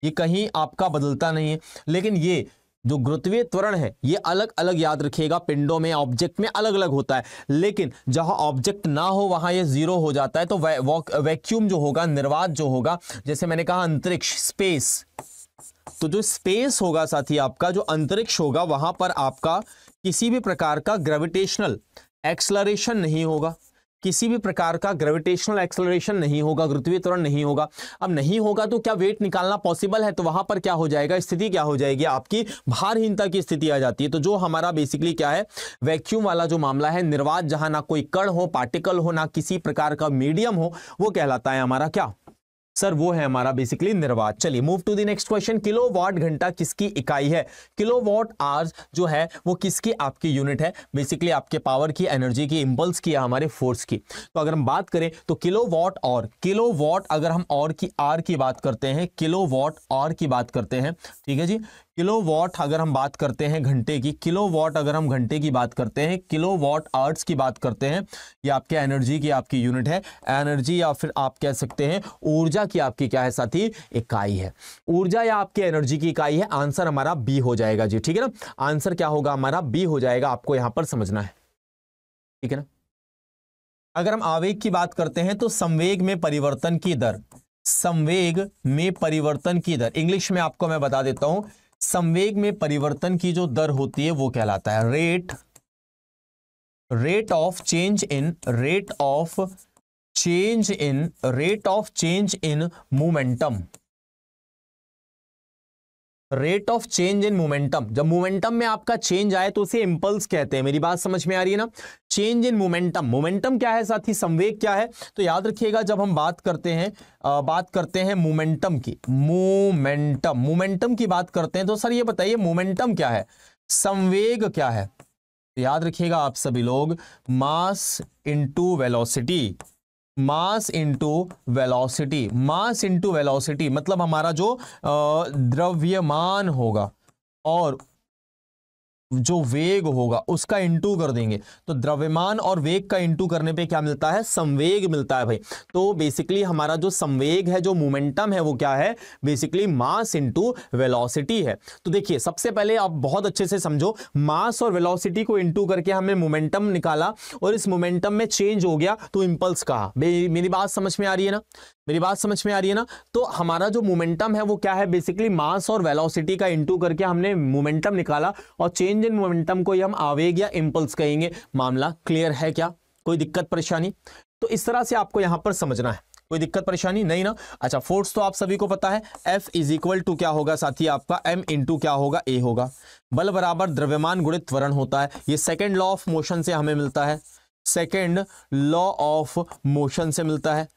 ये कहीं आपका बदलता नहीं है लेकिन ये जो गुरुत्वीय त्वरण है ये अलग अलग याद रखिएगा पिंडों में ऑब्जेक्ट में अलग अलग होता है लेकिन जहां ऑब्जेक्ट ना हो वहां ये जीरो हो जाता है तो वैक्यूम जो होगा निर्वात जो होगा जैसे मैंने कहा अंतरिक्ष स्पेस तो जो स्पेस होगा साथी आपका जो अंतरिक्ष होगा वहां पर आपका किसी भी प्रकार का ग्रेविटेशनल एक्सलरेशन नहीं होगा किसी भी प्रकार का ग्रेविटेशनल एक्सलरेशन नहीं होगा गुरुत्वीय त्वरण नहीं होगा अब नहीं होगा तो क्या वेट निकालना पॉसिबल है तो वहां पर क्या हो जाएगा स्थिति क्या हो जाएगी आपकी भारहीनता की स्थिति आ जाती है तो जो हमारा बेसिकली क्या है वैक्यूम वाला जो मामला है निर्वात जहां ना कोई कण हो पार्टिकल हो ना किसी प्रकार का मीडियम हो वो कहलाता है हमारा क्या सर वो है हमारा बेसिकली निर्वात चलिए move to the next question kilowatt घंटा किसकी इकाई है किलो वॉट आवर्स जो है वो किसकी आपकी यूनिट है बेसिकली आपके पावर की एनर्जी की इम्पल्स की या हमारे फोर्स की तो अगर हम बात करें तो किलो वॉट और किलो वॉट अगर हम और की आर की बात करते हैं किलो वॉट और की बात करते हैं ठीक है जी किलो वॉट अगर हम बात करते हैं घंटे की किलो वॉट अगर हम घंटे की बात करते हैं किलो वॉट आर्ट्स की बात करते हैं ये आपके एनर्जी की आपकी यूनिट है एनर्जी या फिर आप कह सकते हैं ऊर्जा की आपकी क्या है साथी इकाई है ऊर्जा या आपकी एनर्जी की इकाई है आंसर हमारा बी हो जाएगा जी ठीक है ना आंसर क्या होगा हमारा बी हो जाएगा आपको यहां पर समझना है ठीक है ना अगर हम आवेग की बात करते हैं तो संवेग में परिवर्तन की दर संवेग में परिवर्तन की दर इंग्लिश में आपको मैं बता देता हूं संवेग में परिवर्तन की जो दर होती है वो कहलाता है rate rate of change in rate of change in rate of change in momentum rate of change in momentum जब मोमेंटम में आपका चेंज आए तो उसे इंपल्स कहते हैं मेरी बात समझ में आ रही है ना चेंज इन मोमेंटम मोमेंटम क्या है साथ ही संवेग क्या है तो याद रखिएगा जब हम बात करते हैं आ, बात करते हैं मोमेंटम की मोमेंटम मोमेंटम की बात करते हैं तो सर ये बताइए मोमेंटम क्या है संवेग क्या है तो याद रखिएगा आप सभी लोग mass into velocity mass into velocity mass into velocity मतलब हमारा जो द्रव्यमान होगा और जो वेग होगा उसका इंटू कर देंगे तो द्रव्यमान और वेग का इंटू करने पे क्या मिलता है संवेग मिलता है भाई तो बेसिकली हमारा जो संवेग है जो मोमेंटम है वो क्या है बेसिकली मास इंटू वेलोसिटी है तो देखिए सबसे पहले आप बहुत अच्छे से समझो मास और वेलोसिटी को इंटू करके हमने मोमेंटम निकाला और इस मोमेंटम में चेंज हो गया तो इम्पल्स कहा मेरी बात समझ में आ रही है ना मेरी बात समझ में आ रही है ना तो हमारा जो मोमेंटम है वो क्या है बेसिकली मास और वेलोसिटी का इंटू करके हमने मोमेंटम निकाला और चेंज इन मोमेंटम को ही हम आवेग या इम्पल्स कहेंगे मामला क्लियर है क्या कोई दिक्कत परेशानी तो इस तरह से आपको यहां पर समझना है कोई दिक्कत परेशानी नहीं ना अच्छा फोर्स तो आप सभी को पता है एफ इज इक्वल टू क्या होगा साथ ही आपका एम इंटू क्या होगा ए होगा बल बराबर द्रव्यमान गुणित त्वरण होता है ये सेकेंड लॉ ऑफ मोशन से हमें मिलता है सेकेंड लॉ ऑफ मोशन से मिलता है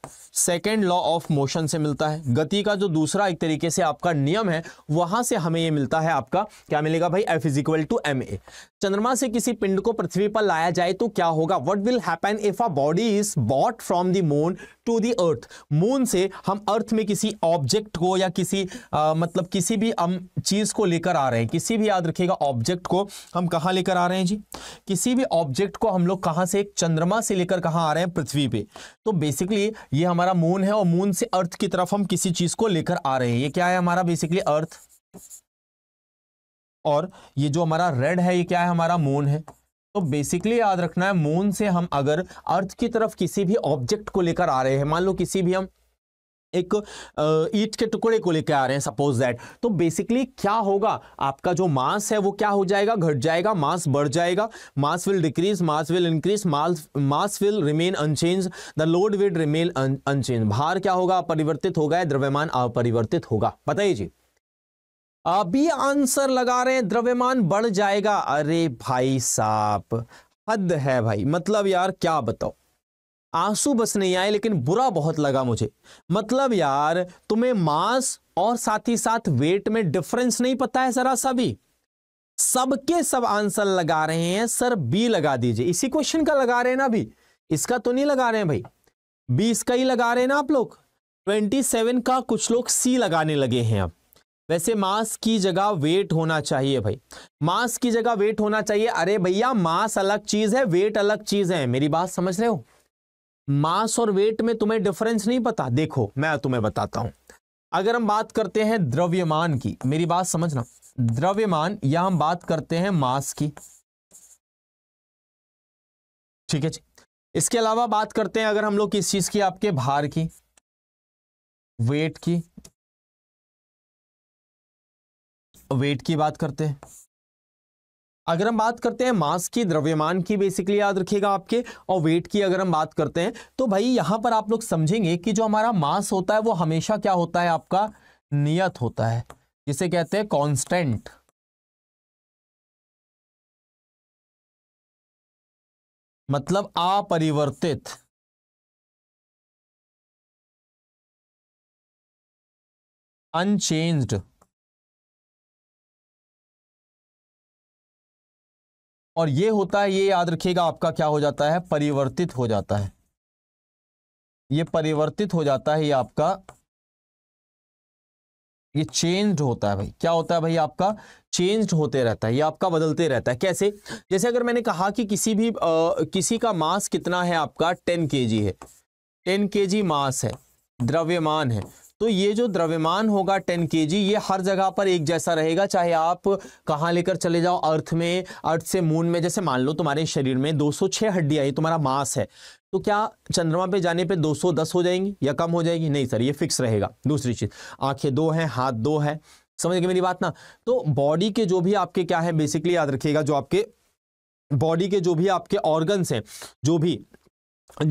सेकेंड लॉ ऑफ मोशन से मिलता है गति का जो दूसरा एक तरीके से आपका नियम है वहां से हमें ये मिलता है आपका क्या मिलेगा भाई F is equal to M A चंद्रमा से किसी पिंड को पृथ्वी पर लाया जाए तो क्या होगा what will happen if a body is brought from the moon to the earth moon से हम अर्थ में किसी ऑब्जेक्ट को या किसी आ, मतलब किसी भी हम चीज को लेकर आ रहे हैं किसी भी याद रखिएगा ऑब्जेक्ट को हम कहाँ लेकर आ रहे हैं जी किसी भी ऑब्जेक्ट को हम लोग कहाँ से एक चंद्रमा से लेकर कहाँ आ रहे हैं पृथ्वी पे तो बेसिकली ये हमारा मून है और मून से अर्थ की तरफ हम किसी चीज को लेकर आ रहे हैं ये क्या है हमारा बेसिकली अर्थ और ये जो हमारा रेड है ये क्या है हमारा मून है तो बेसिकली याद रखना है मून से हम अगर अर्थ की तरफ किसी भी ऑब्जेक्ट को लेकर आ रहे हैं मान लो किसी भी हम एक ईट के टुकड़े को लेकर आ रहे हैं सपोज दैट तो बेसिकली क्या होगा आपका जो मास है वो क्या हो जाएगा घट जाएगा मास बढ़ जाएगा mass will decrease mass will increase mass mass will remain unchanged the load will remain unchanged भार क्या होगा अपरिवर्तित होगा द्रव्यमान अपरिवर्तित होगा बताइए जी अभी आंसर लगा रहे हैं द्रव्यमान बढ़ जाएगा अरे भाई साहब हद है भाई मतलब यार क्या बताओ आंसू बस नहीं आए लेकिन बुरा बहुत लगा मुझे मतलब यार तुम्हें मास और साथ ही साथ वेट में डिफरेंस नहीं पता है जरा सा भी सबके सब आंसर लगा रहे हैं सर बी लगा दीजिए इसी क्वेश्चन का लगा रहे हैं ना अभी इसका तो नहीं लगा रहे हैं भाई बी इसका ही लगा रहे हैं ना आप लोग ट्वेंटी सेवन का कुछ लोग सी लगाने लगे हैं अब वैसे मास की जगह वेट होना चाहिए भाई मास की जगह वेट होना चाहिए अरे भैया मास अलग चीज है वेट अलग चीज है मेरी बात समझ रहे हो मास और वेट में तुम्हें डिफरेंस नहीं पता देखो मैं तुम्हें बताता हूं अगर हम बात करते हैं द्रव्यमान की मेरी बात समझना द्रव्यमान या हम बात करते हैं मास की ठीक है जी इसके अलावा बात करते हैं अगर हम लोग किस चीज की आपके भार की वेट की वेट की बात करते हैं अगर हम बात करते हैं मास की द्रव्यमान की बेसिकली याद रखिएगा आपके और वेट की अगर हम बात करते हैं तो भाई यहां पर आप लोग समझेंगे कि जो हमारा मास होता है वो हमेशा क्या होता है आपका नियत होता है जिसे कहते हैं कांस्टेंट मतलब अपरिवर्तित अनचेंज्ड और ये होता है ये याद रखिएगा आपका क्या हो जाता है परिवर्तित हो जाता है ये परिवर्तित हो जाता है ये आपका ये चेंज होता है भाई क्या होता है भाई आपका चेंज होते रहता है ये आपका बदलते रहता है कैसे जैसे अगर मैंने कहा कि किसी भी आ, किसी का मास कितना है आपका टेन के है टेन के मास है द्रव्यमान है तो ये जो द्रव्यमान होगा टेन के ये हर जगह पर एक जैसा रहेगा चाहे आप कहाँ लेकर चले जाओ अर्थ में अर्थ से मून में जैसे मान लो तुम्हारे शरीर में 206 हड्डियां ये तुम्हारा मास है तो क्या चंद्रमा पे जाने पे 210 हो जाएंगी या कम हो जाएगी नहीं सर ये फिक्स रहेगा दूसरी चीज़ आंखें दो हैं हाथ दो है समझ गए मेरी बात ना तो बॉडी के जो भी आपके क्या है बेसिकली याद रखिएगा जो आपके बॉडी के जो भी आपके ऑर्गन्स हैं जो भी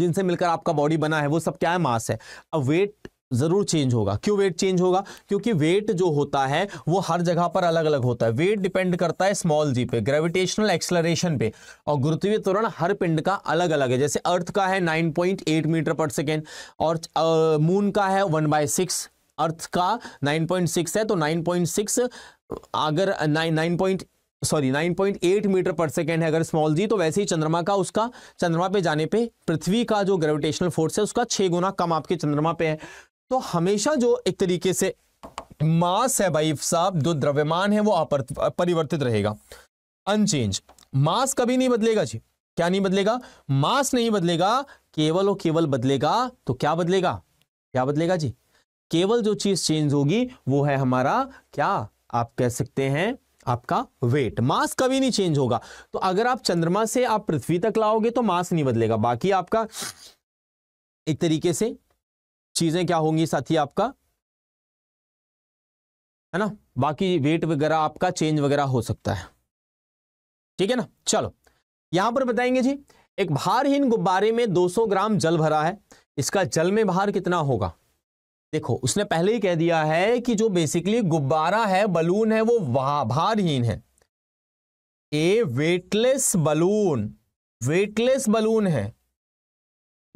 जिनसे मिलकर आपका बॉडी बना है वो सब क्या है मास है अब वेट ज़रूर चेंज होगा क्यों वेट चेंज होगा क्योंकि वेट जो होता है वो हर जगह पर अलग अलग होता है वेट डिपेंड करता है स्मॉल जी पे ग्रेविटेशनल एक्सलरेशन पे और गुरुत्वीय त्वरण हर पिंड का अलग अलग है जैसे अर्थ का है 9.8 मीटर पर सेकेंड और मून का है वन बाय सिक्स अर्थ का 9.6 है तो 9.6 अगर नाइन सॉरी 9.8 मीटर पर सेकेंड है अगर स्मॉल जी तो वैसे ही चंद्रमा का उसका चंद्रमा पे जाने पे पृथ्वी का जो ग्रेविटेशनल फोर्स है उसका छः गुना कम आपके चंद्रमा पे है तो हमेशा जो एक तरीके से मास है भाई साहब जो द्रव्यमान है वो परिवर्तित रहेगा अनचेंज मास कभी नहीं बदलेगा जी क्या नहीं बदलेगा मास नहीं बदलेगा केवल और केवल बदलेगा तो क्या बदलेगा क्या बदलेगा जी केवल जो चीज चेंज होगी वो है हमारा क्या आप कह सकते हैं आपका वेट मास कभी नहीं चेंज होगा तो अगर आप चंद्रमा से आप पृथ्वी तक लाओगे तो मास नहीं बदलेगा बाकी आपका एक तरीके से चीजें क्या होंगी साथी आपका है ना बाकी वेट वगैरह आपका चेंज वगैरह हो सकता है ठीक है ना चलो यहां पर बताएंगे जी एक भारहीन गुब्बारे में 200 ग्राम जल भरा है इसका जल में भार कितना होगा देखो उसने पहले ही कह दिया है कि जो बेसिकली गुब्बारा है बलून है वो भारहीन है a weightless balloon weightless balloon है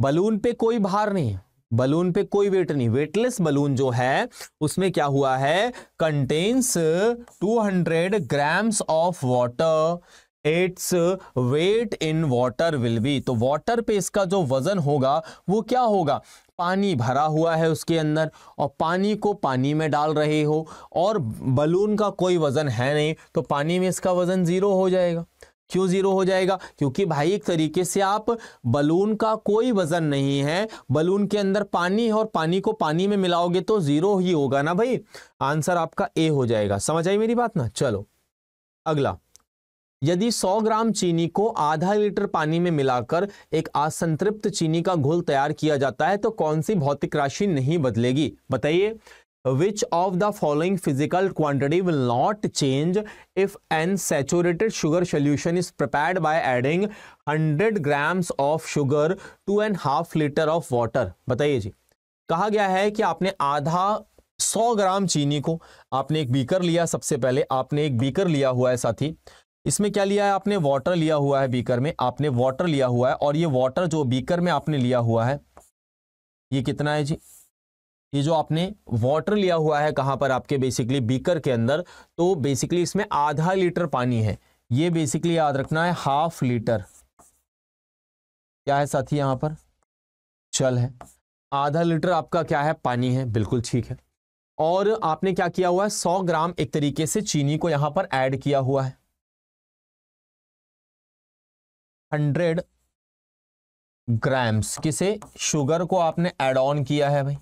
बलून पे कोई भार नहीं है बलून पे कोई वेट नहीं वेटलेस बलून जो है उसमें क्या हुआ है contains 200 grams of water it's weight in water will be तो वाटर पे इसका जो वजन होगा वो क्या होगा पानी भरा हुआ है उसके अंदर और पानी को पानी में डाल रहे हो और बलून का कोई वजन है नहीं तो पानी में इसका वजन जीरो हो जाएगा क्यों जीरो हो जाएगा क्योंकि भाई एक तरीके से आप बलून का कोई वजन नहीं है बलून के अंदर पानी है और पानी को पानी में मिलाओगे तो जीरो ही होगा ना भाई आंसर आपका ए हो जाएगा समझ आई मेरी बात ना चलो अगला यदि 100 ग्राम चीनी को आधा लीटर पानी में मिलाकर एक असंतृप्त चीनी का घोल तैयार किया जाता है तो कौन सी भौतिक राशि नहीं बदलेगी बताइए which of the following physical quantity will not change if an saturated sugar solution is prepared by adding 100 grams of sugar to an half liter of water बताइए जी कहा गया है कि आपने आधा 100 ग्राम चीनी को आपने एक बीकर लिया सबसे पहले आपने एक बीकर लिया हुआ है साथी इसमें क्या लिया है आपने वाटर लिया हुआ है बीकर में आपने वाटर लिया हुआ है और ये वाटर जो बीकर में आपने लिया हुआ है ये कितना है जी ये जो आपने वाटर लिया हुआ है कहाँ पर आपके बेसिकली बीकर के अंदर तो बेसिकली इसमें आधा लीटर पानी है ये बेसिकली याद रखना है हाफ लीटर क्या है साथी यहाँ पर चल है आधा लीटर आपका क्या है पानी है बिल्कुल ठीक है और आपने क्या किया हुआ है सौ ग्राम एक तरीके से चीनी को यहां पर ऐड किया हुआ है हंड्रेड ग्राम्स किसे शुगर को आपने एड ऑन किया है भाई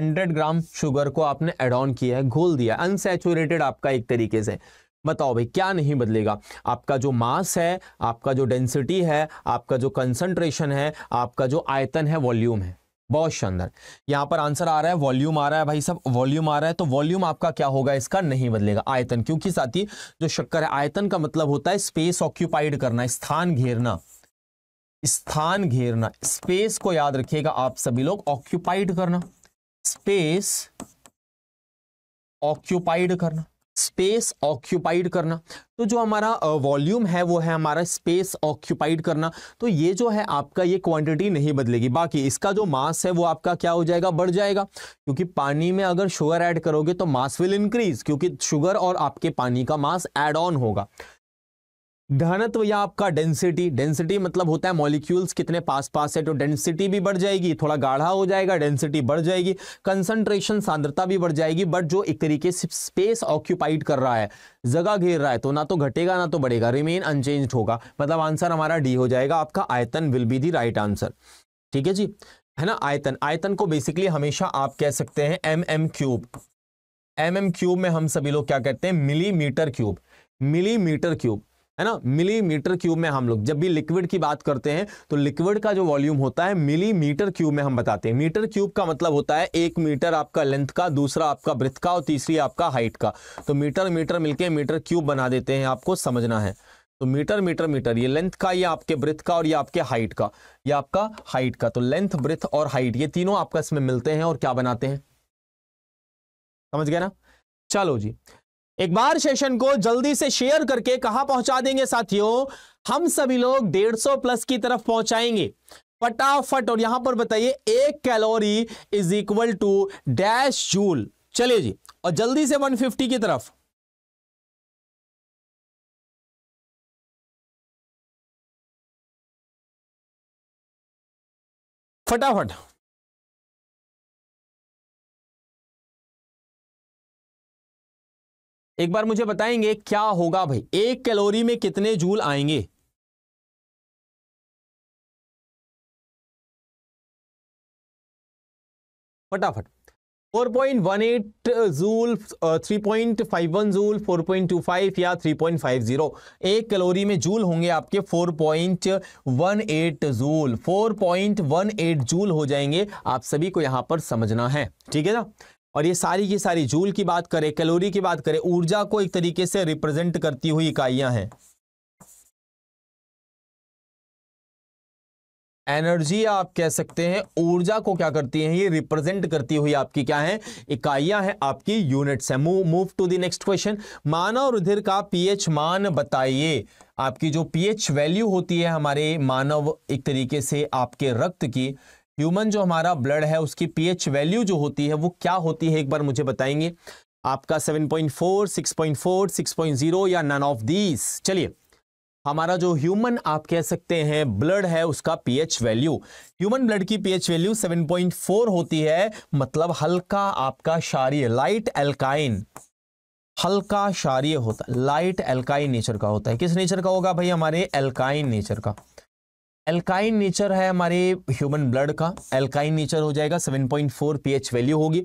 100 ग्राम शुगर को आपने एड ऑन किया है घोल दिया अनसेचुरेटेड आपका एक तरीके से बताओ भाई क्या नहीं बदलेगा आपका जो मास है आपका जो डेंसिटी है आपका जो कंसंट्रेशन है आपका जो आयतन है वॉल्यूम है बहुत शानदार यहाँ पर आंसर आ रहा है वॉल्यूम आ रहा है भाई सब वॉल्यूम आ रहा है तो वॉल्यूम आपका क्या होगा इसका नहीं बदलेगा आयतन क्योंकि साथी जो शक्कर है आयतन का मतलब होता है स्पेस ऑक्यूपाइड करना स्थान घेरना स्थान घेरना स्पेस को याद रखिएगा आप सभी लोग ऑक्यूपाइड करना स्पेस ऑक्यूपाइड करना स्पेस ऑक्यूपाइड करना तो जो हमारा वॉल्यूम है वो है हमारा स्पेस ऑक्यूपाइड करना तो ये जो है आपका ये क्वांटिटी नहीं बदलेगी बाकी इसका जो मास है वो आपका क्या हो जाएगा बढ़ जाएगा क्योंकि पानी में अगर शुगर ऐड करोगे तो मास विल इंक्रीज क्योंकि शुगर और आपके पानी का मास एड ऑन होगा घनत्व या आपका डेंसिटी डेंसिटी मतलब होता है मॉलिक्यूल्स कितने पास पास है तो डेंसिटी भी बढ़ जाएगी थोड़ा गाढ़ा हो जाएगा डेंसिटी बढ़ जाएगी कंसंट्रेशन सांद्रता भी बढ़ जाएगी बट जो एक तरीके से स्पेस ऑक्यूपाइड कर रहा है जगह घेर रहा है तो ना तो घटेगा ना तो बढ़ेगा रिमेन अनचेंज होगा मतलब आंसर हमारा डी हो जाएगा आपका आयतन will be the right answer ठीक है जी है ना आयतन आयतन को बेसिकली हमेशा आप कह सकते हैं M M cube M M cube में हम सभी लोग क्या कहते हैं मिलीमीटर क्यूब मिलीमीटर क्यूब है ना मिलीमीटर क्यूब में हम लोग जब भी लिक्विड की बात करते हैं तो लिक्विड का जो वॉल्यूम होता है मिलीमीटर क्यूब में हम बताते हैं मीटर क्यूब का मतलब होता है एक मीटर आपका लेंथ का दूसरा आपका ब्रिथ का और तीसरी आपका हाइट का तो मीटर मीटर मिलके मीटर क्यूब बना देते हैं आपको समझना है तो मीटर मीटर मीटर ये लेंथ का ये आपके ब्रिथ का और ये आपके हाइट का ये आपका हाइट का तो लेंथ ब्रिथ और हाइट ये तीनों आपका इसमें मिलते हैं और क्या बनाते हैं समझ गए ना चलो जी एक बार सेशन को जल्दी से शेयर करके कहा पहुंचा देंगे साथियों हम सभी लोग 150 प्लस की तरफ पहुंचाएंगे फटाफट और यहां पर बताइए एक calorie is equal to dash joule चलिए जी और जल्दी से 150 की तरफ फटाफट एक बार मुझे बताएंगे क्या होगा भाई एक कैलोरी में कितने जूल आएंगे फटाफट 4.18 जूल 3.51 जूल 4.25 या 3.50 एक कैलोरी में जूल होंगे आपके 4.18 जूल 4.18 जूल हो जाएंगे आप सभी को यहां पर समझना है ठीक है ना और ये सारी की सारी जूल की बात करें कैलोरी की बात करें ऊर्जा को एक तरीके से रिप्रेजेंट करती हुई इकाइयां हैं एनर्जी आप कह सकते हैं ऊर्जा को क्या करती है ये रिप्रेजेंट करती हुई आपकी क्या है इकाइयां हैं आपकी यूनिट्स है move to the next question मानव रुधिर का पीएच मान बताइए आपकी जो पीएच वैल्यू होती है हमारे मानव एक तरीके से आपके रक्त की ह्यूमन जो हमारा ब्लड है उसकी पीएच वैल्यू जो होती है वो क्या होती है एक बार मुझे बताएंगे आपका 7.4, 6.4, 6.0 या नन ऑफ दीज चलिए हमारा जो ह्यूमन आप कह सकते हैं ब्लड है उसका पीएच वैल्यू ह्यूमन ब्लड की पीएच वैल्यू 7.4 होती है मतलब हल्का आपका क्षारीय लाइट एल्काइन हल्का क्षारीय होता है लाइट एल्काइन नेचर का होता है किस नेचर का होगा भाई हमारे एल्काइन नेचर का एल्काइन नेचर है हमारे ह्यूमन ब्लड का एल्काइन नेचर हो जाएगा 7.4 पीएच वैल्यू होगी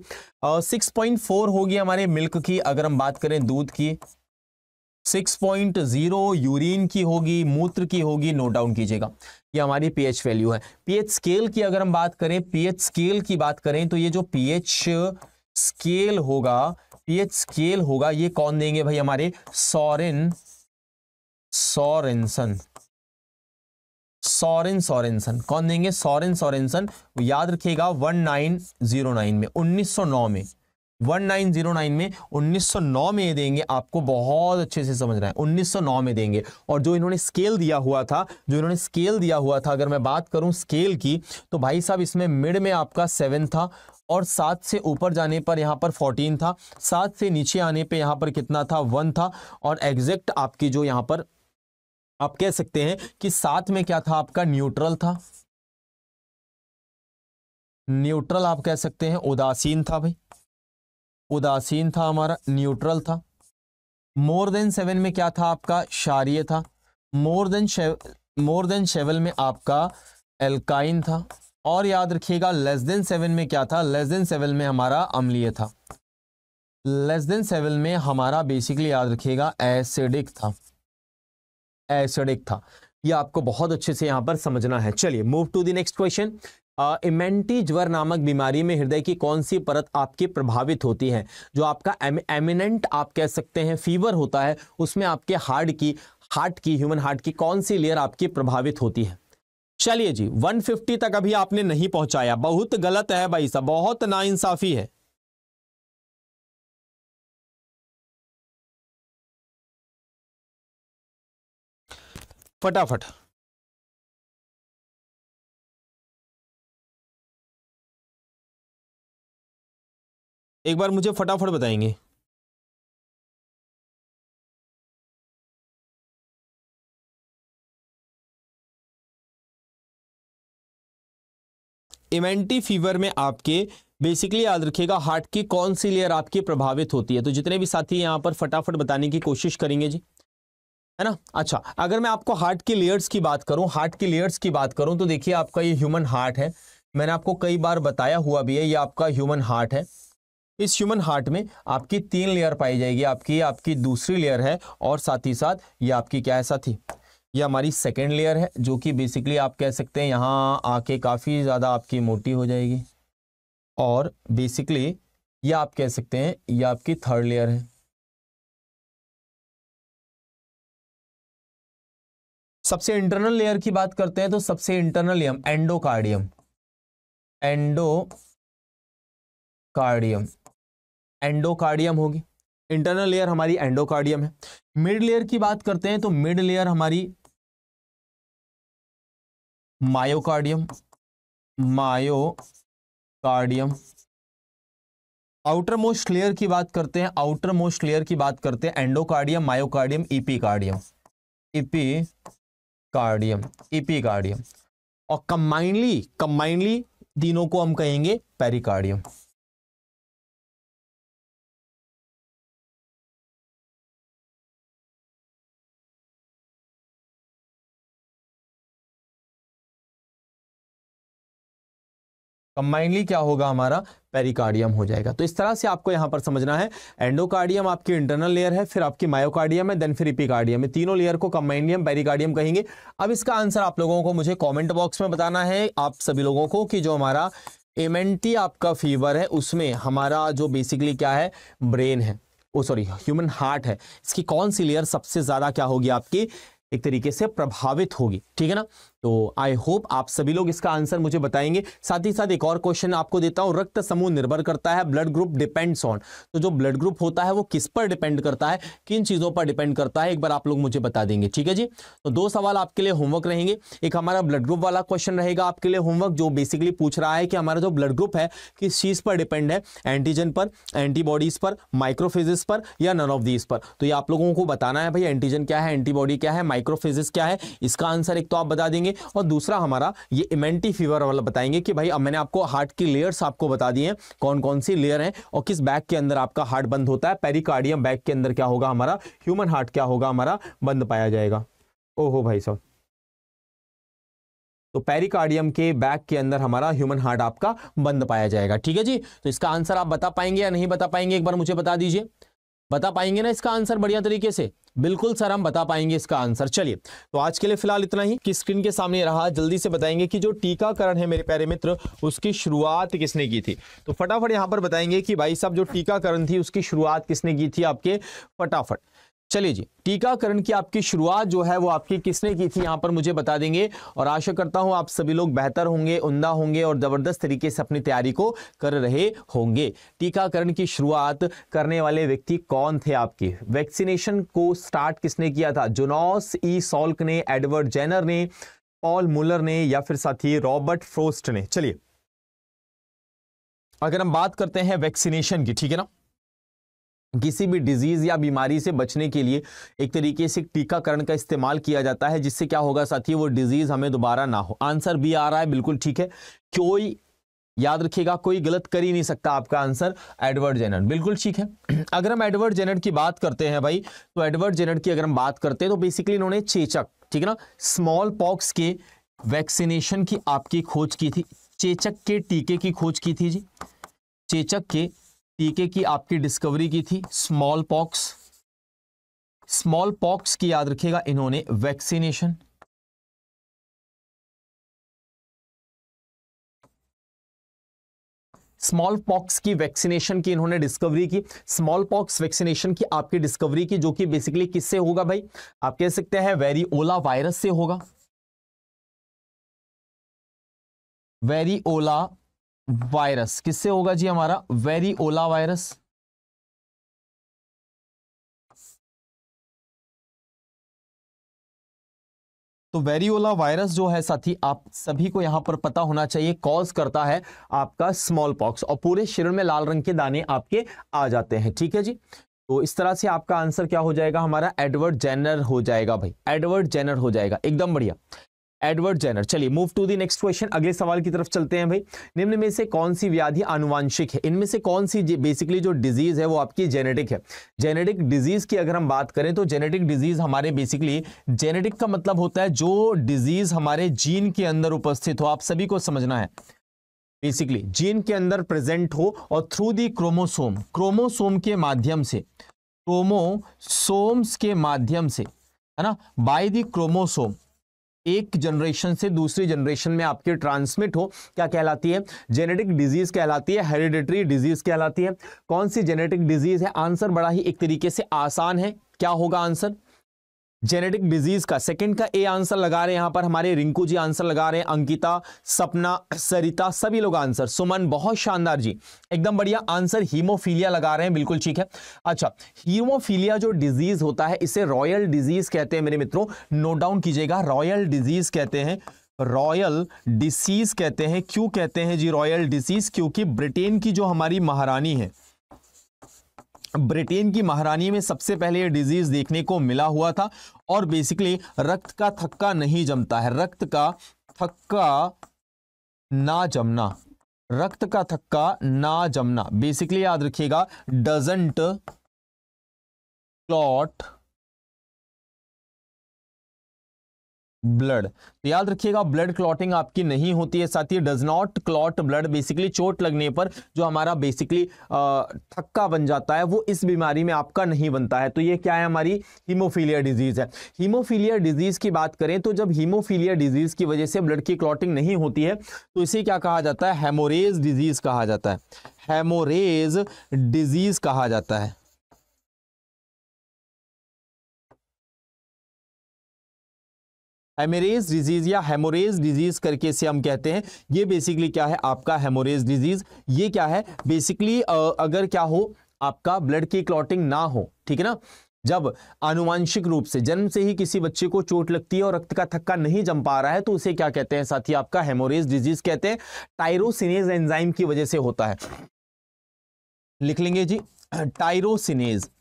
और सिक्स होगी हमारे मिल्क की अगर हम बात करें दूध की 6.0 यूरिन की होगी मूत्र की होगी नोट डाउन कीजिएगा ये हमारी पीएच वैल्यू है पीएच स्केल की अगर हम बात करें पीएच स्केल की बात करें तो ये जो पीएच स्केल होगा पीएच स्केल होगा ये कौन देंगे भाई हमारे सोरेन सोरेनसन सोरेन सोरेनसन कौन देंगे सोरेन सॉरेनसन याद रखिएगा 1909 में 1909 में 1909 में 1909 में ये देंगे आपको बहुत अच्छे से समझ रहा है 1909 में देंगे और जो इन्होंने स्केल दिया हुआ था जो इन्होंने स्केल दिया हुआ था अगर मैं बात करूं स्केल की तो भाई साहब इसमें मिड में आपका सेवन था और सात से ऊपर जाने पर यहाँ पर फोर्टीन था सात से नीचे आने पे यहाँ पर कितना था वन था और एग्जैक्ट आपकी जो यहाँ पर आप कह सकते हैं कि साथ में क्या था आपका न्यूट्रल था न्यूट्रल आप कह सकते हैं उदासीन था भाई उदासीन था हमारा न्यूट्रल था मोर देन सेवन में क्या था आपका शारीय था more than more than seven में आपका एल्काइन था और याद रखिएगा लेस देन सेवन में क्या था लेस देन सेवन में हमारा अम्लीय था लेस देन सेवन में हमारा बेसिकली याद रखिएगा एसिडिक था एसिडिक था ये आपको बहुत अच्छे से यहाँ पर समझना है चलिए move to the next question इमेंटी ज्वर नामक बीमारी में हृदय की कौन सी परत आपकी प्रभावित होती है जो आपका एमिनेंट आप कह सकते हैं फीवर होता है उसमें आपके हार्ट की हार्ट की ह्यूमन हार्ट की कौन सी लेयर आपकी प्रभावित होती है चलिए जी 150 तक अभी आपने नहीं पहुंचाया बहुत गलत है भाई साहब बहुत नाइंसाफी है फटाफट एक बार मुझे फटाफट बताएंगे इमेंटी फीवर में आपके बेसिकली याद रखिएगा हार्ट की कौन सी लेयर आपकी प्रभावित होती है तो जितने भी साथी यहां पर फटाफट बताने की कोशिश करेंगे जी है ना अच्छा अगर मैं आपको हार्ट की लेयर्स की बात करूं हार्ट की लेयर्स की बात करूं तो देखिए आपका ये ह्यूमन हार्ट है मैंने आपको कई बार बताया हुआ भी है ये आपका ह्यूमन हार्ट है इस ह्यूमन हार्ट में आपकी तीन लेयर पाई जाएगी आपकी आपकी दूसरी लेयर है और साथ ही साथ ये आपकी क्या है साथी ये हमारी सेकेंड लेयर है जो कि बेसिकली आप कह सकते हैं यहाँ आके काफ़ी ज़्यादा आपकी मोटी हो जाएगी और बेसिकली ये आप कह सकते हैं ये आपकी थर्ड लेयर है सबसे इंटरनल लेयर की बात करते हैं तो सबसे internal layer endocardium endocardium endocardium होगी इंटरनल लेयर हमारी एंडोकार्डियम है मिड लेयर की बात करते हैं तो मिड लेयर हमारी myocardium myocardium outermost layer की बात करते हैं आउटर मोस्ट लेयर की बात करते हैं endocardium myocardium epicardium epicardium cardium और कंबाइनली कंबाइनली तीनों को हम कहेंगे पेरिकार्डियम कंबाइनली क्या होगा हमारा पेरिकार्डियम हो जाएगा तो इस तरह से आपको यहाँ पर समझना है एंडोकार्डियम आपकी इंटरनल लेयर है फिर आपकी मायोकार्डियम है देन फिर इपिकार्डियम है तीनों लेयर को कंबाइनियम पेरिकार्डियम कहेंगे अब इसका आंसर आप लोगों को मुझे कमेंट बॉक्स में बताना है आप सभी लोगों को कि जो हमारा एमेंटी आपका फीवर है उसमें हमारा जो बेसिकली क्या है ब्रेन है ओ सॉरी ह्यूमन हार्ट है इसकी कौन सी लेयर सबसे ज़्यादा क्या होगी आपकी एक तरीके से प्रभावित होगी ठीक है ना तो आई होप आप सभी लोग इसका आंसर मुझे बताएंगे साथ ही साथ एक और क्वेश्चन आपको देता हूं रक्त समूह निर्भर करता है ब्लड ग्रुप डिपेंड्स ऑन तो जो ब्लड ग्रुप होता है वो किस पर डिपेंड करता है किन चीज़ों पर डिपेंड करता है एक बार आप लोग मुझे बता देंगे ठीक है जी तो दो सवाल आपके लिए होमवर्क रहेंगे एक हमारा ब्लड ग्रुप वाला क्वेश्चन रहेगा आपके लिए होमवर्क जो बेसिकली पूछ रहा है कि हमारा जो ब्लड ग्रुप है किस चीज़ पर डिपेंड है एंटीजन पर एंटीबॉडीज पर माइक्रोफिजिस पर या नन ऑफ दीज पर तो ये आप लोगों को बताना है भाई एंटीजन क्या है एंटीबॉडी क्या है माइक्रोफिजिस क्या है इसका आंसर एक तो आप बता देंगे और दूसरा हमारा ये इमेंटी फीवर वाला बताएंगे कि भाई अब मैंने आपको हार्ट की लेयर्स आपको बता दिए हैं कौन कौन सी लेयर हैं और किस बैग के अंदर आपका हार्ट बंद होता है पेरिकार्डियम बैग के अंदर क्या होगा हमारा ह्यूमन हार्ट क्या होगा हमारा बंद पाया जाएगा ओहो भाई साहब तो पेरिकार्डियम के बैक के अंदर हमारा ह्यूमन हार्ट आपका बंद पाया जाएगा ठीक है जी तो इसका आंसर आप बता पाएंगे या नहीं बता पाएंगे एक बार मुझे बता दीजिए बता पाएंगे ना इसका आंसर बढ़िया तरीके से बिल्कुल सर हम बता पाएंगे इसका आंसर चलिए तो आज के लिए फिलहाल इतना ही कि स्क्रीन के सामने रहा जल्दी से बताएंगे कि जो टीकाकरण है मेरे प्यारे मित्र उसकी शुरुआत किसने की थी तो फटाफट यहां पर बताएंगे कि भाई साहब जो टीकाकरण थी उसकी शुरुआत किसने की थी आपके फटाफट चलिए जी टीकाकरण की आपकी शुरुआत जो है वो आपकी किसने की थी यहाँ पर मुझे बता देंगे और आशा करता हूँ आप सभी लोग बेहतर होंगे उमदा होंगे और ज़बरदस्त तरीके से अपनी तैयारी को कर रहे होंगे टीकाकरण की शुरुआत करने वाले व्यक्ति कौन थे आपके वैक्सीनेशन को स्टार्ट किसने किया था जोनॉस ई सॉल्क ने एडवर्ड जैनर ने पॉल मुलर ने या फिर साथ ही रॉबर्ट फ्रोस्ट ने चलिए अगर हम बात करते हैं वैक्सीनेशन की ठीक है ना किसी भी डिजीज़ या बीमारी से बचने के लिए एक तरीके से टीकाकरण का इस्तेमाल किया जाता है जिससे क्या होगा साथी वो डिजीज़ हमें दोबारा ना हो आंसर भी आ रहा है बिल्कुल ठीक है कोई याद रखिएगा कोई गलत कर ही नहीं सकता आपका आंसर एडवर्ड जेनर बिल्कुल ठीक है अगर हम एडवर्ड जेनर की बात करते हैं भाई तो एडवर्ड जेनर की अगर हम बात करते हैं तो बेसिकली इन्होंने चेचक ठीक है ना स्मॉल पॉक्स के वैक्सीनेशन की आपकी खोज की थी चेचक के टीके की खोज की थी जी चेचक के टीके की आपकी डिस्कवरी की थी स्मॉल पॉक्स स्मॉल पॉक्स की याद रखिएगा इन्होंने वैक्सीनेशन स्मॉल पॉक्स की वैक्सीनेशन की इन्होंने डिस्कवरी की स्मॉल पॉक्स वैक्सीनेशन की आपकी डिस्कवरी की जो कि बेसिकली किससे होगा भाई आप कह सकते हैं ओला वायरस से होगा ओला वायरस किससे होगा जी हमारा वेरी ओला वायरस तो वेरियोला वायरस जो है साथी आप सभी को यहां पर पता होना चाहिए कॉज करता है आपका स्मॉल पॉक्स और पूरे शरीर में लाल रंग के दाने आपके आ जाते हैं ठीक है जी तो इस तरह से आपका आंसर क्या हो जाएगा हमारा एडवर्ड जेनर हो जाएगा भाई एडवर्ड जेनर हो जाएगा एकदम बढ़िया एडवर्ड जेनर चलिए move to the next question अगले सवाल की तरफ चलते हैं भाई निम्न में से कौन सी व्याधि आनुवांशिक है इनमें से कौन सी बेसिकली जो डिजीज है वो आपकी जेनेटिक है जेनेटिक डिजीज की अगर हम बात करें तो जेनेटिक डिजीज हमारे बेसिकली जेनेटिक का मतलब होता है जो डिजीज हमारे जीन के अंदर उपस्थित हो आप सभी को समझना है बेसिकली जीन के अंदर प्रेजेंट हो और थ्रू दी क्रोमोसोम क्रोमोसोम के माध्यम से क्रोमोसोम्स के माध्यम से है ना बाय दी क्रोमोसोम एक जनरेशन से दूसरी जनरेशन में आपकी ट्रांसमिट हो क्या कहलाती है जेनेटिक डिजीज कहलाती है हेरिडिटरी डिजीज कहलाती है कौन सी जेनेटिक डिजीज है आंसर बड़ा ही एक तरीके से आसान है क्या होगा आंसर जेनेटिक डिजीज का सेकंड का ए आंसर लगा रहे हैं यहां पर हमारे रिंकू जी आंसर लगा रहे हैं अंकिता सपना सरिता सभी लोग आंसर सुमन बहुत शानदार जी एकदम बढ़िया आंसर हीमोफीलिया लगा रहे हैं बिल्कुल ठीक है अच्छा हीमोफीलिया जो डिजीज होता है इसे रॉयल डिजीज कहते हैं मेरे मित्रों नोट डाउन कीजिएगा रॉयल डिजीज कहते हैं रॉयल डिसीज कहते हैं क्यों कहते हैं जी रॉयल डिसीज क्योंकि ब्रिटेन की जो हमारी महारानी है ब्रिटेन की महारानी में सबसे पहले ये डिजीज देखने को मिला हुआ था और बेसिकली रक्त का थक्का नहीं जमता है रक्त का थक्का ना जमना रक्त का थक्का ना जमना बेसिकली याद रखिएगा डजेंट क्लॉट ब्लड तो याद रखिएगा ब्लड क्लॉटिंग आपकी नहीं होती है साथ ही does not clot blood basically चोट लगने पर जो हमारा बेसिकली थक्का बन जाता है वो इस बीमारी में आपका नहीं बनता है तो ये क्या है हमारी हीमोफीलिया डिजीज है हीमोफीलिया डिजीज की बात करें तो जब हीमोफीलिया डिजीज की वजह से ब्लड की क्लॉटिंग नहीं होती है तो इसे क्या कहा जाता है हेमोरेज डिजीज कहा जाता है हेमोरेज डिजीज कहा जाता है हेमोरेज डिजीज या हेमोरेज डिजीज करके से हम कहते हैं ये बेसिकली क्या है आपका हेमोरेज डिजीज ये क्या है बेसिकली अगर क्या हो आपका ब्लड की क्लॉटिंग ना हो ठीक है ना जब आनुवांशिक रूप से जन्म से ही किसी बच्चे को चोट लगती है और रक्त का थक्का नहीं जम पा रहा है तो उसे क्या कहते हैं साथ ही आपका हेमोरेज डिजीज कहते हैं टायरोसिनेज एंजाइम की वजह से होता है लिख लेंगे जी टायरोसिनेज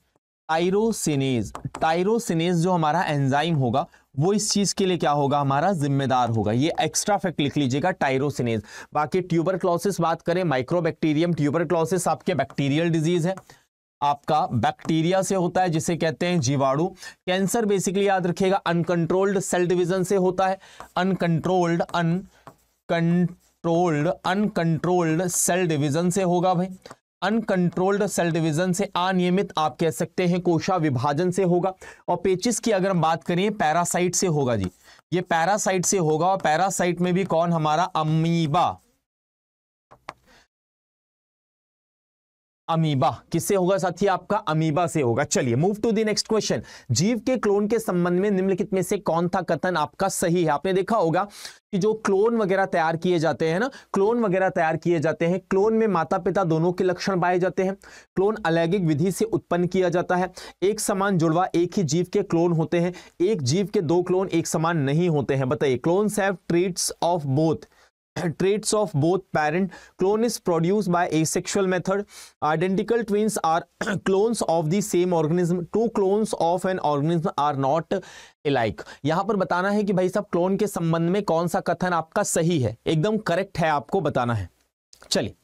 टाइरोसिनेज टाइरोसिनेज जो हमारा एंजाइम होगा वो इस चीज के लिए क्या होगा हमारा जिम्मेदार होगा ये एक्स्ट्रा फैक्ट लिख लीजिएगा टाइरोसिनेज बाकी ट्यूबर क्लॉसिस बात करें माइक्रोबैक्टीरियम ट्यूबर क्लॉसिस आपके बैक्टीरियल डिजीज है आपका बैक्टीरिया से होता है जिसे कहते हैं जीवाणु कैंसर बेसिकली याद रखिएगा अनकंट्रोल्ड सेल डिवीजन से होता है uncontrolled uncontrolled uncontrolled cell division से होगा भाई अनकंट्रोल्ड सेल डिवीजन से अनियमित आप कह सकते हैं कोशा विभाजन से होगा और पेचिस की अगर हम बात करें पैरासाइट से होगा जी ये पैरासाइट से होगा और पैरासाइट में भी कौन हमारा अमीबा अमीबा किससे होगा साथी आपका अमीबा से होगा चलिए move to the next question जीव के क्लोन के संबंध में निम्नलिखित में से कौन था कथन आपका सही है आपने देखा होगा कि जो क्लोन वगैरह तैयार किए जाते हैं ना क्लोन वगैरह तैयार किए जाते हैं क्लोन में माता पिता दोनों के लक्षण पाए जाते हैं क्लोन अलैगिक विधि से उत्पन्न किया जाता है एक समान जुड़वा एक ही जीव के क्लोन होते हैं एक जीव के दो क्लोन एक समान नहीं होते हैं बताइए clone save traits of both traits of both parent clone is produced by asexual method identical twins are clones of the same organism two clones of an organism are not alike यहां पर बताना है कि भाई साहब clone के संबंध में कौन सा कथन आपका सही है एकदम करेक्ट है आपको बताना है चलिए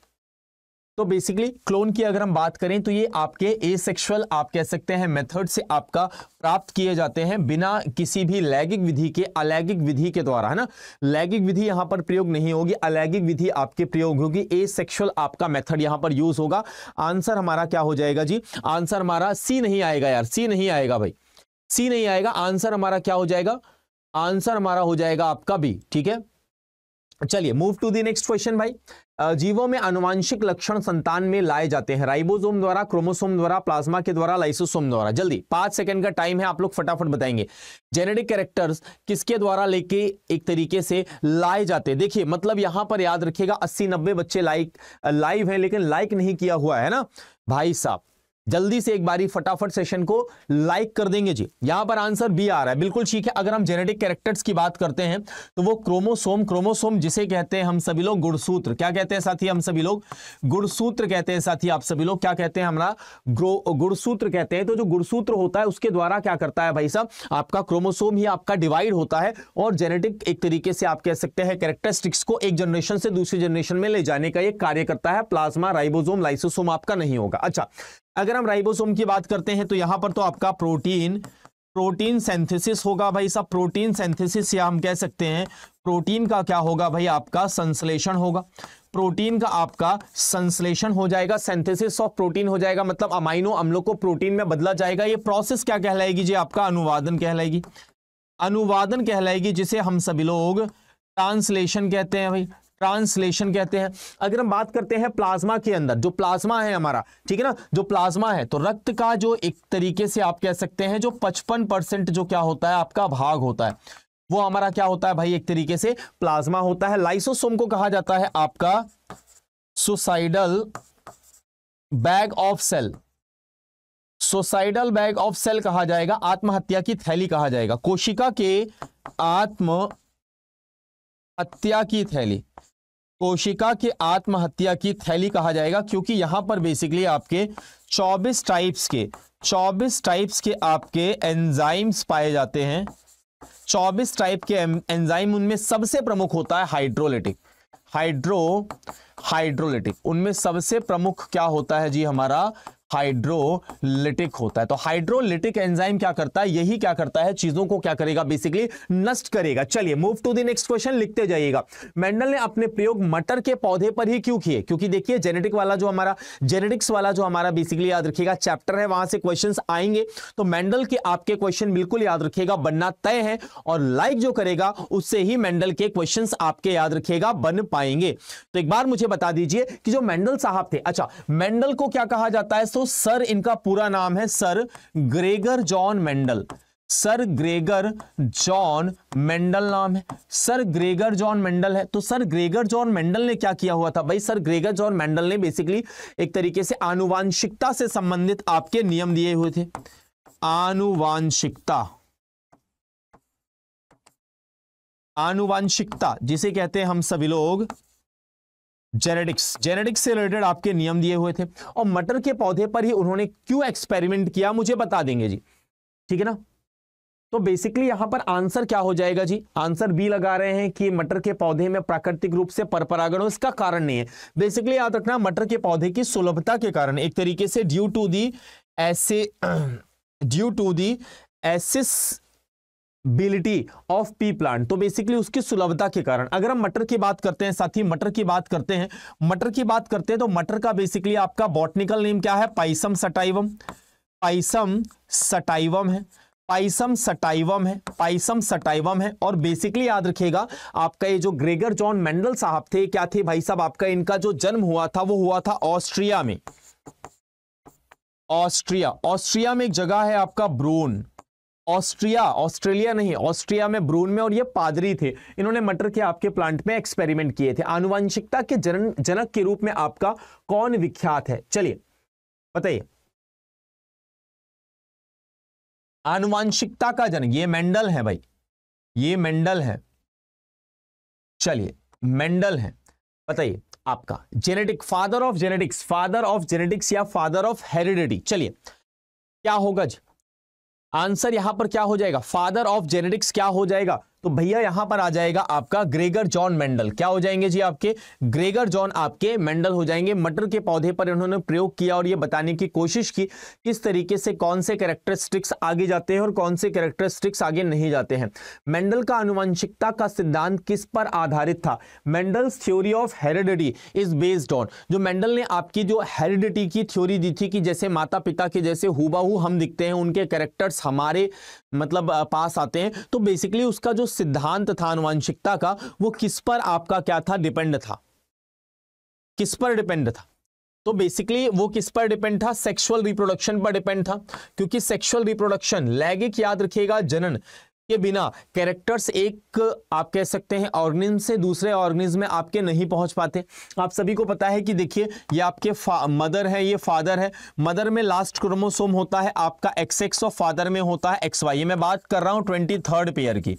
तो बेसिकली क्लोन की अगर हम बात करें तो ये आपके ए सेक्शुअल आप कह सकते हैं मेथड से आपका प्राप्त किए जाते हैं बिना किसी भी लैगिक विधि के अलैगिक विधि के द्वारा है ना लैगिक विधि यहां पर प्रयोग नहीं होगी अलैगिक विधि आपके प्रयोग होगी ए सेक्शुअल आपका मेथड यहां पर यूज होगा आंसर हमारा क्या हो जाएगा जी आंसर हमारा सी नहीं आएगा यार सी नहीं आएगा भाई सी नहीं आएगा आंसर हमारा क्या हो जाएगा आंसर हमारा हो जाएगा आपका भी ठीक है चलिए move to the next question भाई जीवों में अनुवांशिक लक्षण संतान में लाए जाते हैं राइबोसोम द्वारा क्रोमोसोम द्वारा प्लाज्मा के द्वारा लाइसोसोम द्वारा जल्दी पांच सेकंड का टाइम है आप लोग फटाफट बताएंगे जेनेटिक कैरेक्टर्स किसके द्वारा लेके एक तरीके से लाए जाते हैं देखिए मतलब यहां पर याद रखिएगा अस्सी नब्बे बच्चे लाइक लाइव है लेकिन लाइक नहीं किया हुआ है ना भाई साहब जल्दी से एक बारी फटाफट सेशन को लाइक कर देंगे जी यहां पर आंसर बी आ रहा है बिल्कुल ठीक है अगर हम जेनेटिक कैरेक्टर्स की बात करते हैं तो वो क्रोमोसोम क्रोमोसोम जिसे कहते हैं हम सभी लोग गुड़सूत्र क्या कहते हैं साथी हम सभी लोग गुड़सूत्र कहते हैं साथी आप सभी लोग क्या कहते हैं हमारा गुड़सूत्र कहते हैं तो जो गुड़सूत्र होता है उसके द्वारा क्या करता है भाई साहब आपका क्रोमोसोम ही आपका डिवाइड होता है और जेनेटिक एक तरीके से आप कह सकते हैं कैरेक्टरिस्टिक्स को एक जनरेशन से दूसरी जनरेशन में ले जाने का एक कार्य करता है प्लाज्मा राइबोसोम लाइसोसोम आपका नहीं होगा अच्छा अगर हम राइबोसोम की बात करते हैं तो यहां पर तो आपका प्रोटीन प्रोटीन सेंथेसिस होगा भाई सब प्रोटीन सेंथेसिस या हम कह सकते हैं प्रोटीन का क्या होगा भाई आपका संश्लेषण होगा प्रोटीन का आपका संश्लेषण हो जाएगा सेंथेसिस ऑफ प्रोटीन हो जाएगा मतलब अमाइनो अम्लों को प्रोटीन में बदला जाएगा ये प्रोसेस क्या कहलाएगी जी आपका अनुवादन कहलाएगी अनुवादन कहलाएगी जिसे हम सभी लोग ट्रांसलेशन कहते हैं भाई ट्रांसलेशन कहते हैं अगर हम बात करते हैं प्लाज्मा के अंदर जो प्लाज्मा है हमारा ठीक है ना जो प्लाज्मा है तो रक्त का जो एक तरीके से आप कह सकते हैं जो पचपन परसेंट जो क्या होता है आपका भाग होता है वो हमारा क्या होता है भाई एक तरीके से प्लाज्मा होता है लाइसोसोम को कहा जाता है आपका suicidal bag of cell suicidal bag of cell कहा जाएगा आत्महत्या की थैली कहा जाएगा कोशिका के आत्म हत्या की थैली कोशिका की आत्महत्या की थैली कहा जाएगा क्योंकि यहां पर बेसिकली आपके 24 टाइप्स के 24 टाइप्स के आपके एंजाइम्स पाए जाते हैं 24 टाइप के एंजाइम उनमें सबसे प्रमुख होता है हाइड्रोलिटिक हाइड्रो हाइड्रोलिटिक उनमें सबसे प्रमुख क्या होता है जी हमारा हाइड्रोलिटिक होता है तो हाइड्रोलिटिक एंजाइम क्या करता है यही क्या करता है चीजों को क्या करेगा बेसिकली नष्ट करेगा चलिए move to the next question लिखते जाइएगा मेंडल ने अपने प्रयोग मटर के पौधे पर ही क्यों किए क्योंकि देखिए जेनेटिक वाला जो हमारा जेनेटिक्स वाला जो हमारा बेसिकली याद रखिएगा चैप्टर है वहां से क्वेश्चन आएंगे तो मेंडल के आपके क्वेश्चन बिल्कुल याद रखिएगा बनना तय है और लाइक जो करेगा उससे ही मेंडल के क्वेश्चन आपके याद रखिएगा बन पाएंगे तो एक बार मुझे बता दीजिए कि जो मेंडल साहब थे अच्छा मेंडल को क्या कहा जाता है दोस्तों सर इनका पूरा नाम है sir Gregor John Mendel sir Gregor John Mendel नाम है सर ग्रेगर जॉन मेंडल है तो सर ग्रेगर जॉन मेंडल ने क्या किया हुआ था भाई सर ग्रेगर जॉन मेंडल ने बेसिकली एक तरीके से आनुवांशिकता से संबंधित आपके नियम दिए हुए थे आनुवांशिकता आनुवांशिकता जिसे कहते हैं हम सभी लोग जेनेटिक्स जेनेटिक्स से रिलेटेड आपके नियम दिए हुए थे और मटर के पौधे पर ही उन्होंने क्यों एक्सपेरिमेंट किया मुझे बता देंगे जी ठीक है ना तो बेसिकली यहां पर आंसर क्या हो जाएगा जी आंसर बी लगा रहे हैं कि मटर के पौधे में प्राकृतिक रूप से परपरागण हो इसका कारण नहीं है बेसिकली याद रखना मटर के पौधे की सुलभता के कारण एक तरीके से ड्यू टू दी ऐसे due to the accessibility of pea plant तो बेसिकली उसकी सुलभता के कारण अगर हम मटर की बात करते हैं साथ ही मटर की बात करते हैं मटर की बात करते हैं तो मटर का बेसिकली आपका बॉटनिकल नेम क्या है पाइसम सटाइवम पाइसम सटाइवम है पाइसम सटाइवम है पाइसम सटाइवम है और बेसिकली याद रखिएगा आपका ये जो ग्रेगर जॉन मेंडल साहब थे क्या थे भाई साहब आपका इनका जो जन्म हुआ था वो हुआ था ऑस्ट्रिया में ऑस्ट्रिया ऑस्ट्रिया में एक जगह है आपका ब्रोन ऑस्ट्रिया ऑस्ट्रेलिया नहीं ऑस्ट्रिया में ब्रून में और ये पादरी थे इन्होंने मटर के आपके प्लांट में एक्सपेरिमेंट किए थे आनुवंशिकता के जन जनक के रूप में आपका कौन विख्यात है चलिए बताइए आनुवंशिकता का जनक ये मेंडल है भाई ये मेंडल है चलिए मेंडल है बताइए आपका genetic father of genetics father of genetics या फादर ऑफ हेरिडिटी चलिए क्या होगा जी आंसर यहां पर क्या हो जाएगा फादर ऑफ जेनेटिक्स क्या हो जाएगा तो भैया यहां पर आ जाएगा आपका ग्रेगर जॉन मेंडल क्या हो जाएंगे जी आपके ग्रेगर जॉन आपके मेंडल हो जाएंगे मटर के पौधे पर इन्होंने प्रयोग किया और ये बताने की कोशिश की किस तरीके से कौन से कैरेक्टरिस्टिक्स आगे जाते हैं और कौन से कैरेक्टरिस्टिक्स आगे नहीं जाते हैं मेंडल का अनुवंशिकता का सिद्धांत किस पर आधारित था Mendel theory of heredity is based on जो मेंडल ने आपकी जो हेरिडिटी की थ्योरी दी थी कि जैसे माता पिता के जैसे हुबाहू हम दिखते हैं उनके कैरेक्टर्स हमारे मतलब पास आते हैं तो बेसिकली उसका जो सिद्धांत था अनुवांशिकता का वो किस पर आपका क्या था डिपेंड था किस पर डिपेंड था तो बेसिकली वो किस पर डिपेंड था सेक्सुअल रिप्रोडक्शन पर डिपेंड था क्योंकि सेक्सुअल रिप्रोडक्शन लैगिक याद रखिएगा जनन के बिना कैरेक्टर्स एक आप कह सकते हैं ऑर्गेनिज्म से दूसरे ऑर्गेनिज्म में आपके नहीं पहुंच पाते आप सभी को पता है कि देखिए ये आपके मदर है ये फादर है मदर में लास्ट क्रोमोसोम होता है आपका एक्स एक्स और फादर में होता है एक्स वाई मैं बात कर रहा हूं ट्वेंटी थर्ड पेयर की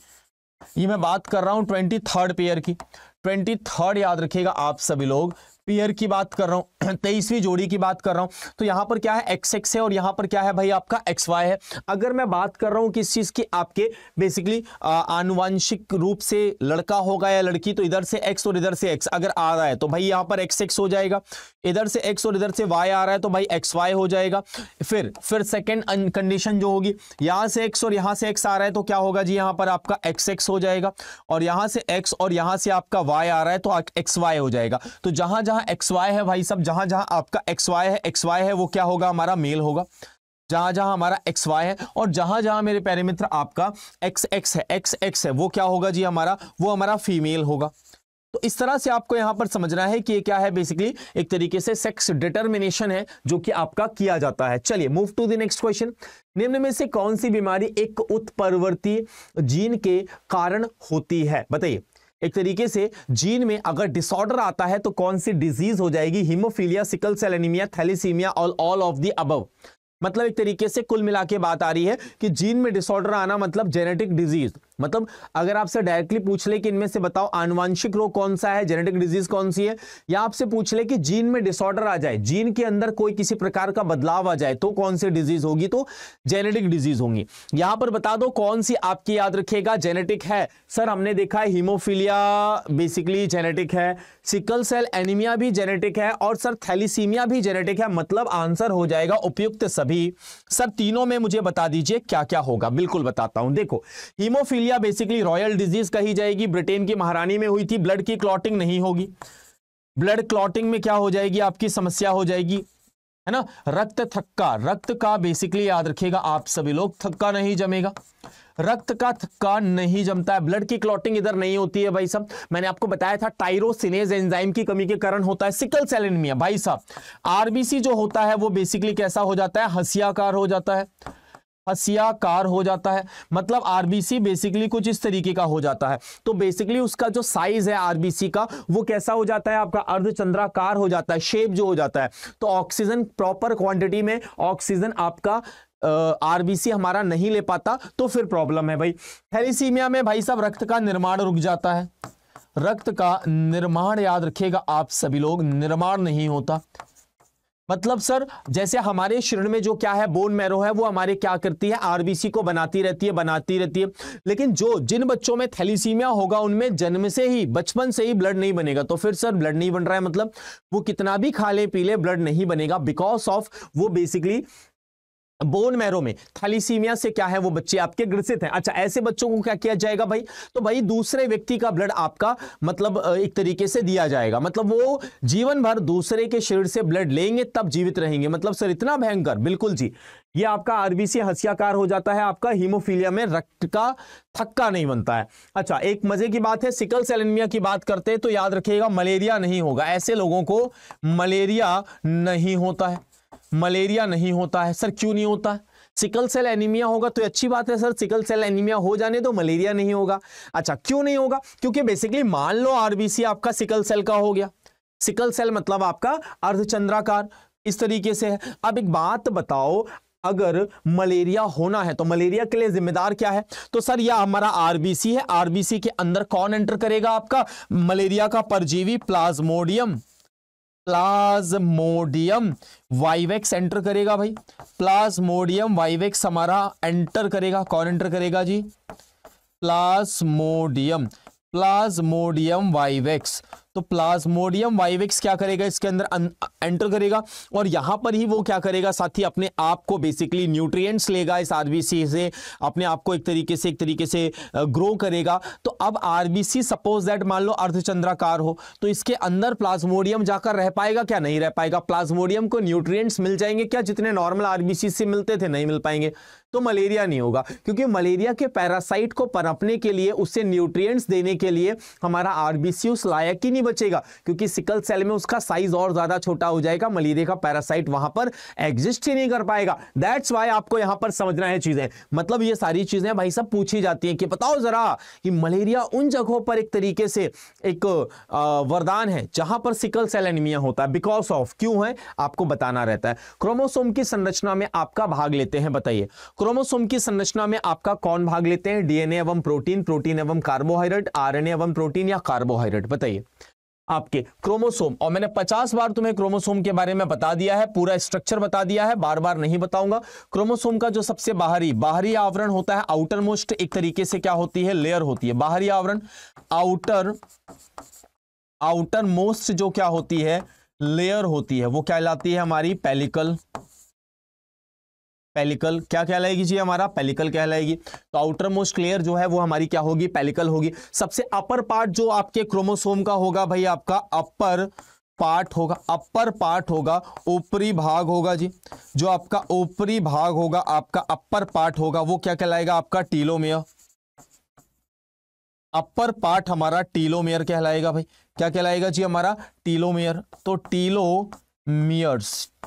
ये मैं बात कर रहा हूं ट्वेंटी थर्ड पेयर की ट्वेंटी थर्ड याद रखिएगा आप सभी लोग पेयर की बात कर रहा हूं तेईसवीं जोड़ी की बात कर रहा हूं तो यहां पर क्या है एक्स एक्स है और यहां पर क्या है भाई आपका एक्स वाई है अगर मैं बात कर रहा हूं किस चीज की आपके बेसिकली आनुवंशिक रूप से लड़का होगा या लड़की तो इधर से एक्स और इधर से एक्स अगर आ रहा है तो भाई यहां पर एक्स एक्स हो जाएगा इधर से एक्स और इधर से वाई आ रहा है तो भाई एक्स वाई हो जाएगा फिर फिर सेकेंड कंडीशन जो होगी यहां से एक्स और यहां से एक्स आ रहा है तो क्या होगा जी यहां पर आपका एक्स एक्स हो जाएगा और यहां से एक्स और यहां से आपका वाई आ रहा है तो एक्स वाई हो जाएगा तो जहां जहां जहां एक्स वाई है भाई सब जहां जहां आपका एक्स वाई है एक्स वाई है वो क्या होगा हमारा मेल होगा जहां जहां हमारा एक्स वाई है और जहां जहां मेरे प्यारे मित्र आपका एक्स एक्स है एक्स एक्स है वो क्या होगा जी हमारा वो हमारा फीमेल होगा तो इस तरह से आपको यहां पर समझना है कि ये क्या है बेसिकली एक तरीके से सेक्स डिटर्मिनेशन है जो कि आपका किया जाता है चलिए move to the next question निम्न में से कौन सी बीमारी एक उत्परवर्ती जीन के कारण होती है बताइए एक तरीके से जीन में अगर डिसऑर्डर आता है तो कौन सी डिजीज हो जाएगी haemophilia sickle cell anaemia thalassaemia और ऑल ऑफ दी अबव मतलब एक तरीके से कुल मिला के बात आ रही है कि जीन में डिसऑर्डर आना मतलब जेनेटिक डिजीज मतलब अगर आपसे डायरेक्टली पूछ ले कि इनमें से बताओ आनुवांशिक रोग कौन सा है जेनेटिक डिजीज कौन सी है या आपसे पूछ ले कि जीन में डिसऑर्डर आ जाए जीन के अंदर कोई किसी प्रकार का बदलाव आ जाए तो कौन सी डिजीज होगी तो जेनेटिक डिजीज होंगी यहां पर बता दो कौन सी आपकी याद रखिएगा जेनेटिक है सर हमने देखा है हीमोफीलिया बेसिकली जेनेटिक है सिकल सेल एनिमिया भी जेनेटिक है और सर थैलीसीमिया भी जेनेटिक है मतलब आंसर हो जाएगा उपयुक्त सब अभी सर तीनों में मुझे बता दीजिए क्या क्या होगा बिल्कुल बताता हूं देखो हीमोफीलिया बेसिकली रॉयल डिजीज कही जाएगी ब्रिटेन की महारानी में हुई थी ब्लड की क्लॉटिंग नहीं होगी ब्लड क्लॉटिंग में क्या हो जाएगी आपकी समस्या हो जाएगी है ना रक्त थक्का रक्त का बेसिकली याद रखिएगा आप सभी लोग थक्का नहीं जमेगा रक्त का थक्का नहीं जमता है ब्लड की क्लॉटिंग इधर नहीं होती है भाई साहब मैंने आपको बताया था टाइरोसिनेज एंजाइम की कमी के कारण होता है सिकल सेल एनीमिया भाई साहब आरबीसी जो होता है वो बेसिकली कैसा हो जाता है हसियाकार हो जाता है हसियाकार हो जाता है मतलब आरबीसी बेसिकली कुछ इस तरीके का हो जाता है तो बेसिकली उसका जो साइज है आरबीसी का वो कैसा हो जाता है आपका अर्धचंद्राकार हो जाता है शेप जो हो जाता है तो ऑक्सीजन प्रॉपर क्वांटिटी में ऑक्सीजन आपका आरबीसी हमारा नहीं ले पाता तो फिर प्रॉब्लम है भाई थैलीसीमिया में भाई साहब रक्त का निर्माण रुक जाता है रक्त का निर्माण याद रखिएगा आप सभी लोग निर्माण नहीं होता मतलब सर जैसे हमारे शरीर में जो क्या है बोन मैरो है वो हमारे क्या करती है आरबीसी को बनाती रहती है बनाती रहती है लेकिन जो जिन बच्चों में थैलीसीमिया होगा उनमें जन्म से ही बचपन से ही ब्लड नहीं बनेगा तो फिर सर ब्लड नहीं बन रहा है मतलब वो कितना भी खा ले पी ले ब्लड नहीं बनेगा बिकॉज ऑफ वो बेसिकली बोन मैरो में थैलीसीमिया से क्या है वो बच्चे आपके ग्रसित हैं अच्छा ऐसे बच्चों को क्या किया जाएगा भाई तो भाई दूसरे व्यक्ति का ब्लड आपका मतलब एक तरीके से दिया जाएगा मतलब वो जीवन भर दूसरे के शरीर से ब्लड लेंगे तब जीवित रहेंगे मतलब सर इतना भयंकर बिल्कुल जी ये आपका आरबीसी हसियाकार हो जाता है आपका हीमोफीलिया में रक्त का थक्का नहीं बनता है अच्छा एक मजे की बात है सिकल सेलेनिमिया की बात करते हैं तो याद रखिएगा मलेरिया नहीं होगा ऐसे लोगों को मलेरिया नहीं होता है मलेरिया नहीं होता है सर क्यों नहीं होता सिकल सेल एनीमिया होगा तो अच्छी बात है सर सिकल सेल एनीमिया हो जाने तो मलेरिया नहीं होगा अच्छा क्यों नहीं होगा क्योंकि बेसिकली मान लो आरबीसी आपका सिकल सेल का हो गया सिकल सेल मतलब आपका अर्धचंद्राकार इस तरीके से है अब एक बात बताओ अगर मलेरिया होना है तो मलेरिया के लिए जिम्मेदार क्या है तो सर यह हमारा आरबीसी है आरबीसी के अंदर कौन एंटर करेगा आपका मलेरिया का परजीवी प्लाज्मोडियम प्लाज्मोडियम वाइवेक्स एंटर करेगा भाई प्लाज्मोडियम वाइवेक्स हमारा एंटर करेगा कौन एंटर करेगा जी प्लाज्मोडियम प्लाज्मोडियम वाइवेक्स तो प्लाज्मोडियम वाइवेक्स क्या करेगा इसके अंदर एंटर अं, करेगा और यहां पर ही वो क्या करेगा साथ ही अपने आप को बेसिकली न्यूट्रिएंट्स लेगा इस आरबीसी से अपने आप को एक तरीके से एक तरीके से ग्रो करेगा तो अब आरबीसी सपोज दैट मान लो अर्धचंद्राकार हो तो इसके अंदर प्लाज्मोडियम जाकर रह पाएगा क्या नहीं रह पाएगा प्लाज्मोडियम को न्यूट्रिय मिल जाएंगे क्या जितने नॉर्मल आरबीसी से मिलते थे नहीं मिल पाएंगे तो मलेरिया नहीं होगा क्योंकि मलेरिया के पैरासाइट को परपने के लिए उससे न्यूट्रिएंट्स देने के लिए हमारा आरबीसी उस लायक ही नहीं बचेगा क्योंकि सिकल सेल में उसका साइज और ज्यादा छोटा हो जाएगा मलेरिया का पैरासाइट वहां पर एग्जिस्ट ही नहीं कर पाएगा दैट्स वाई आपको यहां पर समझना है चीजें मतलब ये सारी चीजें भाई सब पूछी जाती है कि बताओ जरा कि मलेरिया उन जगहों पर एक तरीके से एक वरदान है जहां पर सिकल सेल एनिमिया होता है बिकॉज ऑफ क्यों है आपको बताना रहता है क्रोमोसोम की संरचना में आपका भाग लेते हैं बताइए क्रोमोसोम की संरचना में आपका कौन भाग लेते हैं डीएनए एवं प्रोटीन प्रोटीन एवं कार्बोहाइड्रेट आरएनए एवं प्रोटीन या कार्बोहाइड्रेट बताइए आपके क्रोमोसोम और मैंने 50 बार तुम्हें क्रोमोसोम के बारे में बता दिया है पूरा स्ट्रक्चर बता दिया है बार बार नहीं बताऊंगा क्रोमोसोम का जो सबसे बाहरी बाहरी आवरण होता है आउटर मोस्ट एक तरीके से क्या होती है लेयर होती है बाहरी आवरण आउटर आउटर मोस्ट जो क्या होती है लेयर होती है वो क्या लाती है हमारी पेलिकल पेलिकल क्या कहलाएगी जी हमारा पेलिकल कहलाएगी तो आउटर मोस्ट क्लियर जो है वो हमारी क्या होगी पेलिकल होगी सबसे अपर पार्ट जो आपके क्रोमोसोम का होगा भाई आपका अपर पार्ट होगा अपर पार्ट होगा ऊपरी भाग होगा जी जो आपका ऊपरी भाग होगा आपका अपर पार्ट होगा वो क्या कहलाएगा आपका टीलोमेयर अपर पार्ट हमारा टीलोमेयर कहलाएगा भाई क्या कहलाएगा जी हमारा टीलोमेयर तो टीलो टीलो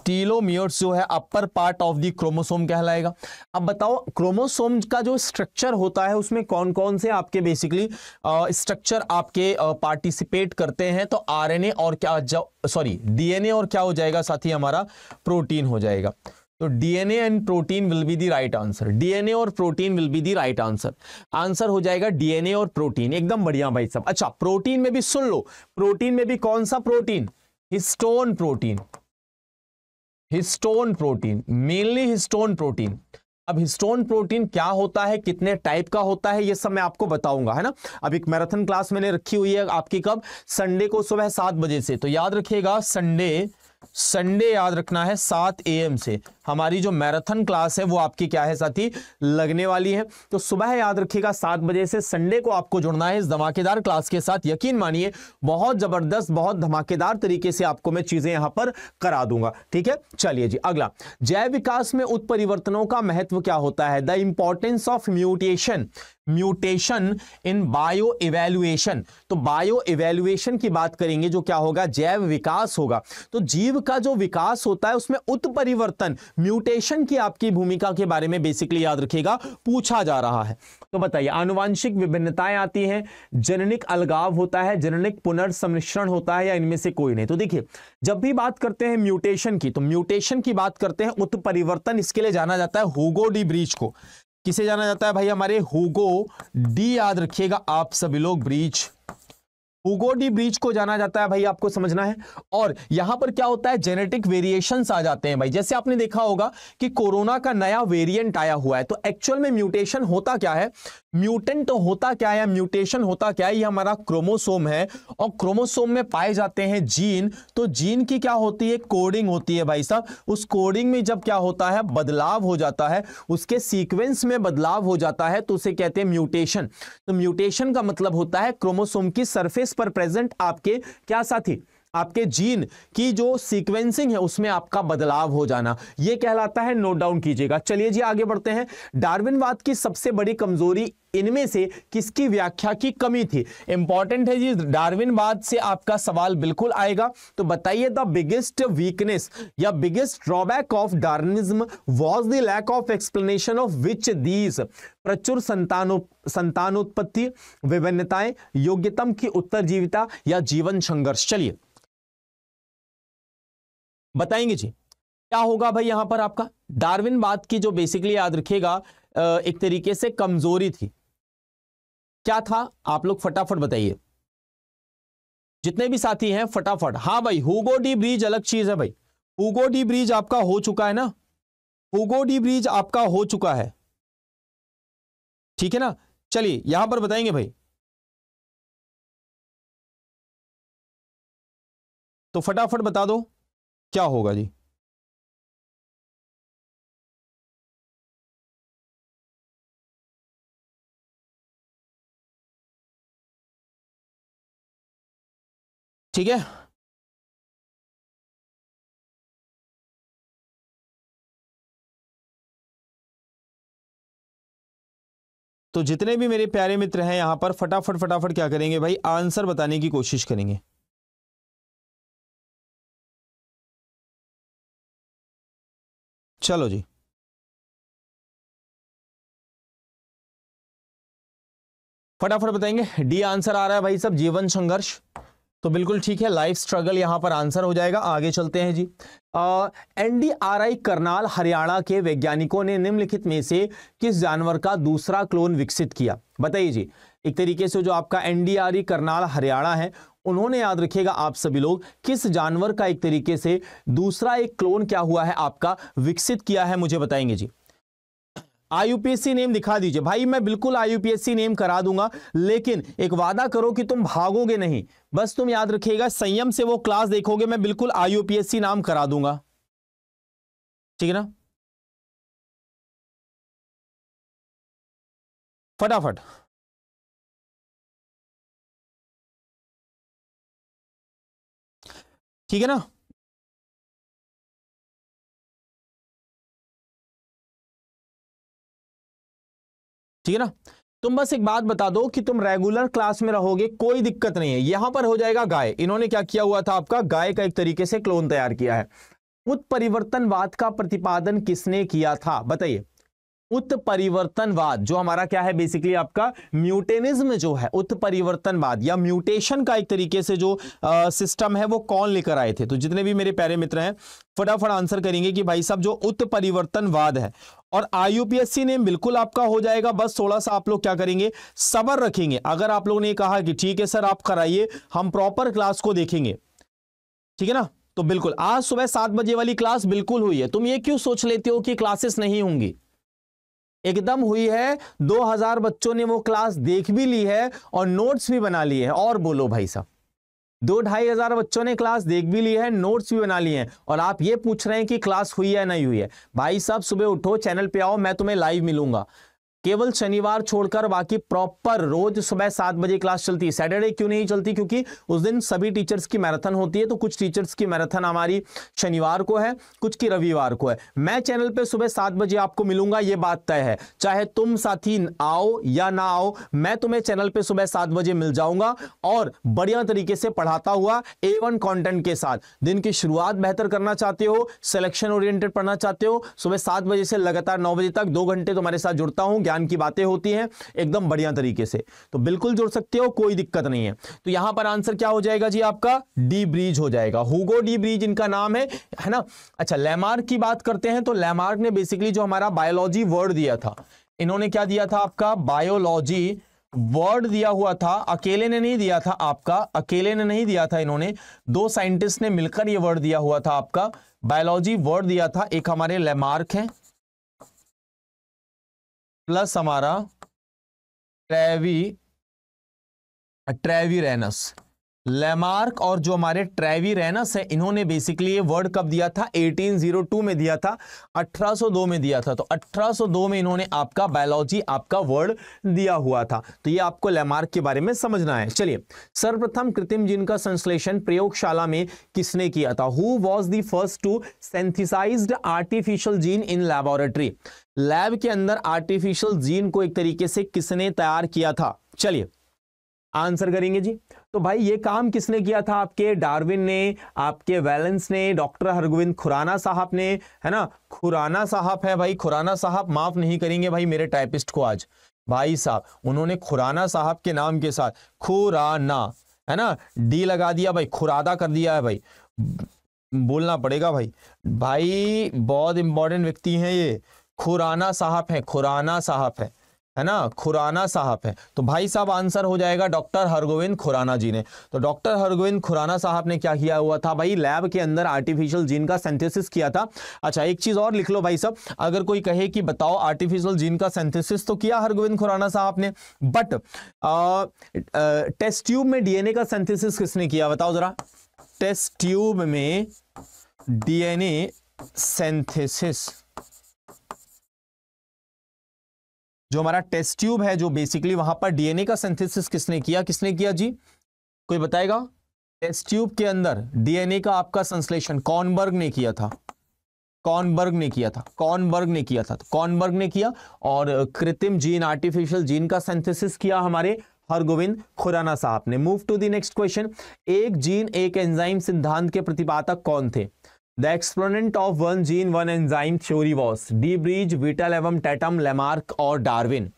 टीलोमियर्स जो है upper part of the chromosome कहलाएगा अब बताओ क्रोमोसोम का जो स्ट्रक्चर होता है उसमें कौन कौन से आपके बेसिकली स्ट्रक्चर आपके पार्टिसिपेट करते हैं तो आरएनए और क्या सॉरी डीएनए और क्या हो जाएगा साथ ही हमारा प्रोटीन हो जाएगा तो DNA and protein will be the right answer DNA और protein will be the right answer answer हो जाएगा डीएनए और प्रोटीन एकदम बढ़िया भाई साहब अच्छा प्रोटीन में भी सुन लो प्रोटीन में भी कौन सा protein histone protein histone protein mainly histone protein अब हिस्टोन प्रोटीन क्या होता है कितने टाइप का होता है ये सब मैं आपको बताऊंगा है ना अब एक मैराथन क्लास मैंने रखी हुई है आपकी कब संडे को सुबह सात बजे से तो याद रखिएगा संडे संडे याद रखना है सात ए एम से हमारी जो मैराथन क्लास है वो आपकी क्या है साथी लगने वाली है तो सुबह याद रखिएगा सात बजे से संडे को आपको जुड़ना है इस धमाकेदार क्लास के साथ यकीन मानिए बहुत जबरदस्त बहुत धमाकेदार तरीके से आपको मैं चीजें यहां पर करा दूंगा ठीक है चलिए जी अगला जैव विकास में उत्परिवर्तनों का महत्व क्या होता है the importance of mutation mutation in bio evaluation तो बायो इवेल्युएशन की बात करेंगे जो क्या होगा जैव विकास होगा तो जीव का जो विकास होता है उसमें उत्परिवर्तन म्यूटेशन की आपकी भूमिका के बारे में बेसिकली याद रखिएगा पूछा जा रहा है तो बताइए आनुवांशिक विभिन्नताएं आती हैं जननिक अलगाव होता है जननिक पुनर्समिश्रण होता है या इनमें से कोई नहीं तो देखिए जब भी बात करते हैं म्यूटेशन की तो म्यूटेशन की बात करते हैं उत्परिवर्तन इसके लिए जाना जाता है होगोडी ब्रिज को किसे जाना जाता है भाई हमारे हुगो डी याद रखिएगा आप सभी लोग ब्रीच हुगोडी ब्रिज को जाना जाता है भाई आपको समझना है और यहां पर क्या होता है जेनेटिक वेरिएशंस आ जाते हैं भाई जैसे आपने देखा होगा कि कोरोना का नया वेरिएंट आया हुआ है तो एक्चुअल में म्यूटेशन होता क्या है म्यूटेंट तो होता क्या है म्यूटेशन होता क्या है ये हमारा क्रोमोसोम है और क्रोमोसोम में पाए जाते हैं जीन तो जीन की क्या होती है कोडिंग होती है भाई साहब उस कोडिंग में जब क्या होता है बदलाव हो जाता है उसके सीक्वेंस में बदलाव हो जाता है तो उसे कहते हैं म्यूटेशन तो म्यूटेशन का मतलब होता है क्रोमोसोम की सरफेस पर प्रेजेंट आपके क्या साथी आपके जीन की जो सीक्वेंसिंग है उसमें आपका बदलाव हो जाना यह कहलाता है नोट डाउन कीजिएगा चलिए जी आगे बढ़ते हैं डार्विनवाद की सबसे बड़ी कमजोरी इनमें से किसकी व्याख्या की कमी थी इंपॉर्टेंट है जी डार्विनवाद से आपका सवाल बिल्कुल आएगा तो बताइए द बिगेस्ट वीकनेस या biggest drawback of Darwinism was the lack of explanation of which these प्रचुर संतानो संतानोत्पत्ति विभिन्नताएं योग्यतम की उत्तरजीविता या जीवन संघर्ष चलिए बताएंगे जी क्या होगा भाई यहां पर आपका डार्विन बात की जो बेसिकली याद रखिएगा एक तरीके से कमजोरी थी क्या था आप लोग फटाफट बताइए जितने भी साथी हैं फटाफट हाँ भाई हुगो डी ब्रिज अलग चीज है भाई हुगो डी ब्रिज आपका हो चुका है ना हुगो डी ब्रिज आपका हो चुका है ठीक है ना चलिए यहां पर बताएंगे भाई तो फटाफट बता दो क्या होगा जी ठीक है तो जितने भी मेरे प्यारे मित्र हैं यहां पर फटाफट फटाफट क्या करेंगे भाई आंसर बताने की कोशिश करेंगे चलो जी फटाफट बताएंगे डी आंसर आ रहा है भाई सब जीवन संघर्ष तो बिल्कुल ठीक है लाइफ स्ट्रगल यहां पर आंसर हो जाएगा आगे चलते हैं जी एनडीआरआई करनाल हरियाणा के वैज्ञानिकों ने निम्नलिखित में से किस जानवर का दूसरा क्लोन विकसित किया बताइए जी एक तरीके से जो आपका एनडीआरई करनाल हरियाणा है उन्होंने याद रखिएगा आप सभी लोग किस जानवर का एक तरीके से दूसरा एक क्लोन क्या हुआ है आपका विकसित किया है मुझे बताएंगे जी आईयूपीएससी नेम दिखा दीजिए भाई मैं बिल्कुल आईयूपीएससी नेम करा दूंगा लेकिन एक वादा करो कि तुम भागोगे नहीं बस तुम याद रखिएगा संयम से वो क्लास देखोगे मैं बिल्कुल आईयूपीएससी नाम करा दूंगा ठीक है ना फटाफट ठीक है ना ठीक है ना तुम बस एक बात बता दो कि तुम रेगुलर क्लास में रहोगे कोई दिक्कत नहीं है यहां पर हो जाएगा गाय इन्होंने क्या किया हुआ था आपका गाय का एक तरीके से क्लोन तैयार किया है उत्परिवर्तनवाद का प्रतिपादन किसने किया था बताइए उत्परिवर्तनवाद जो हमारा क्या है बेसिकली आपका म्यूटेनिज्म जो है उत्परिवर्तनवाद या म्यूटेशन का एक तरीके से जो सिस्टम है वो कौन लेकर आए थे तो जितने भी मेरे प्यारे मित्र हैं फटाफट आंसर करेंगे कि भाई साहब जो उत्परिवर्तनवाद है और आईयूपीएससी ने बिल्कुल आपका हो जाएगा बस थोड़ा सा आप लोग क्या करेंगे सबर रखेंगे अगर आप लोगों ने कहा कि ठीक है सर आप कराइए हम प्रॉपर क्लास को देखेंगे ठीक है ना तो बिल्कुल आज सुबह सात बजे वाली क्लास बिल्कुल हुई है तुम ये क्यों सोच लेते हो कि क्लासेस नहीं होंगी एकदम हुई है 2000 बच्चों ने वो क्लास देख भी ली है और नोट्स भी बना लिए हैं और बोलो भाई साहब दो ढाई हजार बच्चों ने क्लास देख भी ली है नोट्स भी बना लिए हैं और आप ये पूछ रहे हैं कि क्लास हुई है नहीं हुई है भाई साहब सुबह उठो चैनल पे आओ मैं तुम्हें लाइव मिलूंगा केवल शनिवार छोड़कर बाकी प्रॉपर रोज सुबह सात बजे क्लास चलती है सैटरडे क्यों नहीं चलती क्योंकि उस दिन सभी टीचर्स की मैराथन होती है तो कुछ टीचर्स की मैराथन हमारी शनिवार को है कुछ की रविवार को है मैं चैनल पे सुबह सात बजे आपको मिलूंगा ये बात तय है चाहे तुम साथी आओ या ना आओ मैं तुम्हें चैनल पर सुबह सात बजे मिल जाऊंगा और बढ़िया तरीके से पढ़ाता हुआ ए वन कॉन्टेंट के साथ दिन की शुरुआत बेहतर करना चाहते हो सिलेक्शन ओरिएंटेड पढ़ना चाहते हो सुबह सात बजे से लगातार नौ बजे तक दो घंटे तुम्हारे साथ जुड़ता हूँ ज्ञान की बातें होती हैं एकदम बढ़िया तरीके से तो बिल्कुल जुड़ सकते हो कोई दिक्कत नहीं है तो यहां पर आंसर क्या हो जाएगा जी आपका डी ब्रिज हो जाएगा हुगो डी ब्रिज इनका नाम है है ना अच्छा लेमार्क की बात करते हैं तो लेमार्क ने बेसिकली जो हमारा बायोलॉजी वर्ड दिया था इन्होंने क्या दिया था आपका बायोलॉजी वर्ड दिया हुआ था अकेले ने नहीं दिया था आपका अकेले ने नहीं दिया था इन्होंने दो साइंटिस्ट ने मिलकर यह वर्ड दिया हुआ था आपका बायोलॉजी वर्ड दिया था एक हमारे लेमार्क हैं प्लस हमारा ट्रेवी ट्रेविरेनस लेमार्क और जो हमारे ट्रेवी रैनस है इन्होंने बेसिकली ये वर्ल्ड कप दिया था 1802 में दिया था 1802 में दिया था तो 1802 में इन्होंने आपका बायोलॉजी आपका वर्ड दिया हुआ था तो ये आपको लेमार्क के बारे में समझना है चलिए सर्वप्रथम कृत्रिम जीन का संश्लेषण प्रयोगशाला में किसने किया था who was the first to synthesise artificial gene in laboratory lab के अंदर आर्टिफिशियल जीन को एक तरीके से किसने तैयार किया था चलिए आंसर करेंगे जी तो भाई ये काम किसने किया था आपके डार्विन ने आपके वैलेंस ने डॉक्टर हरगोविंद खुराना साहब ने है ना खुराना साहब है भाई खुराना साहब माफ नहीं करेंगे भाई मेरे टाइपिस्ट को आज भाई साहब उन्होंने खुराना साहब के नाम के साथ खुराना है ना डी लगा दिया भाई खुरादा कर दिया है भाई बोलना पड़ेगा भाई भाई बहुत इंपॉर्टेंट व्यक्ति हैं ये खुराना साहब है खुराना साहब है है ना खुराना साहब है तो भाई साहब आंसर हो जाएगा डॉक्टर हरगोविंद खुराना जी ने तो डॉक्टर हरगोविंद खुराना साहब ने क्या किया हुआ था भाई लैब के अंदर आर्टिफिशियल जीन का सेंथेसिस किया था अच्छा एक चीज और लिख लो भाई साहब अगर कोई कहे कि बताओ आर्टिफिशियल जीन का सेंथेसिस तो किया हरगोविंद खुराना साहब ने बट टेस्ट ट्यूब में डीएनए का सेंथेसिस किसने किया बताओ जरा टेस्ट ट्यूब में डीएनए सेंथेसिस जो हमारा टेस्ट ट्यूब है जो बेसिकली वहां पर डीएनए का सिंथेसिस किसने किया किसने किया जी कोई बताएगा टेस्ट ट्यूब के अंदर डीएनए का आपका संश्लेषण कॉनबर्ग ने किया था कॉनबर्ग ने किया था कॉनबर्ग ने किया था तो कॉनबर्ग ने किया और कृत्रिम जीन आर्टिफिशियल जीन का सिंथेसिस किया हमारे हरगोविंद खुराना साहब ने move to the next question एक जीन एक एंजाइम सिद्धांत के प्रतिपादक कौन थे The exponent of one gene, one enzyme theory was De Vries, Vittel, Tatum, Lamarck or Darwin.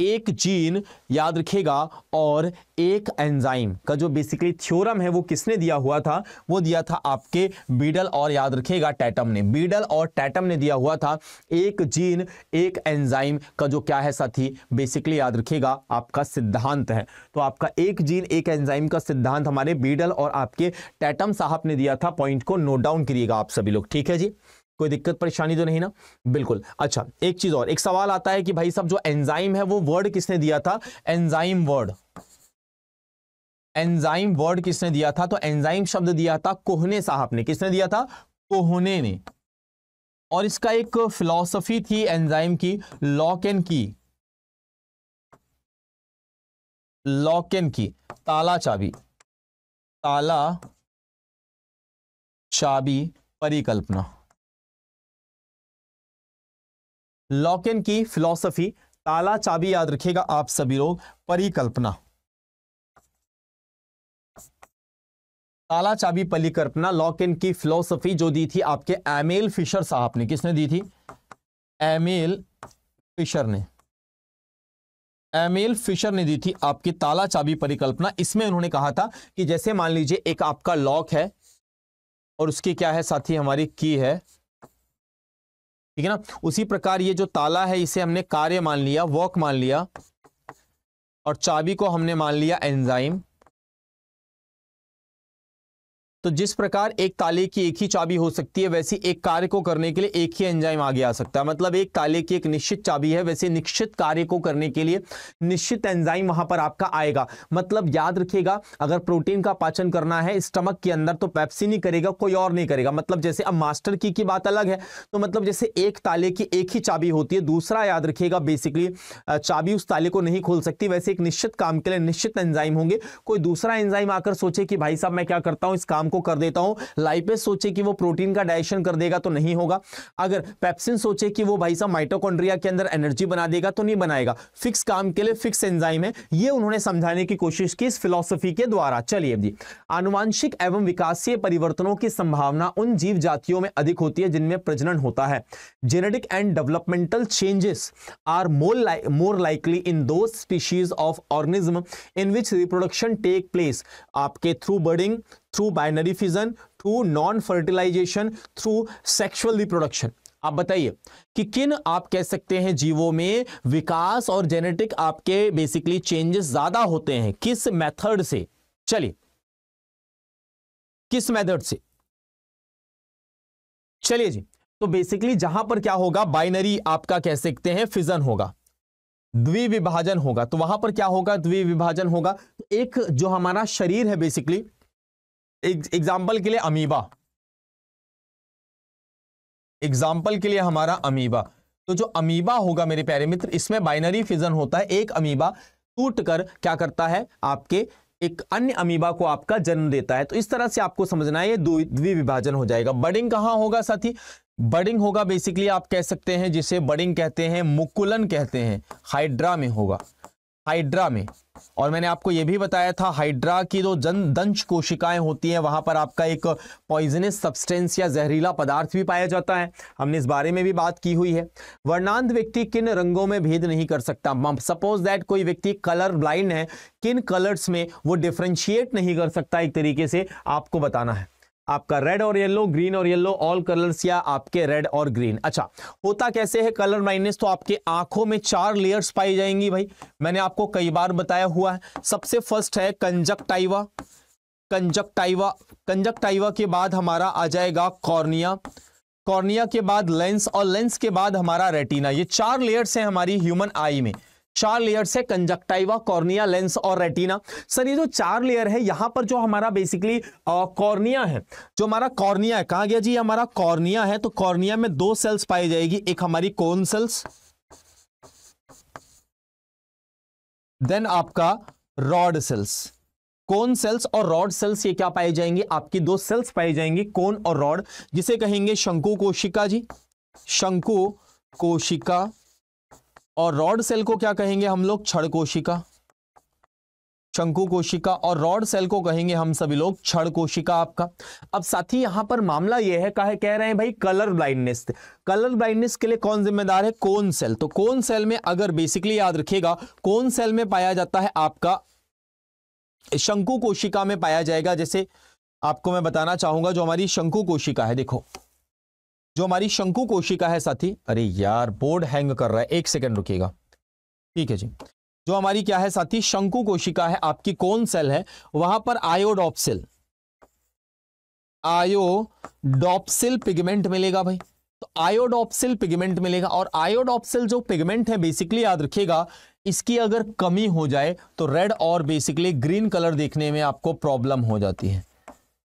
एक जीन याद रखेगा और एक एंजाइम का जो बेसिकली थ्योरम है वो किसने दिया हुआ था वो दिया था आपके बीडल और याद रखेगा टैटम ने बीडल और टैटम ने दिया हुआ था एक जीन एक एंजाइम का जो क्या है साथी बेसिकली याद रखेगा आपका सिद्धांत है तो आपका एक जीन एक एंजाइम का सिद्धांत हमारे बीडल और आपके टैटम साहब ने दिया था पॉइंट को नोट डाउन करिएगा आप सभी लोग ठीक है जी कोई दिक्कत परेशानी तो नहीं ना बिल्कुल अच्छा एक चीज और एक सवाल आता है कि भाई साहब जो एंजाइम है वो वर्ड किसने दिया था एंजाइम वर्ड एंजाइम वर्ड किसने दिया था तो एंजाइम शब्द दिया था कोहने साहब ने किसने दिया था कोहने ने और इसका एक फिलॉसफी थी एंजाइम की lock and key lock and key ताला चाबी ताला चाबी परिकल्पना लॉकेन की फिलॉसफी ताला चाबी याद रखिएगा आप सभी लोग परिकल्पना ताला चाबी परिकल्पना लॉकेन की फिलोसफी जो दी थी आपके एमेल फिशर साहब ने किसने दी थी एमेल फिशर ने एमेल फिशर ने दी थी आपकी ताला चाबी परिकल्पना इसमें उन्होंने कहा था कि जैसे मान लीजिए एक आपका लॉक है और उसकी क्या है साथी हमारी की है ठीक है ना उसी प्रकार ये जो ताला है इसे हमने कार्य मान लिया वर्क मान लिया और चाबी को हमने मान लिया एंजाइम तो जिस प्रकार एक ताले की एक ही चाबी हो सकती है वैसे एक कार्य को करने के लिए एक ही एंजाइम आगे आ सकता है मतलब एक ताले की एक निश्चित चाबी है वैसे निश्चित कार्य को करने के लिए निश्चित एंजाइम वहां पर आपका आएगा मतलब याद रखिएगा अगर प्रोटीन का पाचन करना है स्टमक के अंदर तो पैप्सी नहीं करेगा कोई और नहीं करेगा मतलब जैसे अब मास्टर की की बात अलग है तो मतलब जैसे एक ताले की एक ही चाबी होती है दूसरा याद रखिएगा बेसिकली चाबी उस ताले को नहीं खोल सकती वैसे एक निश्चित काम के लिए निश्चित एंजाइम होंगे कोई दूसरा एंजाइम आकर सोचे कि भाई साहब मैं क्या करता हूँ इस काम को कर देता हूं लाइपेस सोचे कि वो प्रोटीन का डायशन कर देगा तो नहीं होगा अगर पेप्सिन सोचे कि वो भाई साहब माइटोकॉन्ड्रिया के अंदर एनर्जी बना देगा तो नहीं बनाएगा फिक्स काम के लिए फिक्स एंजाइम है ये उन्होंने समझाने की कोशिश की इस फिलोसफी के द्वारा चलिए जी आनुवांशिक एवं विकासीय परिवर्तनों की संभावना उन जीव जातियों में अधिक होती है जिनमें प्रजनन होता है genetic and developmental changes are more more likely in दो species of organism in which reproduction take place आपके through budding through binary fission through non fertilisation through sexual reproduction आप बताइए कि किन आप कह सकते हैं जीवों में विकास और जेनेटिक आपके बेसिकली चेंजेस ज्यादा होते हैं किस मेथड से चलिए किस मेथड से चलिए जी तो बेसिकली जहां पर क्या होगा बाइनरी आपका कह सकते हैं फिजन होगा द्विविभाजन होगा तो वहां पर क्या होगा द्विविभाजन होगा तो एक जो हमारा शरीर है बेसिकली एग्जाम्पल के लिए अमीबा एग्जाम्पल के लिए हमारा अमीबा तो जो अमीबा होगा मेरे प्यारे मित्र इसमें बाइनरी फिजन होता है एक अमीबा टूट कर क्या करता है आपके एक अन्य अमीबा को आपका जन्म देता है तो इस तरह से आपको समझना है ये द्विविभाजन हो जाएगा बडिंग कहां होगा साथी बडिंग होगा बेसिकली आप कह सकते हैं जिसे बडिंग कहते हैं मुकुलन कहते हैं हाइड्रा में होगा हाइड्रा में और मैंने आपको यह भी बताया था हाइड्रा की जो जन दंश कोशिकाएं होती हैं वहां पर आपका एक पॉइजनस सब्सटेंस या जहरीला पदार्थ भी पाया जाता है हमने इस बारे में भी बात की हुई है वर्णांध व्यक्ति किन रंगों में भेद नहीं कर सकता सपोज दैट कोई व्यक्ति कलर ब्लाइंड है किन कलर्स में वो डिफ्रेंशिएट नहीं कर सकता एक तरीके से आपको बताना है आपका रेड और येलो ग्रीन और येलो ऑल कलर्स या आपके रेड और ग्रीन अच्छा होता कैसे है कलर ब्लाइंडनेस तो आपके आंखों में चार लेयर्स पाई जाएंगी भाई मैंने आपको कई बार बताया हुआ है सबसे फर्स्ट है कंजक्टाइवा कंजक्टाइवा कंजक्टाइवा के बाद हमारा आ जाएगा कॉर्निया कॉर्निया के बाद लेंस और लेंस के बाद हमारा रेटिना ये चार लेयर्स हैं हमारी ह्यूमन आई में चार लेयर्स है कंजक्टाइवा कॉर्निया लेंस और रेटिना सर ये जो चार लेयर है यहां पर जो हमारा बेसिकली कॉर्निया है जो हमारा कॉर्निया है कहा गया जी हमारा कॉर्निया है तो कॉर्निया में दो सेल्स पाई जाएगी एक हमारी कोन सेल्स देन आपका रॉड सेल्स कोन सेल्स और रॉड सेल्स ये क्या पाए जाएंगे आपकी दो सेल्स पाई जाएंगी कोन और रॉड जिसे कहेंगे शंकु कोशिका जी शंकु कोशिका और रॉड सेल को क्या कहेंगे हम लोग छड़ कोशिका शंकु कोशिका और रॉड सेल को कहेंगे हम सभी लोग छड़ कोशिका आपका अब साथी यहां पर मामला यह है कहे कह रहे हैं भाई कलर ब्लाइंडनेस कलर ब्लाइंडनेस के लिए कौन जिम्मेदार है कौन सेल तो कौन सेल में अगर बेसिकली याद रखिएगा कौन सेल में पाया जाता है आपका शंकु कोशिका में पाया जाएगा जैसे आपको मैं बताना चाहूंगा जो हमारी शंकु कोशिका है देखो जो हमारी शंकु कोशिका है साथी अरे यार बोर्ड हैंग कर रहा है एक सेकेंड रुकिएगा ठीक है जी जो हमारी क्या है साथी शंकु कोशिका है आपकी कौन सेल है वहां पर आयोडॉपसिल आयोडॉपसिल पिगमेंट मिलेगा भाई तो आयोडॉपसिल पिगमेंट मिलेगा और आयोडॉपसिल जो पिगमेंट है बेसिकली याद रखिएगा इसकी अगर कमी हो जाए तो रेड और बेसिकली ग्रीन कलर देखने में आपको प्रॉब्लम हो जाती है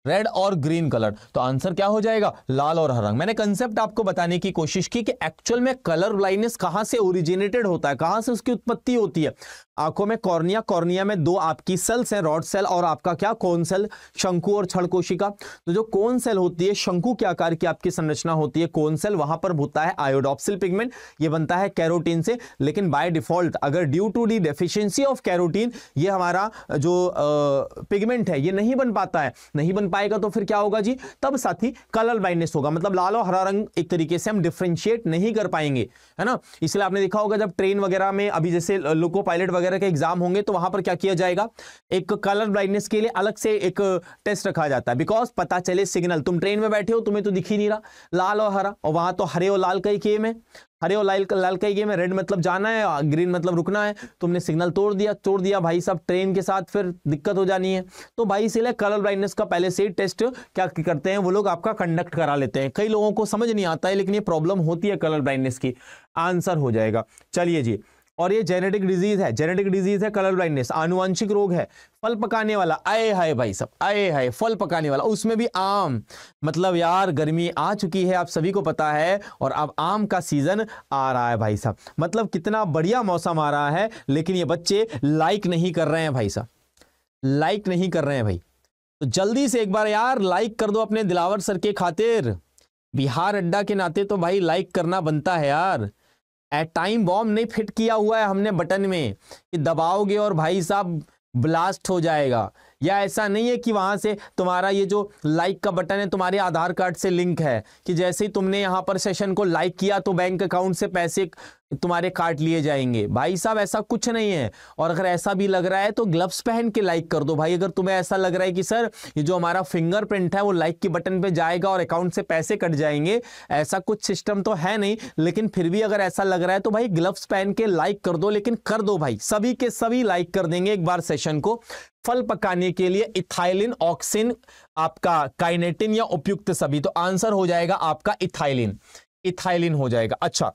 रेड और ग्रीन कलर तो आंसर क्या हो जाएगा लाल और हरा मैंने कंसेप्ट आपको बताने की कोशिश की कि एक्चुअल में कलर ब्लाइंडनेस कहां से ओरिजिनेटेड होता है कहां से उसकी उत्पत्ति होती है आंखों में कॉर्निया कॉर्निया में दो आपकी सेल्स हैं रॉड सेल और आपका क्या कौन सेल शंकु और छड़ कोशिका तो जो कौन सेल होती है शंकु के आकार की आपकी संरचना होती है कौन सेल वहां पर होता है आयोडॉप्सिल पिगमेंट ये बनता है कैरोटीन से लेकिन बाय डिफॉल्ट अगर due to the deficiency of carotene ये हमारा जो पिगमेंट है ये नहीं बन पाता है नहीं बन पाएगा तो फिर क्या होगा जी तब ही कलर ब्लाइंडनेस होगा मतलब लाल और हरा रंग एक तरीके से हम डिफ्रेंशिएट नहीं कर पाएंगे है ना इसलिए आपने देखा होगा जब ट्रेन वगैरह में अभी जैसे लोको पायलट वगैरह वगैरह के एग्जाम होंगे तो वहां पर क्या किया जाएगा एक कलर ब्लाइंडनेस के लिए अलग से एक टेस्ट रखा जाता है बिकॉज पता चले सिग्नल तुम ट्रेन में बैठे हो तुम्हें तो दिख ही नहीं रहा लाल और हरा और वहां तो हरे और लाल का ही गेम है हरे और लाल लाल का ही गेम है रेड मतलब जाना है ग्रीन मतलब रुकना है तुमने सिग्नल तोड़ दिया तोड़ दिया भाई साहब ट्रेन के साथ फिर दिक्कत हो जानी है तो भाई इसीलिए कलर ब्लाइंडनेस का पहले से ही टेस्ट क्या करते हैं वो लोग आपका कंडक्ट करा लेते हैं कई लोगों को समझ नहीं आता है लेकिन ये प्रॉब्लम होती है कलर ब्लाइंडनेस की आंसर हो जाएगा चलिए जी और ये जेनेटिक डिजीज है जेनेटिक डिजीज है कलर ब्लाइंडनेस आनुवंशिक रोग है फल पकाने वाला आए हाय भाई सब आए हाय फल पकाने वाला उसमें भी आम मतलब यार गर्मी आ चुकी है आप सभी को पता है और अब आम का सीजन आ रहा है भाई साहब मतलब कितना बढ़िया मौसम आ रहा है लेकिन ये बच्चे लाइक नहीं कर रहे हैं भाई साहब लाइक नहीं कर रहे हैं भाई तो जल्दी से एक बार यार लाइक कर दो अपने दिलावर सर के खातिर बिहार अड्डा के नाते तो भाई लाइक करना बनता है यार एट टाइम बॉम्ब नहीं फिट किया हुआ है हमने बटन में कि दबाओगे और भाई साहब ब्लास्ट हो जाएगा या ऐसा नहीं है कि वहाँ से तुम्हारा ये जो लाइक का बटन है तुम्हारे आधार कार्ड से लिंक है कि जैसे ही तुमने यहाँ पर सेशन को लाइक किया तो बैंक अकाउंट से पैसे तुम्हारे काट लिए जाएंगे भाई साहब ऐसा कुछ नहीं है और अगर ऐसा भी लग रहा है तो ग्लव्स पहन के लाइक कर दो भाई अगर तुम्हें ऐसा लग रहा है कि सर ये जो हमारा फिंगरप्रिंट है वो लाइक के बटन पे जाएगा और अकाउंट से पैसे कट जाएंगे ऐसा कुछ सिस्टम तो है नहीं लेकिन फिर भी अगर ऐसा लग रहा है तो भाई ग्लव्स पहन के लाइक कर दो लेकिन कर दो भाई सभी के सभी लाइक कर देंगे एक बार सेशन को फल पकाने के लिए इथाइलिन ऑक्सिन आपका काइनेटिन या उपयुक्त सभी तो आंसर हो जाएगा आपका इथाइलिन इथाइलिन हो जाएगा अच्छा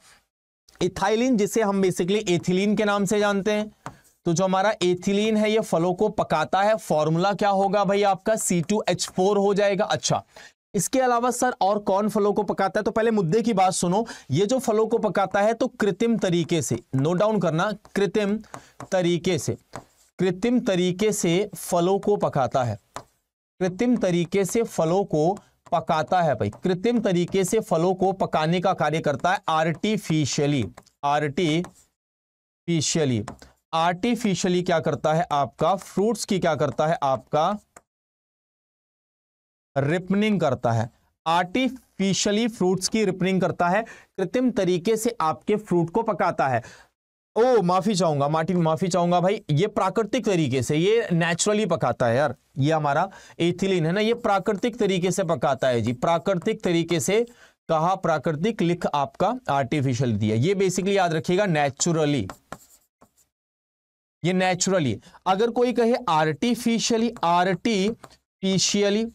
इथाइलिन जिसे हम बेसिकली एथिलीन के नाम से जानते हैं तो जो हमारा एथिलीन है ये फलों को पकाता है फॉर्मूला क्या होगा भाई आपका सी टू एच फोर हो जाएगा अच्छा इसके अलावा सर और कौन फलों को पकाता है तो पहले मुद्दे की बात सुनो ये जो फलों को पकाता है तो कृत्रिम तरीके से नोट डाउन करना कृत्रिम तरीके से कृत्रिम तरीके से फलों को पकाता है कृत्रिम तरीके से फलों को पकाता है भाई कृत्रिम तरीके से फलों को पकाने का कार्य करता है आर्टिफिशियली आर्टिफिशियली आर्टिफिशियली क्या करता है आपका फ्रूट्स की क्या करता है आपका रिपनिंग करता है आर्टिफिशियली फ्रूट्स की रिपनिंग करता है कृत्रिम तरीके से आपके फ्रूट को पकाता है ओ माफी चाहूंगा मार्टिन माफी चाहूंगा भाई ये प्राकृतिक तरीके से ये नेचुरली पकाता है यार ये हमारा एथिलीन है ना ये प्राकृतिक तरीके से पकाता है जी प्राकृतिक तरीके से कहा प्राकृतिक लिख आपका आर्टिफिशियल दिया ये बेसिकली याद रखिएगा नेचुरली ये नेचुरली अगर कोई कहे आर्टिफिशियली आर्टिफिशियली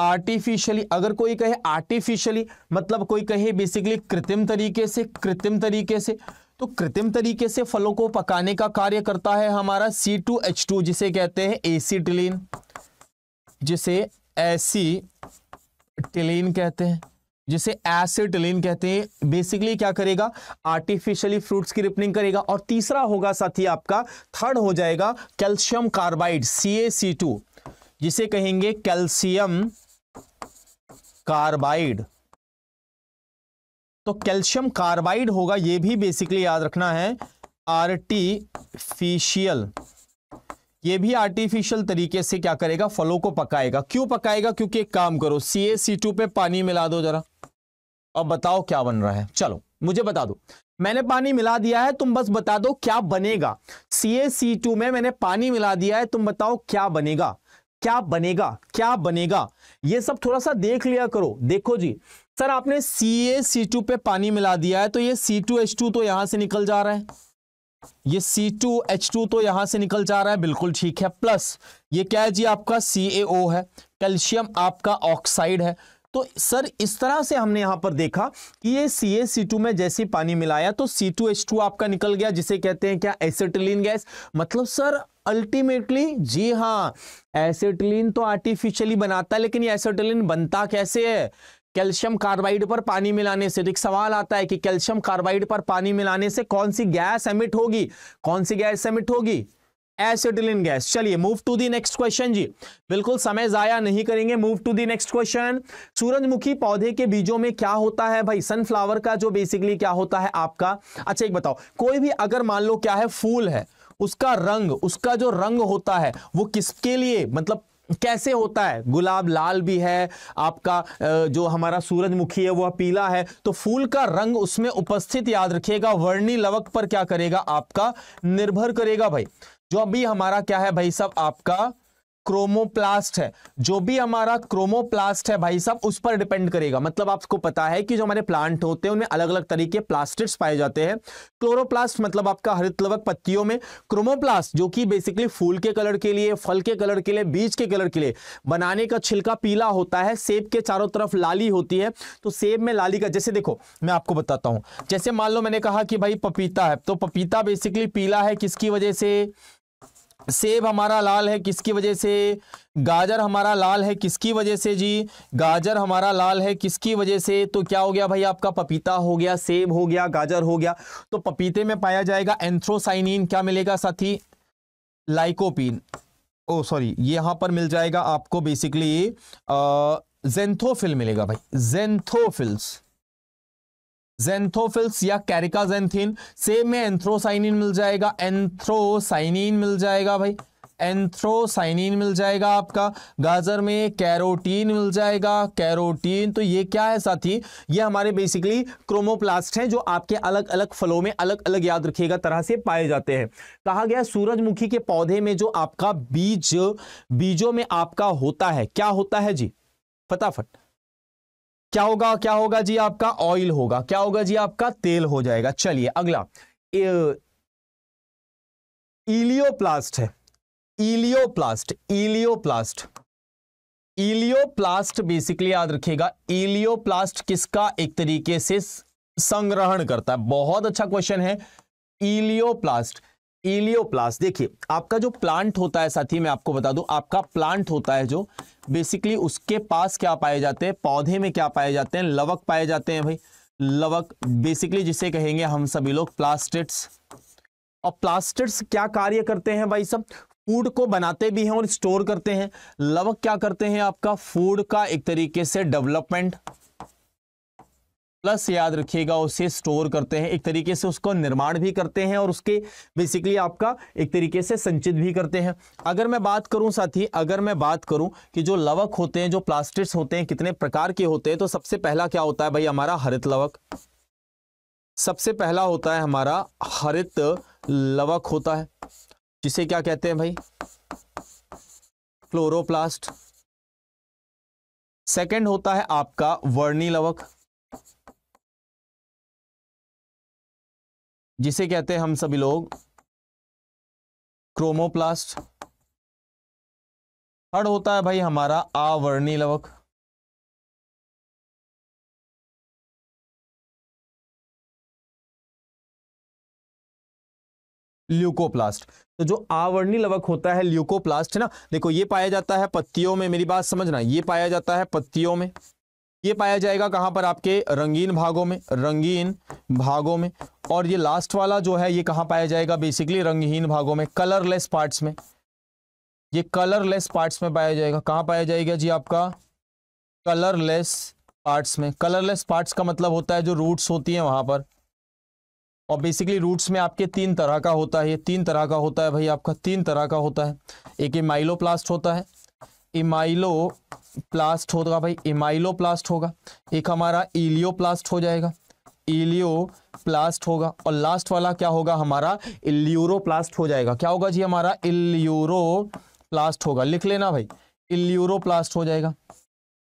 आर्टिफिशियली अगर कोई कहे आर्टिफिशियली मतलब कोई कहे बेसिकली कृत्रिम तरीके से कृत्रिम तरीके से तो कृत्रिम तरीके से फलों को पकाने का कार्य करता है हमारा सी टू एच टू जिसे कहते हैं एसी टिलीन जिसे एसी टिलीन कहते हैं जिसे एसिटिलीन कहते हैं बेसिकली क्या करेगा आर्टिफिशियली फ्रूट्स की रिपनिंग करेगा और तीसरा होगा साथी आपका थर्ड हो जाएगा कैल्शियम कार्बाइड सी जिसे कहेंगे कैल्शियम कार्बाइड तो कैल्शियम कार्बाइड होगा ये भी बेसिकली याद रखना है आर्टिफिशियल ये भी आर्टिफिशियल तरीके से क्या करेगा फलों को पकाएगा क्यों पकाएगा क्योंकि एक काम करो सी ए सी टू पे पानी मिला दो जरा और बताओ क्या बन रहा है चलो मुझे बता दो मैंने पानी मिला दिया है तुम बस बता दो क्या बनेगा सी ए सी टू में मैंने पानी मिला दिया है तुम बताओ क्या बनेगा क्या बनेगा क्या बनेगा ये सब थोड़ा सा देख लिया करो देखो जी सर आपने सी ए सी टू पे पानी मिला दिया है तो ये सी टू एच टू तो यहां से निकल जा रहा है ये सी टू एच टू तो यहां से निकल जा रहा है बिल्कुल ठीक है प्लस ये क्या है जी आपका सी ए ओ है कैल्शियम आपका ऑक्साइड है तो सर इस तरह से हमने यहां पर देखा कि ये सी ए सी टू में जैसे पानी मिलाया तो सी टू एच टू आपका निकल गया जिसे कहते हैं क्या एसिटिलीन गैस मतलब सर अल्टीमेटली जी हाँ एसिटिलीन तो आर्टिफिशियली बनाता है लेकिन ये एसिटिलीन बनता कैसे है कैल्शियम कार्बाइड पर पानी मिलाने से तो एक सवाल आता है कि कैल्शियम कार्बाइड पर पानी मिलाने से कौन सी गैस एमिट होगी कौन सी गैस एमिट होगी एसिडिलिन गैस चलिए move to the next question जी बिल्कुल समय जाया नहीं करेंगे move to the next question सूरजमुखी पौधे के बीजों में क्या होता है भाई सनफ्लावर का जो बेसिकली क्या होता है आपका अच्छा एक बताओ कोई भी अगर मान लो क्या है फूल है उसका रंग उसका जो रंग होता है वो किसके लिए मतलब कैसे होता है गुलाब लाल भी है आपका जो हमारा सूरजमुखी है वह पीला है तो फूल का रंग उसमें उपस्थित याद रखिएगा वर्णी लवक पर क्या करेगा आपका निर्भर करेगा भाई जो अभी हमारा क्या है भाई सब आपका क्रोमोप्लास्ट है जो भी हमारा क्रोमोप्लास्ट है भाई साहब उस पर डिपेंड करेगा मतलब आपको पता है कि जो हमारे प्लांट होते हैं उनमें अलग अलग तरीके प्लास्टिक्स पाए जाते हैं क्लोरोप्लास्ट मतलब आपका हरित लवक पत्तियों में क्रोमोप्लास्ट जो कि बेसिकली फूल के कलर के लिए फल के कलर के लिए बीज के कलर के लिए बनाने का छिलका पीला होता है सेब के चारों तरफ लाली होती है तो सेब में लाली का जैसे देखो मैं आपको बताता हूँ जैसे मान लो मैंने कहा कि भाई पपीता है तो पपीता बेसिकली पीला है किसकी वजह से सेब हमारा लाल है किसकी वजह से गाजर हमारा लाल है किसकी वजह से जी गाजर हमारा लाल है किसकी वजह से तो क्या हो गया भाई आपका पपीता हो गया सेब हो गया गाजर हो गया तो पपीते में पाया जाएगा एंथ्रोसाइनिन क्या मिलेगा साथी लाइकोपिन ओ सॉरी यहां पर मिल जाएगा आपको बेसिकली जेंथोफिल मिलेगा भाई जेंथोफिल्स जेंथोफिल्स या जेंथिन सेम में एंथ्रोसाइनिन मिल जाएगा एंथ्रोसाइनिन मिल जाएगा भाई एंथ्रोसाइनिन मिल जाएगा आपका गाजर में कैरोटीन मिल जाएगा कैरोटीन तो ये क्या है साथी ये हमारे बेसिकली क्रोमोप्लास्ट हैं जो आपके अलग अलग फलों में अलग अलग याद रखिएगा तरह से पाए जाते हैं कहा गया सूरजमुखी के पौधे में जो आपका बीज बीजों में आपका होता है क्या होता है जी फटाफट क्या होगा क्या होगा जी आपका ऑयल होगा क्या होगा जी आपका तेल हो जाएगा चलिए अगला इलियोप्लास्ट है इलियोप्लास्ट इलियोप्लास्ट इलियोप्लास्ट बेसिकली याद रखिएगा इलियोप्लास्ट किसका एक तरीके से संग्रहण करता है बहुत अच्छा क्वेश्चन है इलियोप्लास्ट इलियोप्लास्ट देखिए आपका जो प्लांट होता है साथी मैं आपको बता दूं आपका प्लांट होता है जो बेसिकली उसके पास क्या पाए जाते हैं पौधे में क्या पाए जाते हैं लवक पाए जाते हैं भाई लवक बेसिकली जिसे कहेंगे हम सभी लोग प्लास्टिट्स और प्लास्टिट्स क्या कार्य करते हैं भाई सब फूड को बनाते भी हैं और स्टोर करते हैं लवक क्या करते हैं आपका फूड का एक तरीके से डेवलपमेंट प्लस याद रखिएगा उसे स्टोर करते हैं एक तरीके से उसको निर्माण भी करते हैं और उसके बेसिकली आपका एक तरीके से संचित भी करते हैं अगर मैं बात करूं साथी अगर मैं बात करूं कि जो लवक होते हैं जो प्लास्टिक्स होते हैं कितने प्रकार के होते हैं तो सबसे पहला क्या होता है भाई हमारा हरित लवक सबसे पहला होता है हमारा हरित लवक होता है जिसे क्या कहते हैं भाई क्लोरोप्लास्ट सेकेंड होता है आपका वर्णी लवक जिसे कहते हैं हम सभी लोग क्रोमोप्लास्ट थर्ड होता है भाई हमारा आवर्णी लवक ल्यूकोप्लास्ट तो जो आवर्णी लवक होता है ल्यूकोप्लास्ट है ना देखो ये पाया जाता है पत्तियों में मेरी बात समझना ये पाया जाता है पत्तियों में ये पाया जाएगा कहां पर आपके रंगीन भागों में रंगीन भागों में और ये लास्ट वाला जो है ये कहां पाया जाएगा बेसिकली रंगहीन भागों में कलरलेस पार्ट्स में ये कलरलेस पार्ट्स में पाया जाएगा कहां पाया जाएगा जी आपका कलरलेस पार्ट्स में कलरलेस पार्ट्स का मतलब होता है जो रूट्स होती हैं वहां पर और बेसिकली रूट्स में आपके तीन तरह का होता है तीन तरह का होता है भाई आपका तीन तरह का होता है एक इमाइलो होता है इमाइलो प्लास्ट होगा भाई इमाइलो प्लास्ट होगा एक हमारा इलियो प्लास्ट हो जाएगा इलियो प्लास्ट होगा और लास्ट वाला क्या होगा हमारा इल्यूरो प्लास्ट हो जाएगा क्या होगा जी हमारा इल्यूरो प्लास्ट होगा लिख लेना भाई इल्यूरो प्लास्ट हो जाएगा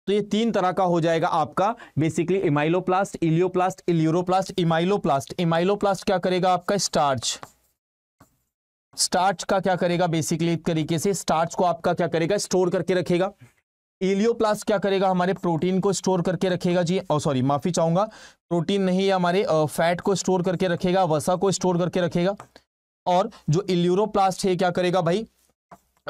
तो ये तीन तरह का हो जाएगा आपका बेसिकली इमाइलोप्लास्ट इलियोप्लास्ट इल्यूरोप्लास्ट इमाइलोप्लास्ट इमाइलोप्लास्ट क्या करेगा आपका स्टार्च स्टार्च का क्या करेगा बेसिकली तरीके से स्टार्च को आपका क्या करेगा स्टोर करके रखेगा ईलियोप्लास क्या करेगा हमारे प्रोटीन को स्टोर करके रखेगा जी और सॉरी माफी चाहूंगा प्रोटीन नहीं है हमारे फैट को स्टोर करके रखेगा वसा को स्टोर करके रखेगा और जो इल्यूरोप्लास्ट है क्या करेगा भाई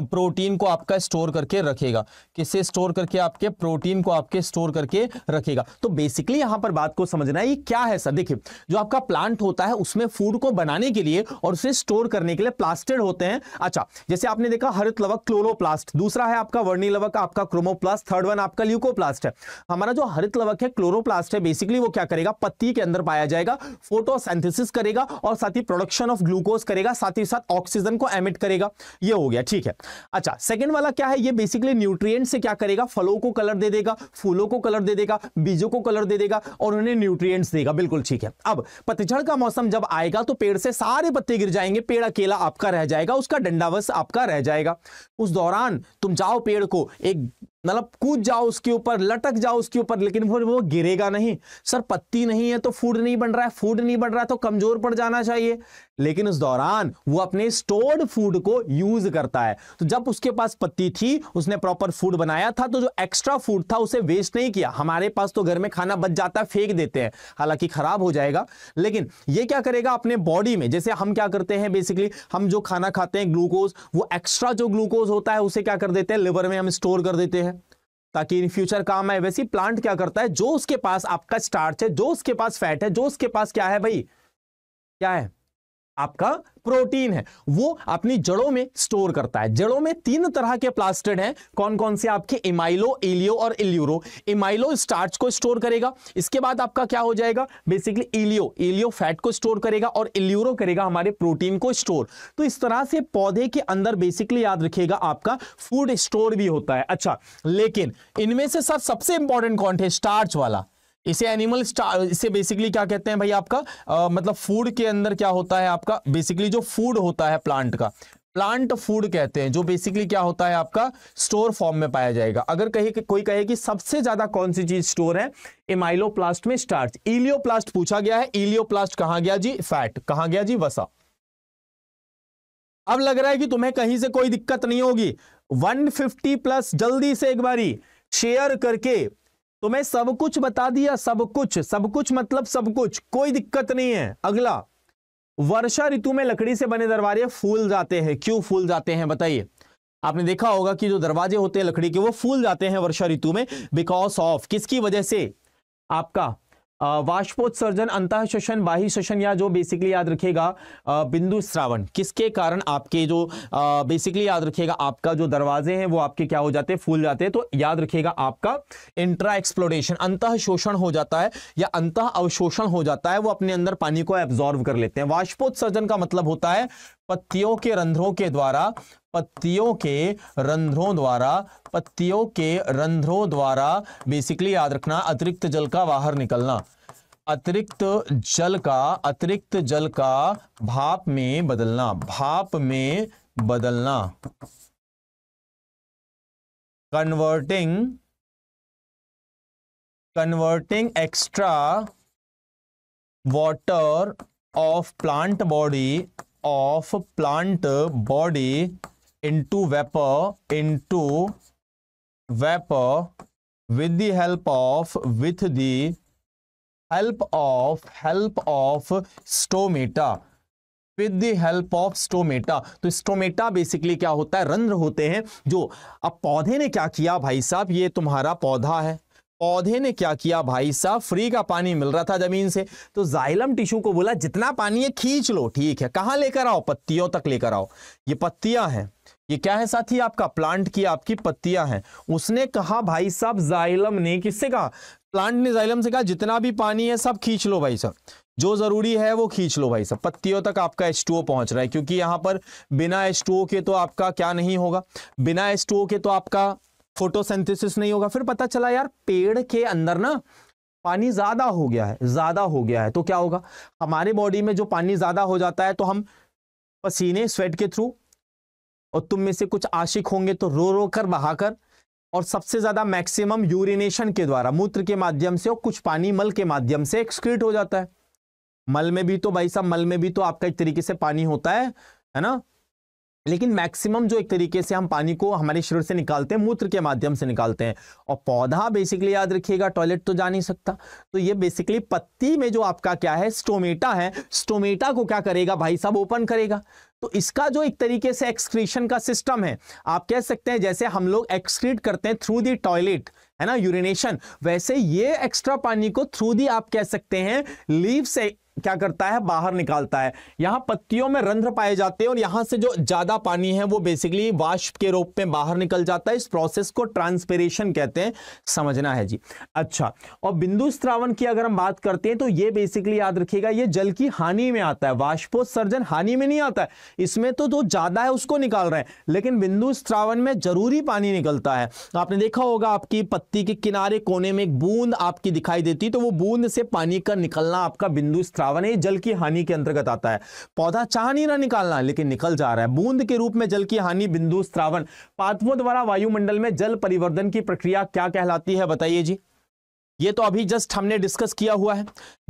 प्रोटीन को आपका स्टोर करके रखेगा किसे स्टोर करके आपके प्रोटीन को आपके स्टोर करके रखेगा तो बेसिकली यहां पर बात को समझना है ये क्या है सर देखिए जो आपका प्लांट होता है उसमें फूड को बनाने के लिए और उसे स्टोर करने के लिए प्लास्टेड होते हैं अच्छा जैसे आपने देखा हरित लवक क्लोरोप्लास्ट दूसरा है आपका वर्णी लवक आपका क्रोमोप्लास्ट थर्ड वन आपका ल्यूकोप्लास्ट है हमारा जो हरित लवक है क्लोरोप्लास्ट है बेसिकली वो क्या करेगा पत्ती के अंदर पाया जाएगा फोटोसेंथेसिस करेगा और साथ ही प्रोडक्शन ऑफ ग्लूकोज करेगा साथ ही साथ ऑक्सीजन को एमिट करेगा यह हो गया ठीक है अच्छा सेकंड वाला क्या है ये बेसिकली न्यूट्रिएंट से क्या करेगा फलों को कलर दे देगा फूलों को कलर दे देगा बीजों को कलर दे देगा और उन्हें न्यूट्रिएंट्स देगा बिल्कुल ठीक है अब पतझड़ का मौसम जब आएगा तो पेड़ से सारे पत्ते गिर जाएंगे पेड़ अकेला आपका रह जाएगा उसका डंडावस आपका रह जाएगा उस दौरान तुम जाओ पेड़ को एक मतलब कूद जाओ उसके ऊपर लटक जाओ उसके ऊपर लेकिन फिर वो गिरेगा नहीं सर पत्ती नहीं है तो फूड नहीं बन रहा है फूड नहीं बन रहा है तो कमजोर पड़ जाना चाहिए लेकिन उस दौरान वो अपने स्टोर्ड फूड को यूज करता है तो जब उसके पास पत्ती थी उसने प्रॉपर फूड बनाया था तो जो एक्स्ट्रा फूड था उसे वेस्ट नहीं किया हमारे पास तो घर में खाना बच जाता है फेंक देते हैं हालांकि खराब हो जाएगा लेकिन ये क्या करेगा अपने बॉडी में जैसे हम क्या करते हैं बेसिकली हम जो खाना खाते हैं ग्लूकोज वो एक्स्ट्रा जो ग्लूकोज होता है उसे क्या कर देते हैं लिवर में हम स्टोर कर देते हैं ताकि इन फ्यूचर काम आए वैसे प्लांट क्या करता है जो उसके पास आपका स्टार्च है जो उसके पास फैट है जो उसके पास क्या है भाई क्या है आपका प्रोटीन है वो अपनी जड़ों में स्टोर करता है जड़ों में तीन तरह के प्लास्टिड हैं कौन कौन से आपके इमाइलो इलियो और इल्यूरो इमाइलो स्टार्च को स्टोर करेगा इसके बाद आपका क्या हो जाएगा बेसिकली इलियो इलियो फैट को स्टोर करेगा और इल्यूरो करेगा हमारे प्रोटीन को स्टोर तो इस तरह से पौधे के अंदर बेसिकली याद रखिएगा आपका फूड स्टोर भी होता है अच्छा लेकिन इनमें से सर सबसे इंपॉर्टेंट कौन थे स्टार्च वाला इसे एनिमल इसे बेसिकली क्या कहते हैं भाई आपका आ, मतलब फूड के अंदर क्या होता है आपका बेसिकली जो फूड होता है प्लांट का प्लांट फूड कहते हैं जो बेसिकली क्या होता है आपका स्टोर फॉर्म में पाया जाएगा अगर कहे कि कोई कहे कि सबसे ज्यादा कौन सी चीज स्टोर है इमाइलोप्लास्ट में स्टार्च इलियोप्लास्ट पूछा गया है इलियोप्लास्ट कहा गया जी फैट कहा गया जी वसा अब लग रहा है कि तुम्हें कहीं से कोई दिक्कत नहीं होगी 150 प्लस जल्दी से एक बारी शेयर करके तो मैं सब कुछ बता दिया सब कुछ सब कुछ मतलब सब कुछ कोई दिक्कत नहीं है अगला वर्षा ऋतु में लकड़ी से बने दरवाजे फूल जाते हैं क्यों फूल जाते हैं बताइए आपने देखा होगा कि जो दरवाजे होते हैं लकड़ी के वो फूल जाते हैं वर्षा ऋतु में बिकॉज ऑफ किसकी वजह से आपका वाष्पोत्सर्जन अंत श्वसन बाही श्वसन या जो बेसिकली याद रखेगा बिंदु श्रावण किसके कारण आपके जो बेसिकली याद रखेगा आपका जो दरवाजे हैं वो आपके क्या हो जाते हैं फूल जाते हैं तो याद रखेगा आपका इंट्रा एक्सप्लोरेशन अंत शोषण हो जाता है या अंत अवशोषण हो जाता है वो अपने अंदर पानी को एब्जॉर्व कर लेते हैं वाष्पोत्सर्जन का मतलब होता है पत्तियों के रंध्रों के द्वारा पत्तियों के रंध्रों द्वारा पत्तियों के रंध्रों द्वारा बेसिकली याद रखना अतिरिक्त जल का बाहर निकलना अतिरिक्त जल का अतिरिक्त जल का भाप में बदलना भाप में बदलना converting converting extra water of plant body of plant body into vapour into vapour with the help of with the help of help of stomata with help of stomata तो स्टोमेटा बेसिकली क्या होता है रंध्र होते हैं जो अब पौधे ने क्या किया भाई साहब ये तुम्हारा पौधा है पौधे ने क्या किया भाई साहब फ्री का पानी मिल रहा था जमीन से तो जाइलम टिश्यू को बोला जितना पानी है खींच लो ठीक है कहाँ लेकर आओ पत्तियों तक लेकर आओ ये पत्तियां हैं ये क्या है साथी आपका प्लांट की आपकी पत्तियां हैं उसने कहा भाई साहब जाइलम ने किससे कहा प्लांट ने जाइलम से कहा जितना भी पानी है सब खींच लो भाई साहब जो जरूरी है वो खींच लो भाई साहब पत्तियों तक आपका एच पहुंच रहा है क्योंकि यहाँ पर बिना एच के तो आपका क्या नहीं होगा बिना एच के तो आपका फोटोसिंथेसिस नहीं होगा फिर पता चला यार पेड़ के अंदर ना पानी ज्यादा हो गया है ज्यादा हो गया है तो क्या होगा हमारे बॉडी में जो पानी ज्यादा हो जाता है तो हम पसीने स्वेट के थ्रू और तुम में से कुछ आशिक होंगे तो रो रो कर बहाकर और सबसे ज्यादा मैक्सिमम यूरिनेशन के द्वारा मूत्र के माध्यम से और कुछ पानी मल के माध्यम से एक्सक्रीट हो जाता है मल में भी तो भाई साहब मल में भी तो आपका एक तरीके से पानी होता है है ना लेकिन मैक्सिमम जो एक तरीके से हम पानी को हमारे शरीर से निकालते हैं मूत्र के माध्यम से निकालते हैं और पौधा बेसिकली याद रखिएगा टॉयलेट तो जा नहीं सकता तो ये बेसिकली पत्ती में जो आपका क्या है स्टोमेटा है स्टोमेटा को क्या करेगा भाई साहब ओपन करेगा तो इसका जो एक तरीके से एक्सक्रीशन का सिस्टम है आप कह सकते हैं जैसे हम लोग एक्सक्रीट करते हैं थ्रू दी टॉयलेट है ना यूरिनेशन वैसे ये एक्स्ट्रा पानी को थ्रू दी आप कह सकते हैं लीव से क्या करता है बाहर निकालता है यहाँ पत्तियों में रंध्र पाए जाते हैं और यहाँ से जो ज्यादा पानी है वो बेसिकली वाष्प के रूप में बाहर निकल जाता है इस प्रोसेस को ट्रांसपेरेशन कहते हैं समझना है जी अच्छा और बिंदु स्त्रावण की अगर हम बात करते हैं तो ये बेसिकली याद रखिएगा ये जल की हानि में आता है वाष्पोत्सर्जन हानि में नहीं आता है इसमें तो जो ज्यादा है उसको निकाल रहे हैं लेकिन बिंदु स्त्रावन में जरूरी पानी निकलता है आपने देखा होगा आपकी पत्ती के किनारे कोने में एक बूंद आपकी दिखाई देती तो वो बूंद से पानी का निकलना आपका बिंदु स्त्रावण श्रावण ये जल की हानि के अंतर्गत आता है पौधा चाह नहीं रहा निकालना लेकिन निकल जा रहा है बूंद के रूप में जल की हानि बिंदु श्रावण पात्वों द्वारा वायुमंडल में जल परिवर्तन की प्रक्रिया क्या कहलाती है बताइए जी ये तो अभी जस्ट हमने डिस्कस किया हुआ है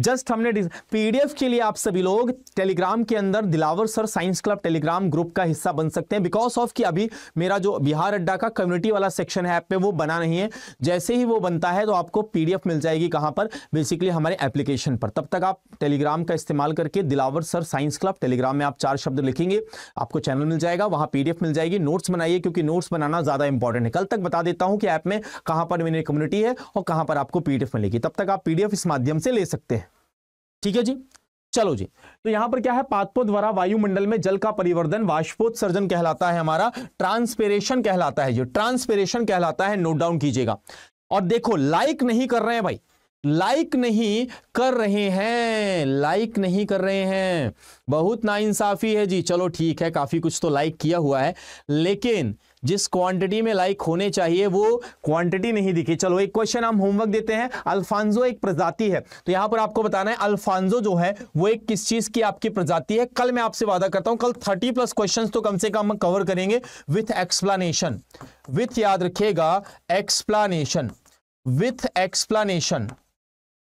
जस्ट हमने पीडीएफ के लिए आप सभी लोग टेलीग्राम के अंदर Dilawar sir science club Telegram group का हिस्सा बन सकते हैं बिकॉज ऑफ कि अभी मेरा जो बिहार अड्डा का कम्युनिटी वाला सेक्शन है ऐप पे वो बना नहीं है जैसे ही वो बनता है तो आपको पीडीएफ मिल जाएगी कहां पर बेसिकली हमारे एप्लीकेशन पर तब तक आप टेलीग्राम का इस्तेमाल करके Dilawar sir science club Telegram में आप चार शब्द लिखेंगे आपको चैनल मिल जाएगा वहां पीडीएफ मिल जाएगी नोट्स बनाइए क्योंकि नोट्स बनाना ज़्यादा इंपॉर्टेंट है कल तक बता देता हूँ कि ऐप में कहां पर मेरी कम्युनिटी है और कहां पर आपको पीडीएफ मिलेगी तब तक आप पीडीएफ इस माध्यम से ले सकते हैं ठीक है जी चलो जी तो यहां पर क्या है पातपों द्वारा वायुमंडल में जल का परिवर्तन वाष्पोत्सर्जन कहलाता है हमारा ट्रांसपेरेशन कहलाता है जो ट्रांसपेरेशन कहलाता है नोट डाउन कीजिएगा और देखो लाइक नहीं कर रहे हैं भाई लाइक नहीं कर रहे हैं लाइक नहीं कर रहे हैं बहुत नाइंसाफी है जी चलो ठीक है काफी कुछ तो लाइक किया हुआ है लेकिन जिस क्वांटिटी में लाइक होने चाहिए वो क्वांटिटी नहीं दिखी चलो एक क्वेश्चन हम होमवर्क देते हैं अल्फांजो एक प्रजाति है तो यहां पर आपको बताना है अल्फांजो जो है वो एक किस चीज की आपकी प्रजाति है कल मैं आपसे वादा करता हूं कल थर्टी प्लस क्वेश्चन तो कम से कम हम कवर करेंगे विथ एक्सप्लानेशन विथ याद रखिएगा एक्सप्लानेशन विथ एक्सप्लानेशन